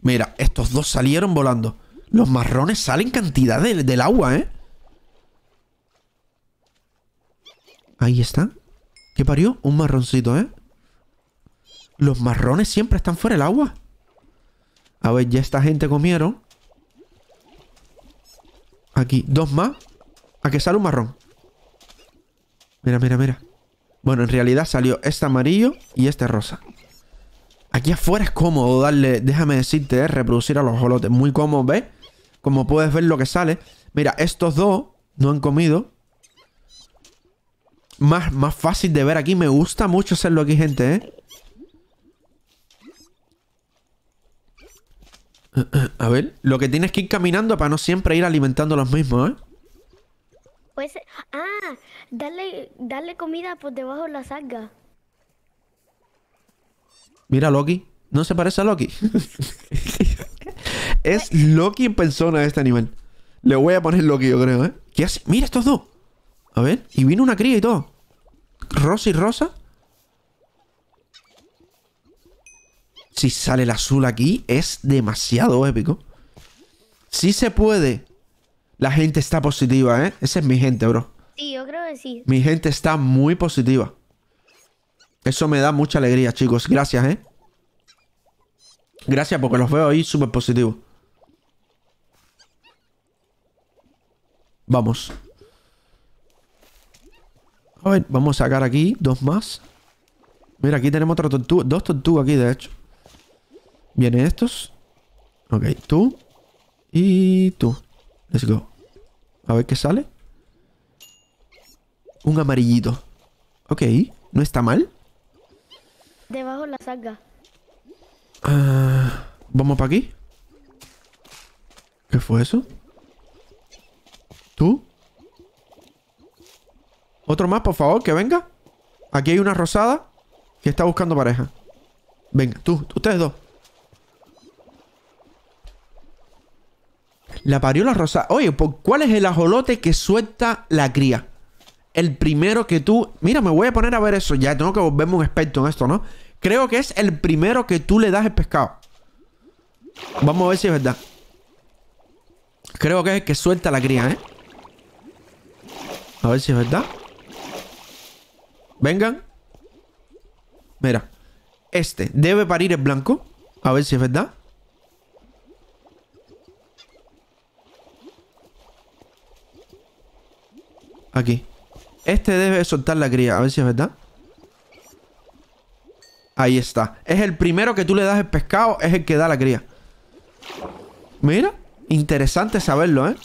Mira, estos dos salieron volando. Los marrones salen cantidad del agua, ¿eh? Ahí están. ¿Qué parió? Un marroncito, ¿eh? Los marrones siempre están fuera del agua. A ver, ya esta gente comieron. Aquí, dos más. A que sale un marrón. Mira, mira, mira. Bueno, en realidad salió este amarillo y este rosa. Aquí afuera es cómodo darle, déjame decirte, eh, reproducir a los jolotes. Muy cómodo, ¿ves? Como puedes ver lo que sale. Mira, estos dos no han comido más, fácil de ver aquí. Me gusta mucho hacerlo aquí, gente, ¿eh? (clears throat) A ver, lo que tienes que ir caminando para no siempre ir alimentando los mismos, ¿eh? Pues, ah, darle, comida por debajo de la salga Mira, Loki. No se parece a Loki. (laughs) es Loki en persona este animal. Le voy a poner Loki, yo creo, ¿eh? ¿Qué hace? Mira estos dos. A ver, y vino una cría y todo. Rosa y rosa. Si sale el azul aquí, es demasiado épico. Si se puede. La gente está positiva, ¿eh? Esa es mi gente, bro. Sí, yo creo que sí. Mi gente está muy positiva. Eso me da mucha alegría, chicos. Gracias, ¿eh? Gracias porque los veo ahí súper positivos. Vamos. A ver, vamos a sacar aquí dos más. Mira, aquí tenemos otro tortuga. Dos tortugas aquí, de hecho. Vienen estos. Ok, tú. Y tú. Let's go. A ver qué sale. Un amarillito. Ok, no está mal. Debajo la saca. Ah, vamos para aquí. ¿Qué fue eso? ¿Tú? Otro más, por favor, que venga. Aquí hay una rosada que está buscando pareja. Venga, tú, ustedes dos. La parió la rosada. Oye, ¿cuál es el ajolote que suelta la cría? El primero que tú... Mira, me voy a poner a ver eso. Ya tengo que volverme un experto en esto, ¿no? Creo que es el primero que tú le das el pescado. Vamos a ver si es verdad. Creo que es el que suelta la cría, ¿eh? A ver si es verdad. Vengan. Mira. Este debe parir el blanco. A ver si es verdad. Aquí. Este debe soltar la cría. A ver si es verdad. Ahí está. Es el primero que tú le das el pescado. Es el que da la cría. Mira. Interesante saberlo, ¿eh?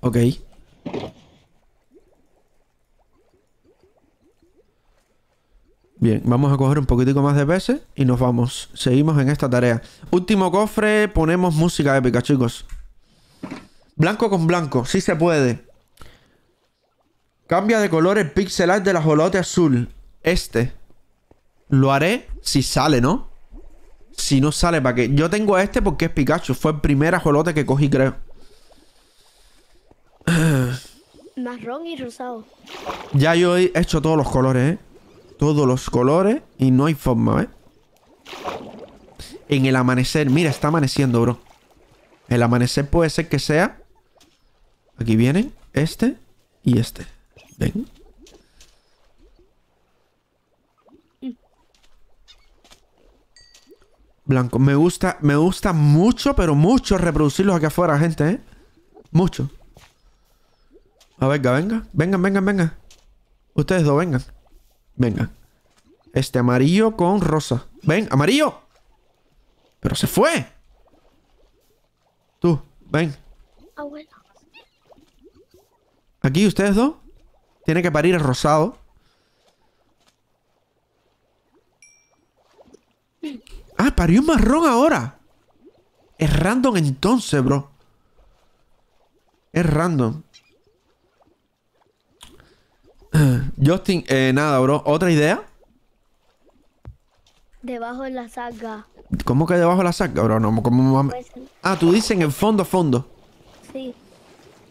Ok. Bien, vamos a coger un poquitico más de peces y nos vamos. Seguimos en esta tarea. Último cofre, ponemos música épica, chicos. Blanco con blanco, sí se puede. Cambia de color el pixel art de la jolote azul. Este. Lo haré si sale, ¿no? Si no sale, ¿para qué? Yo tengo este porque es Pikachu. Fue el primer ajolote que cogí, creo. Marrón y rosado. Ya yo he hecho todos los colores, ¿eh? todos los colores y no hay forma, ¿eh? En el amanecer, mira, está amaneciendo, bro. El amanecer puede ser que sea... Aquí vienen, este y este. Ven. Blanco. Me gusta, me gusta mucho, pero mucho reproducirlos aquí afuera, gente, ¿eh? Mucho. A ver, venga, venga. Vengan, vengan, vengan. Ustedes dos vengan. Venga. Este amarillo con rosa. Ven, amarillo. Pero se fue. Tú, ven. Aquí ustedes dos. Tiene que parir el rosado. Ah, parió un marrón ahora. Es random entonces, bro. Es random. (clears throat) Justin, eh, nada, bro. ¿Otra idea? Debajo de la saga. ¿Cómo que debajo de la saga, bro? ¿cómo pues, ah, tú dices en fondo, fondo. Sí.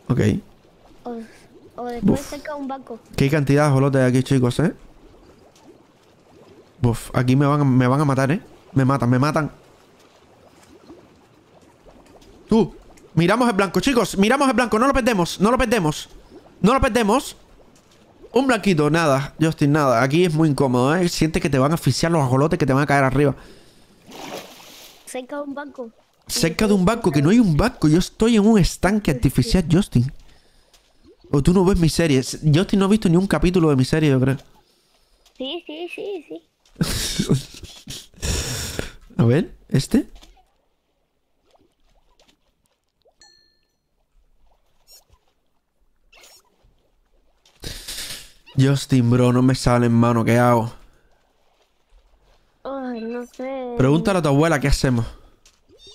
Ok. O, después cerca de un banco. ¿Qué cantidad de jolotes hay aquí, chicos, eh? Uf, aquí me van, a, me van a matar, eh. Me matan, me matan. Tú, miramos el blanco, chicos. Miramos el blanco, no lo perdemos, no lo perdemos. No lo perdemos. Un blanquito, nada. Justin, nada. Aquí es muy incómodo, ¿eh? Sientes que te van a asfixiar los ajolotes que te van a caer arriba. Cerca de un banco. Cerca de un banco, que no hay un banco. Yo estoy en un estanque artificial, Justin. O tú no ves mi serie. Justin no ha visto ni un capítulo de mi serie, yo creo. Sí, sí, sí, sí. (laughs) a ver, ¿este? Justin, bro, no me sale, en mano, ¿qué hago? Ay, no sé. Pregúntale a tu abuela qué hacemos.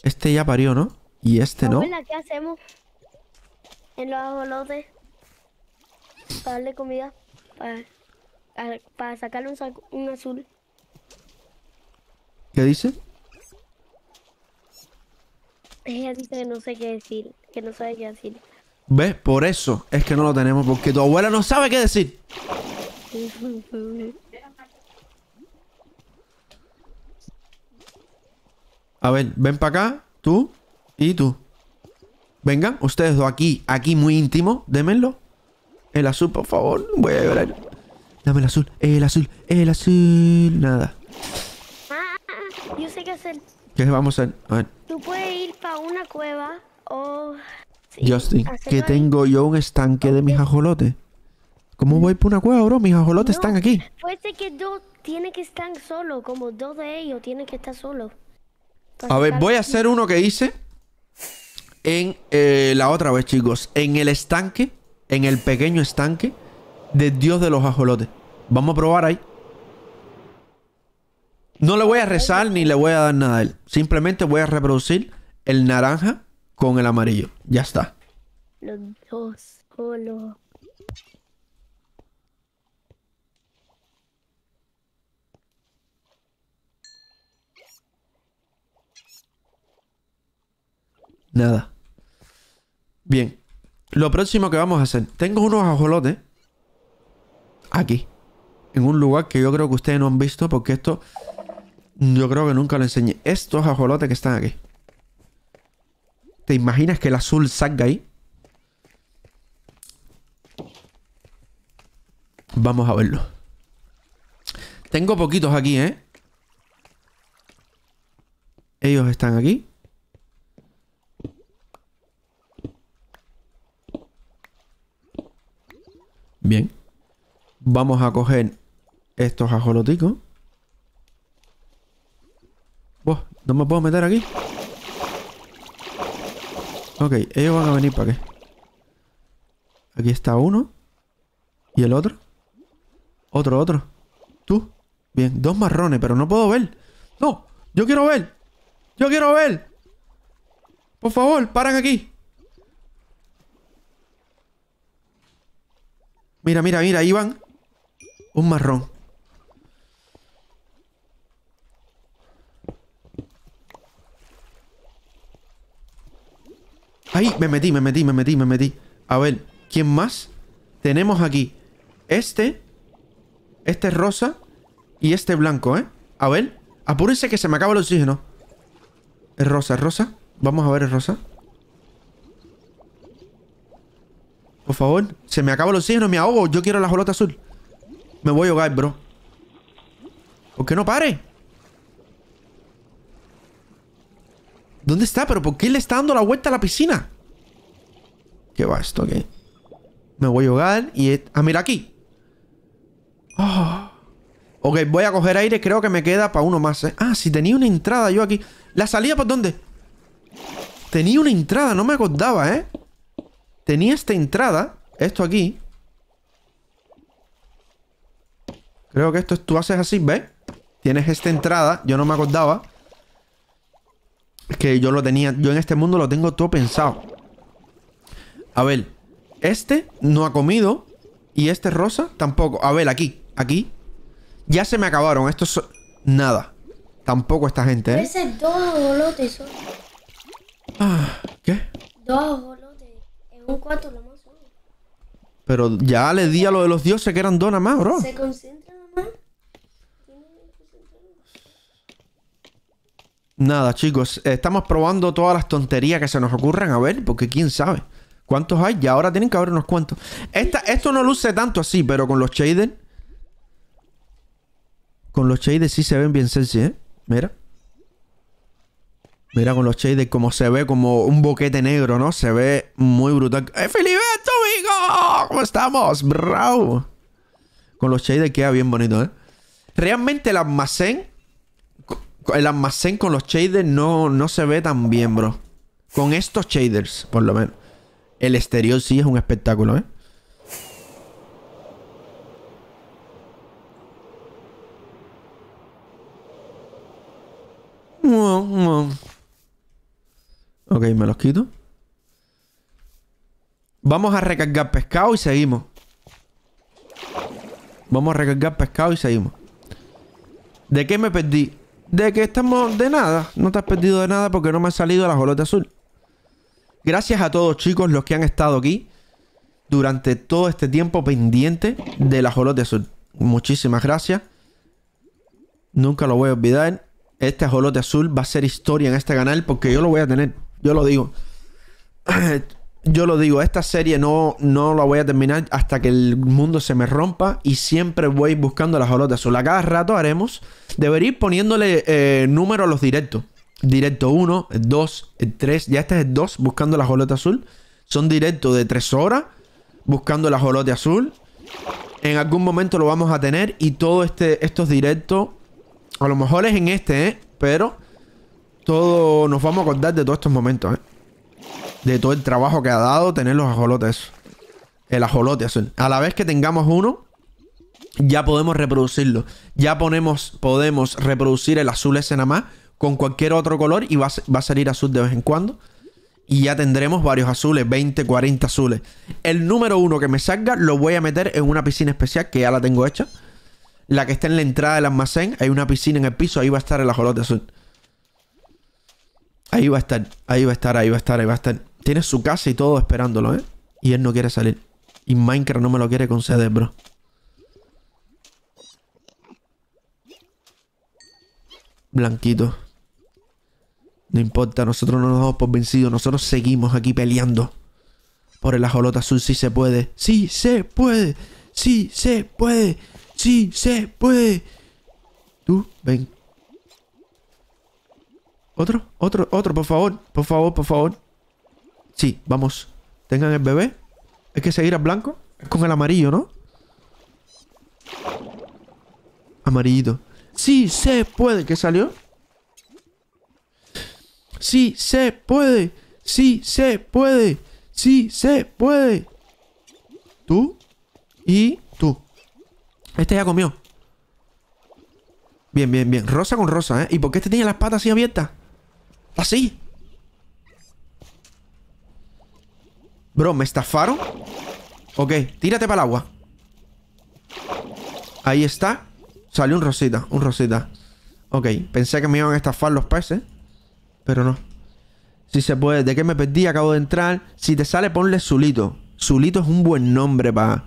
Este ya parió, ¿no? Y este no. Abuela, ¿qué hacemos? En los ajolotes. Para darle comida. Para, para sacarle un, saco, un azul. ¿Qué dice? Ella dice que no sé qué decir. Que no sabe qué decir. ¿Ves? Por eso es que no lo tenemos, porque tu abuela no sabe qué decir. A ver, ven para acá, tú y tú. Vengan, ustedes dos aquí, aquí muy íntimo, démenlo. El azul, por favor, voy a llorar. Dame el azul, el azul, el azul, nada. Ah, yo sé qué hacer. ¿Qué vamos a hacer? A ver. Tú puedes ir para una cueva o que tengo yo un estanque de mis ajolotes. ¿Cómo voy por una cueva, bro? Mis ajolotes están aquí. Puede ser que dos tienen que estar solo, como dos de ellos tienen que estar solos. A ver, voy a hacer uno que hice en eh, la otra vez, chicos. En el estanque, en el pequeño estanque De dios de los ajolotes. Vamos a probar ahí. No le voy a rezar ni le voy a dar nada a él. Simplemente voy a reproducir el naranja con el amarillo. Ya está. Los dos Nada. Bien. Lo próximo que vamos a hacer. Tengo unos ajolotes. Aquí. En un lugar que yo creo que ustedes no han visto. Porque esto. Yo creo que nunca lo enseñé. Estos ajolotes que están aquí. ¿Te imaginas que el azul salga ahí? Vamos a verlo. Tengo poquitos aquí, ¿eh? Ellos están aquí. Bien. Vamos a coger estos ajoloticos. Buah, no me puedo meter aquí. Ok, ellos van a venir para qué. Aquí está uno. ¿Y el otro? Otro, otro. ¿Tú? Bien, dos marrones, pero no puedo ver. ¡No! ¡Yo quiero ver! ¡Yo quiero ver! Por favor, paran aquí. Mira, mira, mira, ahí van. Un marrón. ¡Ay! Me metí, me metí, me metí, me metí. A ver, ¿quién más? Tenemos aquí este. Este es rosa. Y este blanco, ¿eh? A ver. Apúrense que se me acaba el oxígeno. Es rosa, es rosa. Vamos a ver, es rosa. Por favor. Se me acaba el oxígeno, me ahogo. Yo quiero la jolota azul. Me voy a ahogar, bro. ¿Por qué no pare? ¿Dónde está? ¿Pero por qué le está dando la vuelta a la piscina? ¿Qué va esto? ¿Qué? Me voy a jugar y... Ah, mira aquí. Oh. Ok, voy a coger aire. Creo que me queda para uno más. ¿eh? Ah, si tenía una entrada yo aquí. ¿La salida por dónde? Tenía una entrada, no me acordaba, ¿eh? Tenía esta entrada. Esto aquí. Creo que esto tú haces así, ¿ves? Tienes esta entrada, yo no me acordaba. Es que yo lo tenía, yo en este mundo lo tengo todo pensado. A ver, este no ha comido y este rosa tampoco. A ver, aquí, aquí. Ya se me acabaron, estos Nada. Tampoco esta gente, ¿eh? Ese dos bolotes son. Ah, ¿Qué? Dos bolotes? En un cuarto nomás son. Pero ya le di a lo de los dioses que eran dos nada más, bro. Se concentra. Nada, chicos, estamos probando todas las tonterías que se nos ocurran a ver, porque quién sabe cuántos hay. Y ahora tienen que haber unos cuantos. esto no luce tanto así, pero con los shaders. Con los shaders sí se ven bien sexy, ¿eh? Mira. Mira con los shaders como se ve como un boquete negro, ¿no? Se ve muy brutal. ¡Eh, Filiberto, amigo! ¿Cómo estamos, ¡Bravo! Con los shaders queda bien bonito, ¿eh? Realmente el almacén el almacén con los shaders no, no se ve tan bien, bro. Con estos shaders, por lo menos. El exterior sí es un espectáculo, ¿eh? Ok, me los quito. Vamos a recargar pescado y seguimos. Vamos a recargar pescado y seguimos. ¿De qué me perdí? De que estamos de nada. No te has perdido de nada porque no me ha salido la jolote azul. Gracias a todos, chicos, los que han estado aquí durante todo este tiempo pendiente de la jolote azul. Muchísimas gracias. Nunca lo voy a olvidar. Este ajolote azul va a ser historia en este canal porque yo lo voy a tener. Yo lo digo. (clears throat) yo lo digo, esta serie no, no la voy a terminar hasta que el mundo se me rompa y siempre voy buscando la olotas azul. A cada rato haremos, debería ir poniéndole eh, número a los directos. Directo 1, 2, 3, ya este es el 2, buscando la jolota azul. Son directos de 3 horas, buscando la jolota azul. En algún momento lo vamos a tener y todos este, estos directos, a lo mejor es en este, ¿eh? Pero todo, nos vamos a acordar de todos estos momentos, ¿eh? de todo el trabajo que ha dado tener los ajolotes. El ajolote azul. A la vez que tengamos uno, ya podemos reproducirlo. Ya ponemos, podemos reproducir el azul ese nada más con cualquier otro color y va a, va a salir azul de vez en cuando. Y ya tendremos varios azules, 20, 40 azules. El número uno que me salga lo voy a meter en una piscina especial que ya la tengo hecha. La que está en la entrada del almacén. Hay una piscina en el piso, ahí va a estar el ajolote azul. Ahí va a estar, ahí va a estar, ahí va a estar, ahí va a estar. Tiene su casa y todo esperándolo, ¿eh? Y él no quiere salir. Y Minecraft no me lo quiere conceder, bro. Blanquito. No importa, nosotros no nos damos por vencidos. Nosotros seguimos aquí peleando. Por el ajolota azul, sí se puede. Sí se puede. Sí se puede. Sí se puede. Tú, ven. Otro, otro, otro, por favor. Por favor, por favor. Sí, vamos. Tengan el bebé. Hay que seguir al blanco. Con el amarillo, ¿no? Amarillito. Sí, se puede. ¿Qué salió? Sí, se puede. Sí, se puede. Sí, se puede. Tú y tú. Este ya comió. Bien, bien, bien. Rosa con rosa, ¿eh? ¿Y por qué este tenía las patas así abiertas? Así. Bro, ¿me estafaron? Ok, tírate para el agua. Ahí está. Salió un rosita, un rosita. Ok, pensé que me iban a estafar los peces. Pero no. Si se puede. ¿De qué me perdí? Acabo de entrar. Si te sale, ponle Zulito. Zulito es un buen nombre para...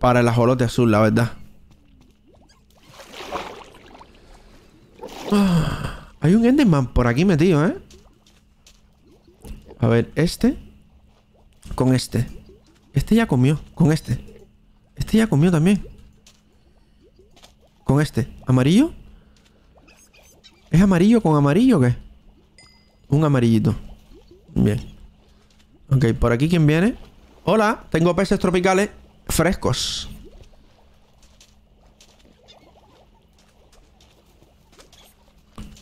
Para el ajolote azul, la verdad. Ah, hay un Enderman por aquí metido, ¿eh? A ver, este. Con este. Este ya comió, con este. Este ya comió también. Con este. ¿Amarillo? ¿Es amarillo con amarillo o qué? Un amarillito. Bien. Ok, por aquí quien viene. Hola, tengo peces tropicales frescos.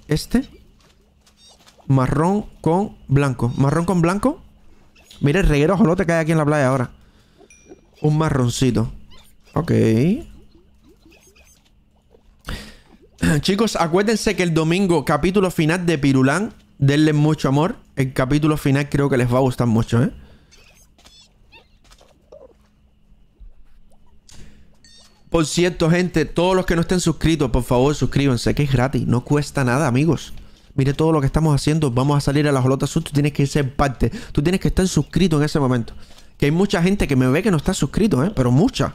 Este. Marrón con blanco. Marrón con blanco. Mira el reguero jolote que hay aquí en la playa ahora. Un marroncito. Ok. (clears throat) Chicos, acuérdense que el domingo, capítulo final de Pirulán. Denle mucho amor. El capítulo final creo que les va a gustar mucho, ¿eh? Por cierto, gente, todos los que no estén suscritos, por favor, suscríbanse, que es gratis, no cuesta nada, amigos mire todo lo que estamos haciendo, vamos a salir a la Jolota Azul, tú tienes que ser parte, tú tienes que estar suscrito en ese momento. Que hay mucha gente que me ve que no está suscrito, ¿eh? Pero mucha.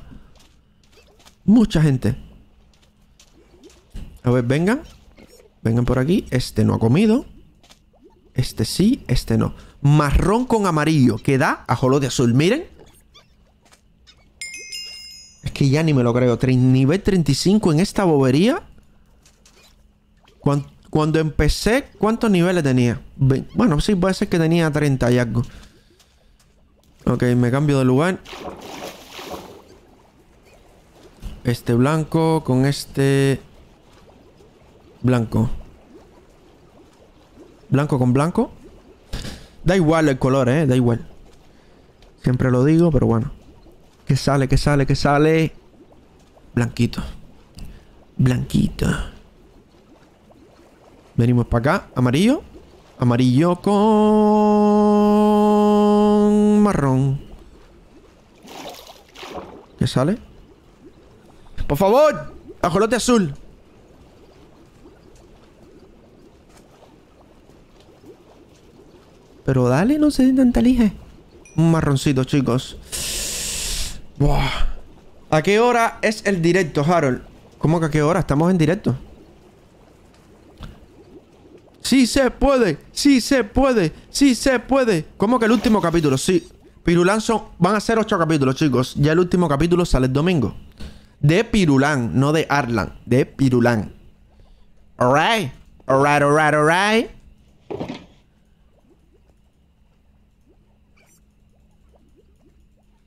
Mucha gente. A ver, vengan. Vengan por aquí. Este no ha comido. Este sí, este no. Marrón con amarillo, que da jolote azul. Miren. Es que ya ni me lo creo. nivel 35 en esta bobería. ¿Cuánto? Cuando empecé, ¿cuántos niveles tenía? Bueno, sí, puede ser que tenía 30 y algo. Ok, me cambio de lugar. Este blanco con este... Blanco. Blanco con blanco. Da igual el color, ¿eh? Da igual. Siempre lo digo, pero bueno. Que sale, que sale, que sale. Blanquito. Blanquito. Venimos para acá. Amarillo. Amarillo con... Marrón. ¿Qué sale? ¡Por favor! ¡Ajolote azul! Pero dale, no se den tanta Un marroncito, chicos. Buah. ¿A qué hora es el directo, Harold? ¿Cómo que a qué hora? Estamos en directo. ¡Sí se puede! ¡Sí se puede! ¡Sí se puede! ¿Cómo que el último capítulo? Sí. son... van a ser ocho capítulos, chicos. Ya el último capítulo sale el domingo. De Pirulán, no de Arlan. De Pirulán. Alright. Alright, alright, alright.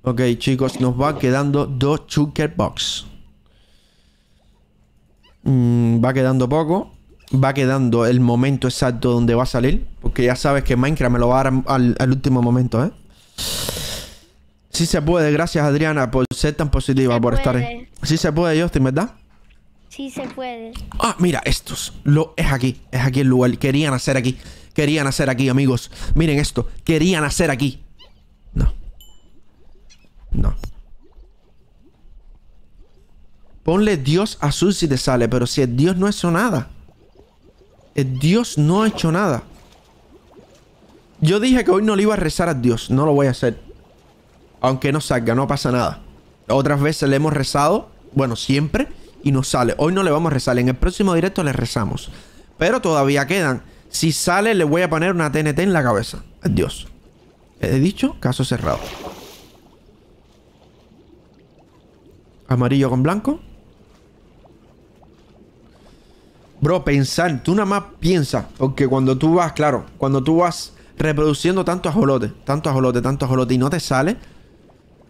Ok, chicos, nos va quedando dos Chunker Box. Mm, va quedando poco va quedando el momento exacto donde va a salir. Porque ya sabes que Minecraft me lo va a dar al, último momento, ¿eh? Sí se puede, gracias Adriana por ser tan positiva, por estar ahí. Sí se puede, Justin, ¿verdad? Sí se puede. Ah, mira, estos. Lo, es aquí, es aquí el lugar. Querían hacer aquí. Querían hacer aquí, amigos. Miren esto. Querían hacer aquí. No. No. Ponle Dios azul si te sale, pero si es Dios no es nada. Eh, Dios no ha hecho nada. Yo dije que hoy no le iba a rezar a Dios. No lo voy a hacer. Aunque no salga, no pasa nada. Otras veces le hemos rezado. Bueno, siempre. Y no sale. Hoy no le vamos a rezar. En el próximo directo le rezamos. Pero todavía quedan. Si sale, le voy a poner una TNT en la cabeza. Adiós. He dicho, caso cerrado. Amarillo con blanco. Bro, pensar, tú nada más piensas, porque cuando tú vas, claro, cuando tú vas reproduciendo tanto ajolote, tanto ajolote, tanto ajolote y no te sale,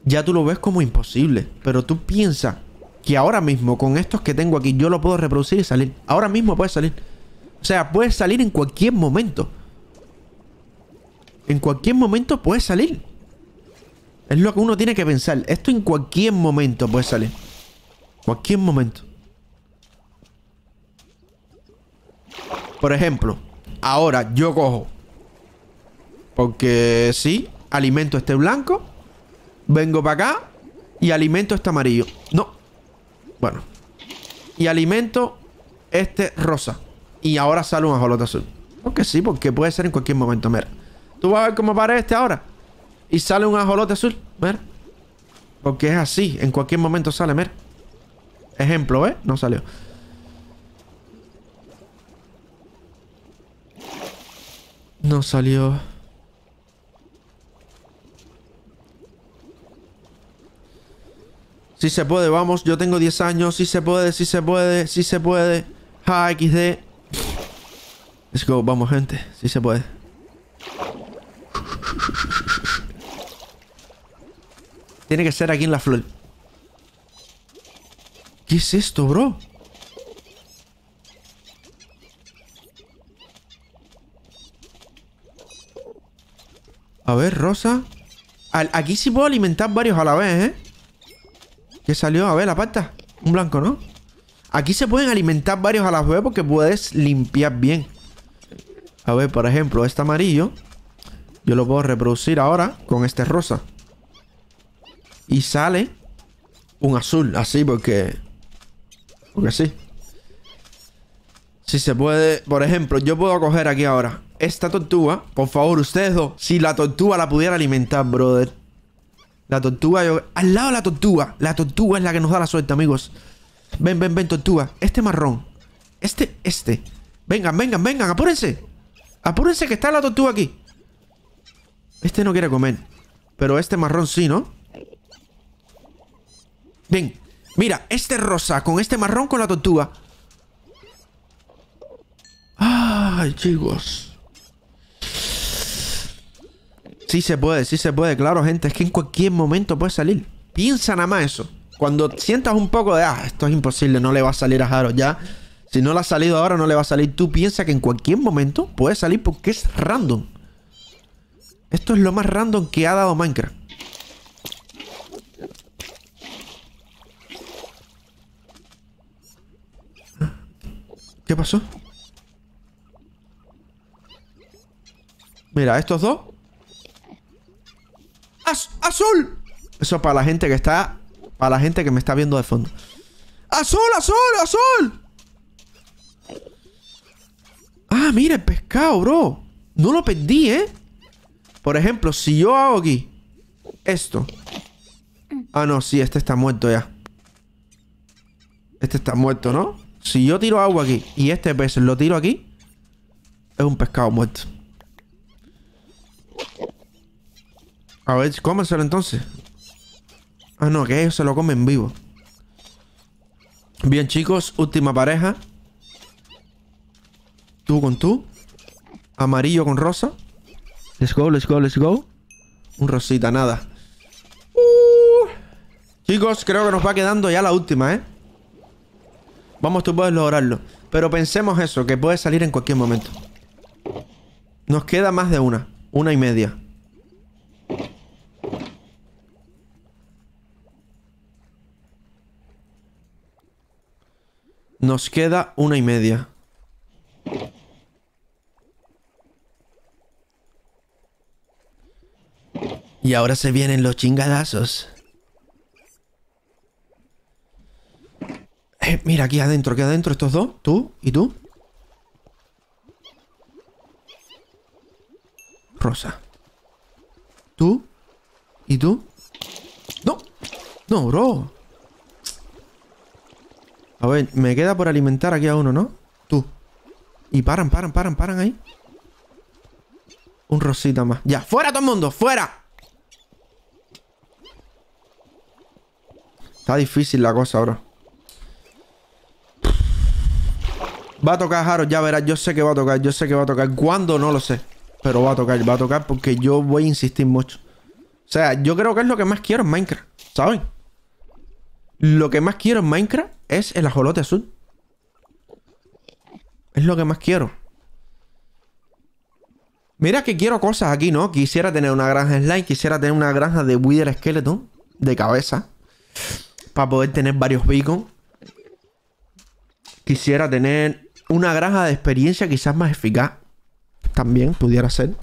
ya tú lo ves como imposible. Pero tú piensas que ahora mismo con estos que tengo aquí yo lo puedo reproducir y salir. Ahora mismo puede salir. O sea, puede salir en cualquier momento. En cualquier momento puede salir. Es lo que uno tiene que pensar. Esto en cualquier momento puede salir. Cualquier momento. Por ejemplo, ahora yo cojo. Porque sí, alimento este blanco. Vengo para acá y alimento este amarillo. No. Bueno. Y alimento este rosa. Y ahora sale un ajolote azul. Porque sí, porque puede ser en cualquier momento. Mira. Tú vas a ver cómo para este ahora. Y sale un ajolote azul. Mira. Porque es así. En cualquier momento sale, mira. Ejemplo, ¿eh? No salió. No salió. Si se puede, vamos. Yo tengo 10 años. Si se puede, si se puede, si se puede. Ja, XD. Let's go, vamos, gente. Si se puede. Tiene que ser aquí en la flor. ¿Qué es esto, bro? A ver, rosa. aquí sí puedo alimentar varios a la vez, ¿eh? ¿Qué salió? A ver, la pata. Un blanco, ¿no? Aquí se pueden alimentar varios a la vez porque puedes limpiar bien. A ver, por ejemplo, este amarillo. Yo lo puedo reproducir ahora con este rosa. Y sale un azul, así porque... Porque sí. Si se puede... Por ejemplo, yo puedo coger aquí ahora esta tortuga, por favor, ustedes dos, si la tortuga la pudiera alimentar, brother. La tortuga, Al lado de la tortuga. La tortuga es la que nos da la suerte, amigos. Ven, ven, ven, tortuga. Este marrón. Este, este. Vengan, vengan, vengan, apúrense. Apúrense que está la tortuga aquí. Este no quiere comer. Pero este marrón sí, ¿no? Ven. Mira, este rosa con este marrón con la tortuga. Ay, chicos. Sí se puede, sí se puede, claro, gente. Es que en cualquier momento puede salir. Piensa nada más eso. Cuando sientas un poco de, ah, esto es imposible, no le va a salir a Jaro, ya. Si no le ha salido ahora, no le va a salir. Tú piensa que en cualquier momento puede salir porque es random. Esto es lo más random que ha dado Minecraft. ¿Qué pasó? Mira, estos dos ¡Azul! Eso para la gente que está... Para la gente que me está viendo de fondo. ¡Azul, azul, azul! Ah, mira el pescado, bro. No lo perdí, ¿eh? Por ejemplo, si yo hago aquí... Esto. Ah, no, sí, este está muerto ya. Este está muerto, ¿no? Si yo tiro agua aquí y este pez lo tiro aquí... Es un pescado muerto. A ver, cómenselo entonces. Ah, no, que ellos se lo comen vivo. Bien, chicos, última pareja. Tú con tú. Amarillo con rosa. Let's go, let's go, let's go. Un rosita, nada. Uh. Chicos, creo que nos va quedando ya la última, ¿eh? Vamos, tú puedes lograrlo. Pero pensemos eso, que puede salir en cualquier momento. Nos queda más de una. Una y media. Nos queda una y media. Y ahora se vienen los chingadazos. Eh, mira, aquí adentro, aquí adentro estos dos. Tú y tú. Rosa. Tú y tú. No. No, bro. A ver, me queda por alimentar aquí a uno, ¿no? Tú. Y paran, paran, paran, paran ahí. Un rosita más. Ya, fuera todo el mundo, fuera. Está difícil la cosa ahora. Va a tocar Harold, ya verás, yo sé que va a tocar, yo sé que va a tocar. ¿Cuándo? No lo sé. Pero va a tocar, va a tocar porque yo voy a insistir mucho. O sea, yo creo que es lo que más quiero en Minecraft, ¿saben? Lo que más quiero en Minecraft es el ajolote azul. Es lo que más quiero. Mira que quiero cosas aquí, ¿no? Quisiera tener una granja slime, quisiera tener una granja de Wither Skeleton de cabeza. Para poder tener varios beacons. Quisiera tener una granja de experiencia quizás más eficaz. También pudiera ser.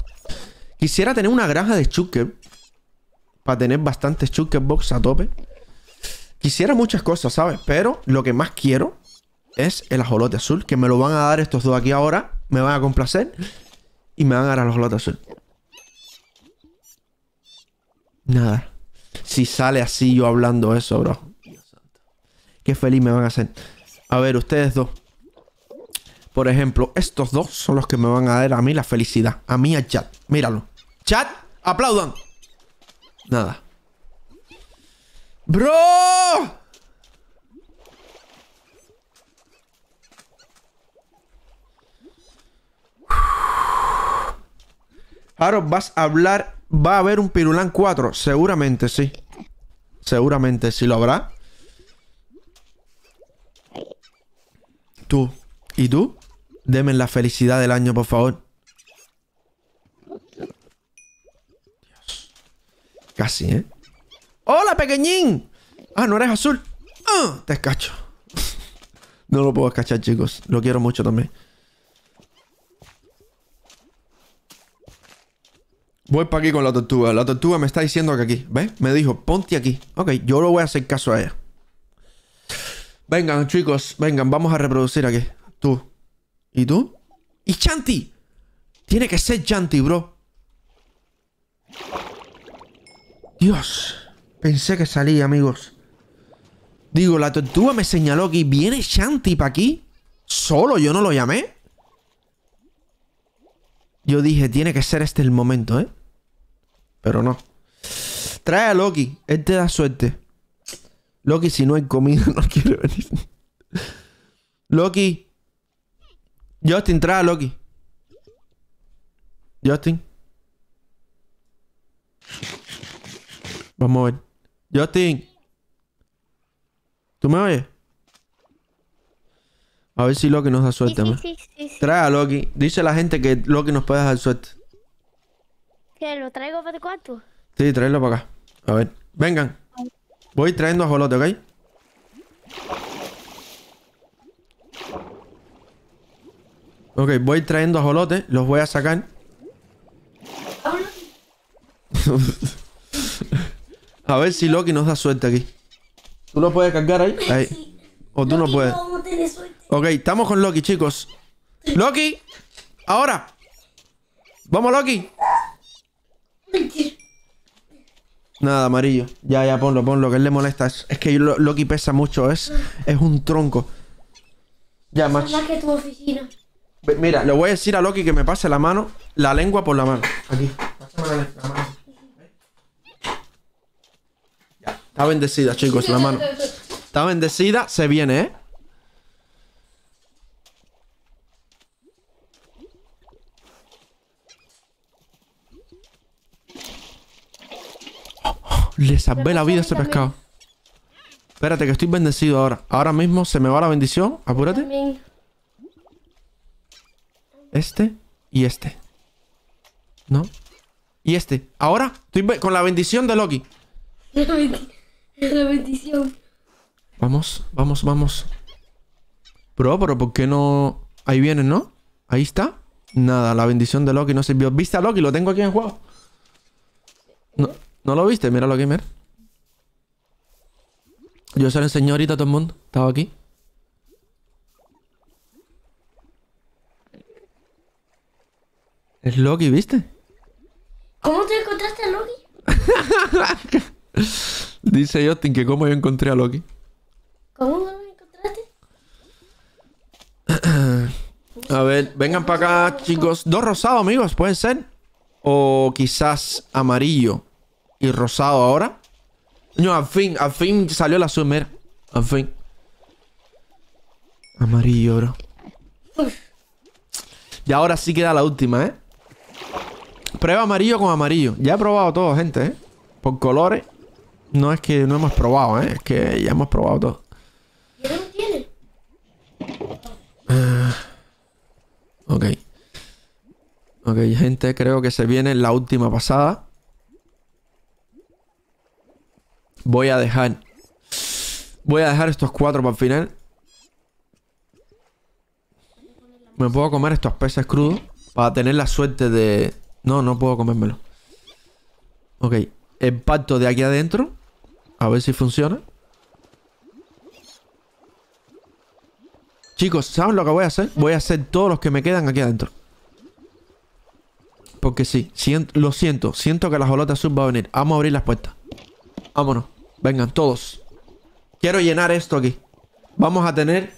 Quisiera tener una granja de chucker. Para tener bastantes chucker box a tope. Quisiera muchas cosas, ¿sabes? Pero lo que más quiero es el ajolote azul, que me lo van a dar estos dos aquí ahora. Me van a complacer y me van a dar el ajolote azul. Nada. Si sale así yo hablando eso, bro. Qué feliz me van a hacer. A ver, ustedes dos. Por ejemplo, estos dos son los que me van a dar a mí la felicidad. A mí a chat. Míralo. Chat, aplaudan. Nada. ¡Bro! Harold, vas a hablar. Va a haber un Pirulán 4. Seguramente sí. Seguramente sí lo habrá. Tú. ¿Y tú? Deme la felicidad del año, por favor. Dios. Casi, ¿eh? ¡Hola, pequeñín! Ah, no eres azul. Ah, te escacho. (laughs) no lo puedo escachar, chicos. Lo quiero mucho también. Voy para aquí con la tortuga. La tortuga me está diciendo que aquí. ¿Ves? Me dijo, ponte aquí. Ok, yo lo voy a hacer caso a ella. Vengan, chicos. Vengan, vamos a reproducir aquí. Tú. ¿Y tú? ¡Y Chanti! Tiene que ser Chanti, bro. Dios. Pensé que salí, amigos. Digo, la tortuga me señaló que ¿Viene Shanti para aquí? ¿Solo? ¿Yo no lo llamé? Yo dije, tiene que ser este el momento, ¿eh? Pero no. Trae a Loki. Él te da suerte. Loki, si no hay comida, (laughs) no quiere venir. Loki. Justin, trae a Loki. Justin. Vamos a ver. Justin. ¿Tú me oyes? A ver si Loki nos da suerte. Sí, Trae a Loki. Dice la gente que Loki nos puede dar suerte. ¿Qué? lo traigo para cuánto? Sí, tráelo para acá. A ver. Vengan. Voy trayendo a Jolote, ¿ok? Ok, voy trayendo a Jolote. Los voy a sacar. (laughs) A ver si Loki nos da suerte aquí. ¿Tú lo puedes cargar ahí? Ahí. O tú no puedes. No, Ok, estamos con Loki, chicos. ¡Loki! ¡Ahora! ¡Vamos, Loki! Nada, amarillo. Ya, ya, ponlo, ponlo, que él le molesta. Es, que Loki pesa mucho, es, es un tronco. Ya, más Mira, le voy a decir a Loki que me pase la mano, la lengua por la mano. Aquí, pásame la, la mano. Está bendecida, chicos, la mano. Está bendecida, se viene, ¿eh? Le salvé la vida a este pescado. Espérate, que estoy bendecido ahora. Ahora mismo se me va la bendición. Apúrate. Este y este. ¿No? Y este. Ahora estoy con la bendición de Loki. (laughs) La bendición. Vamos, vamos, vamos. Bro, pero ¿por qué no...? Ahí vienen ¿no? Ahí está. Nada, la bendición de Loki no sirvió. ¿Viste a Loki? Lo tengo aquí en juego. No, ¿no lo viste? Míralo gamer. Yo soy el señorito todo el mundo. Estaba aquí. Es Loki, ¿viste? ¿Cómo te encontraste a Loki? (laughs) Dice Justin que cómo yo encontré a Loki. ¿Cómo lo encontraste? a ver, vengan para acá, chicos. Dos rosados, amigos, pueden ser. O quizás amarillo y rosado ahora. No, al fin, al fin salió la azul, mira. Al fin. Amarillo, bro. Y ahora sí queda la última, ¿eh? Prueba amarillo con amarillo. Ya he probado todo, gente, ¿eh? Por colores. No es que no hemos probado, ¿eh? Es que ya hemos probado todo. Ah, ok. Ok, gente, creo que se viene la última pasada. Voy a dejar... Voy a dejar estos cuatro para el final. Me puedo comer estos peces crudos para tener la suerte de... No, no puedo comérmelo. Ok, Empacto de aquí adentro. A ver si funciona. Chicos, ¿saben lo que voy a hacer? Voy a hacer todos los que me quedan aquí adentro. Porque sí, lo siento. Siento que la jolote azul va a venir. Vamos a abrir las puertas. Vámonos. Vengan, todos. Quiero llenar esto aquí. Vamos a tener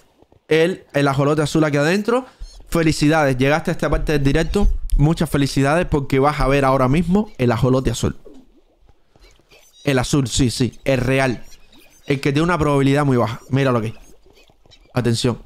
el, el ajolote azul aquí adentro. Felicidades, llegaste a esta parte del directo. Muchas felicidades porque vas a ver ahora mismo el ajolote azul. El azul, sí, sí. Es real. El que tiene una probabilidad muy baja. Míralo aquí. Atención.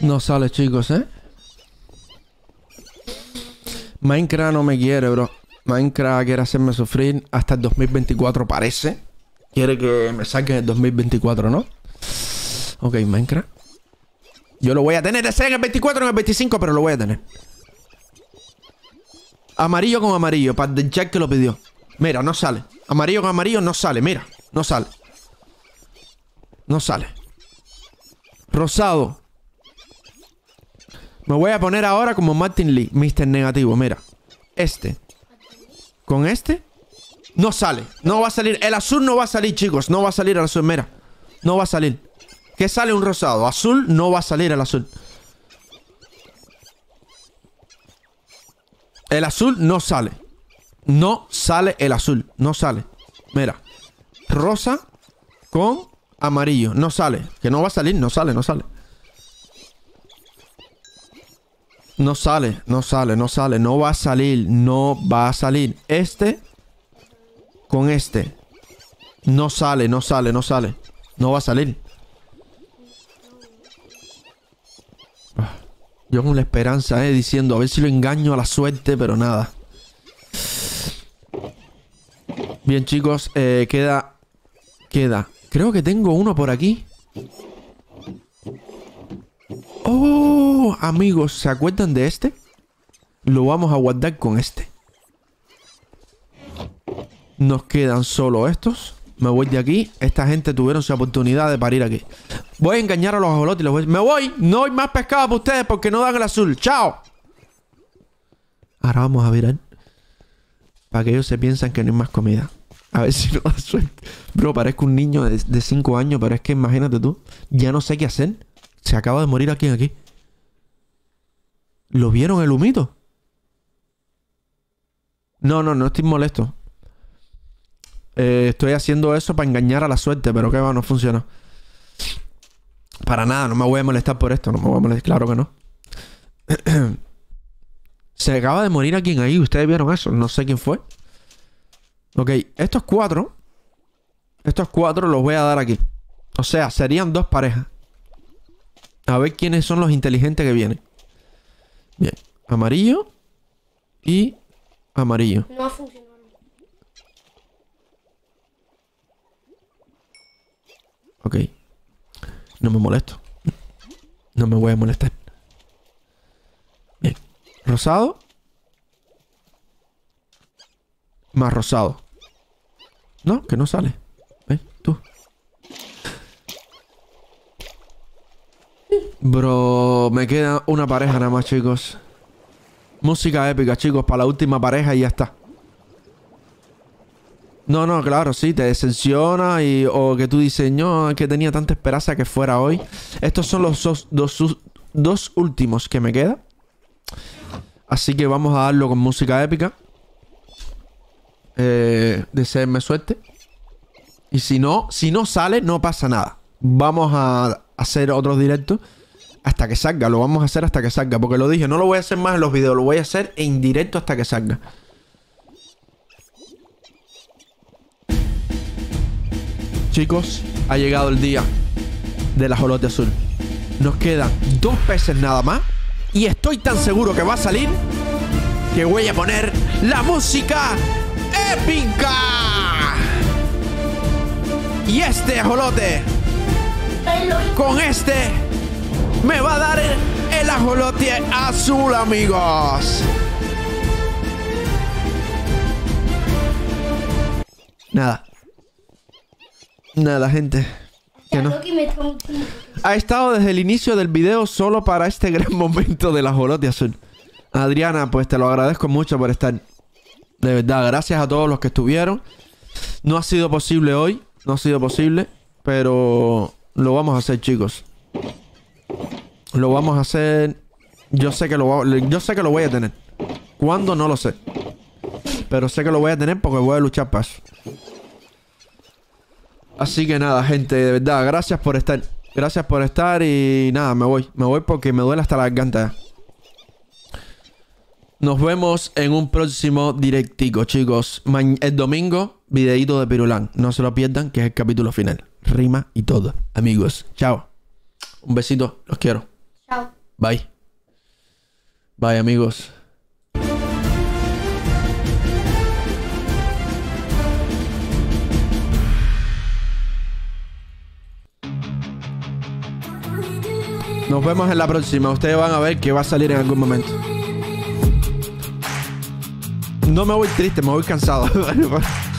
No sale, chicos, ¿eh? Minecraft no me quiere, bro. Minecraft quiere hacerme sufrir hasta el 2024, parece. Quiere que me saquen el 2024, ¿no? Ok, Minecraft. Yo lo voy a tener, ser en el 24 o en el 25, pero lo voy a tener. Amarillo con amarillo, para el Jack que lo pidió. Mira, no sale. Amarillo con amarillo no sale, mira. No sale. No sale. Rosado. Me voy a poner ahora como Martin Lee, Mr. Negativo. Mira, este. Con este, no sale. No va a salir. El azul no va a salir, chicos. No va a salir el azul. Mira, no va a salir. ¿Qué sale un rosado? Azul no va a salir el azul. El azul no sale. No sale el azul. No sale. Mira. Rosa con amarillo. No sale. Que no va a salir. No sale, no sale. No sale, no sale, no sale. No va a salir, no va a salir. Este con este. No sale, no sale, no sale. No va a salir. Ah, yo con la esperanza, eh, diciendo, a ver si lo engaño a la suerte, pero nada. Bien, chicos, eh, queda... Queda. Creo que tengo uno por aquí. ¡Oh! Amigos, ¿se acuerdan de este? Lo vamos a guardar con este. Nos quedan solo estos. Me voy de aquí. Esta gente tuvieron su oportunidad de parir aquí. Voy a engañar a los ajolotes y los voy ¡Me voy! No hay más pescado para ustedes porque no dan el azul. ¡Chao! Ahora vamos a virar. Para que ellos se piensen que no hay más comida. A ver si no da suerte. Bro, parezco un niño de 5 años, pero es que imagínate tú. Ya no sé qué hacer. Se acaba de morir aquí aquí. ¿Lo vieron el humito? No, no, no estoy molesto. Eh, estoy haciendo eso para engañar a la suerte, pero qué va, no funciona. Para nada, no me voy a molestar por esto, no me voy a molestar, claro que no. (clears throat) Se acaba de morir alguien ahí, ustedes vieron eso, no sé quién fue. Ok, estos cuatro, estos cuatro los voy a dar aquí. O sea, serían dos parejas. A ver quiénes son los inteligentes que vienen. Bien. Amarillo y amarillo. No ha funcionado. Ok. No me molesto. No me voy a molestar. Bien. Rosado. Más rosado. No, que no sale. Bro, me queda una pareja nada más, chicos. Música épica, chicos, para la última pareja y ya está. No, no, claro, sí, te decepciona y, o que tú dices, que tenía tanta esperanza que fuera hoy. Estos son los dos, últimos que me quedan. Así que vamos a darlo con música épica. Eh, deseenme suerte. Y si no, si no sale, no pasa nada. Vamos a hacer otros directos hasta que salga. Lo vamos a hacer hasta que salga. Porque lo dije, no lo voy a hacer más en los videos. Lo voy a hacer en directo hasta que salga. Chicos, ha llegado el día del ajolote azul. Nos quedan dos peces nada más. Y estoy tan seguro que va a salir que voy a poner la música épica. Y este ajolote con este me va a dar el, ajolote azul, amigos. Nada. Nada, gente. Ha estado desde el inicio del video solo para este gran (laughs) momento del ajolote azul. Adriana, pues te lo agradezco mucho por estar. De verdad, gracias a todos los que estuvieron. No ha sido posible hoy, no ha sido posible, pero lo vamos a hacer, chicos. Lo vamos a hacer. Yo sé que lo yo sé que lo voy a tener. ¿Cuándo? No lo sé. Pero sé que lo voy a tener porque voy a luchar para Así que nada, gente, de verdad, gracias por estar. Gracias por estar y nada, me voy. Me voy porque me duele hasta la garganta. Nos vemos en un próximo directico, chicos. el domingo, videito de Pirulán. No se lo pierdan, que es el capítulo final rima y todo. Amigos, chao. Un besito, los quiero. Chao. Bye. Bye, amigos. Nos vemos en la próxima. Ustedes van a ver que va a salir en algún momento. No me voy triste, me voy cansado. (laughs)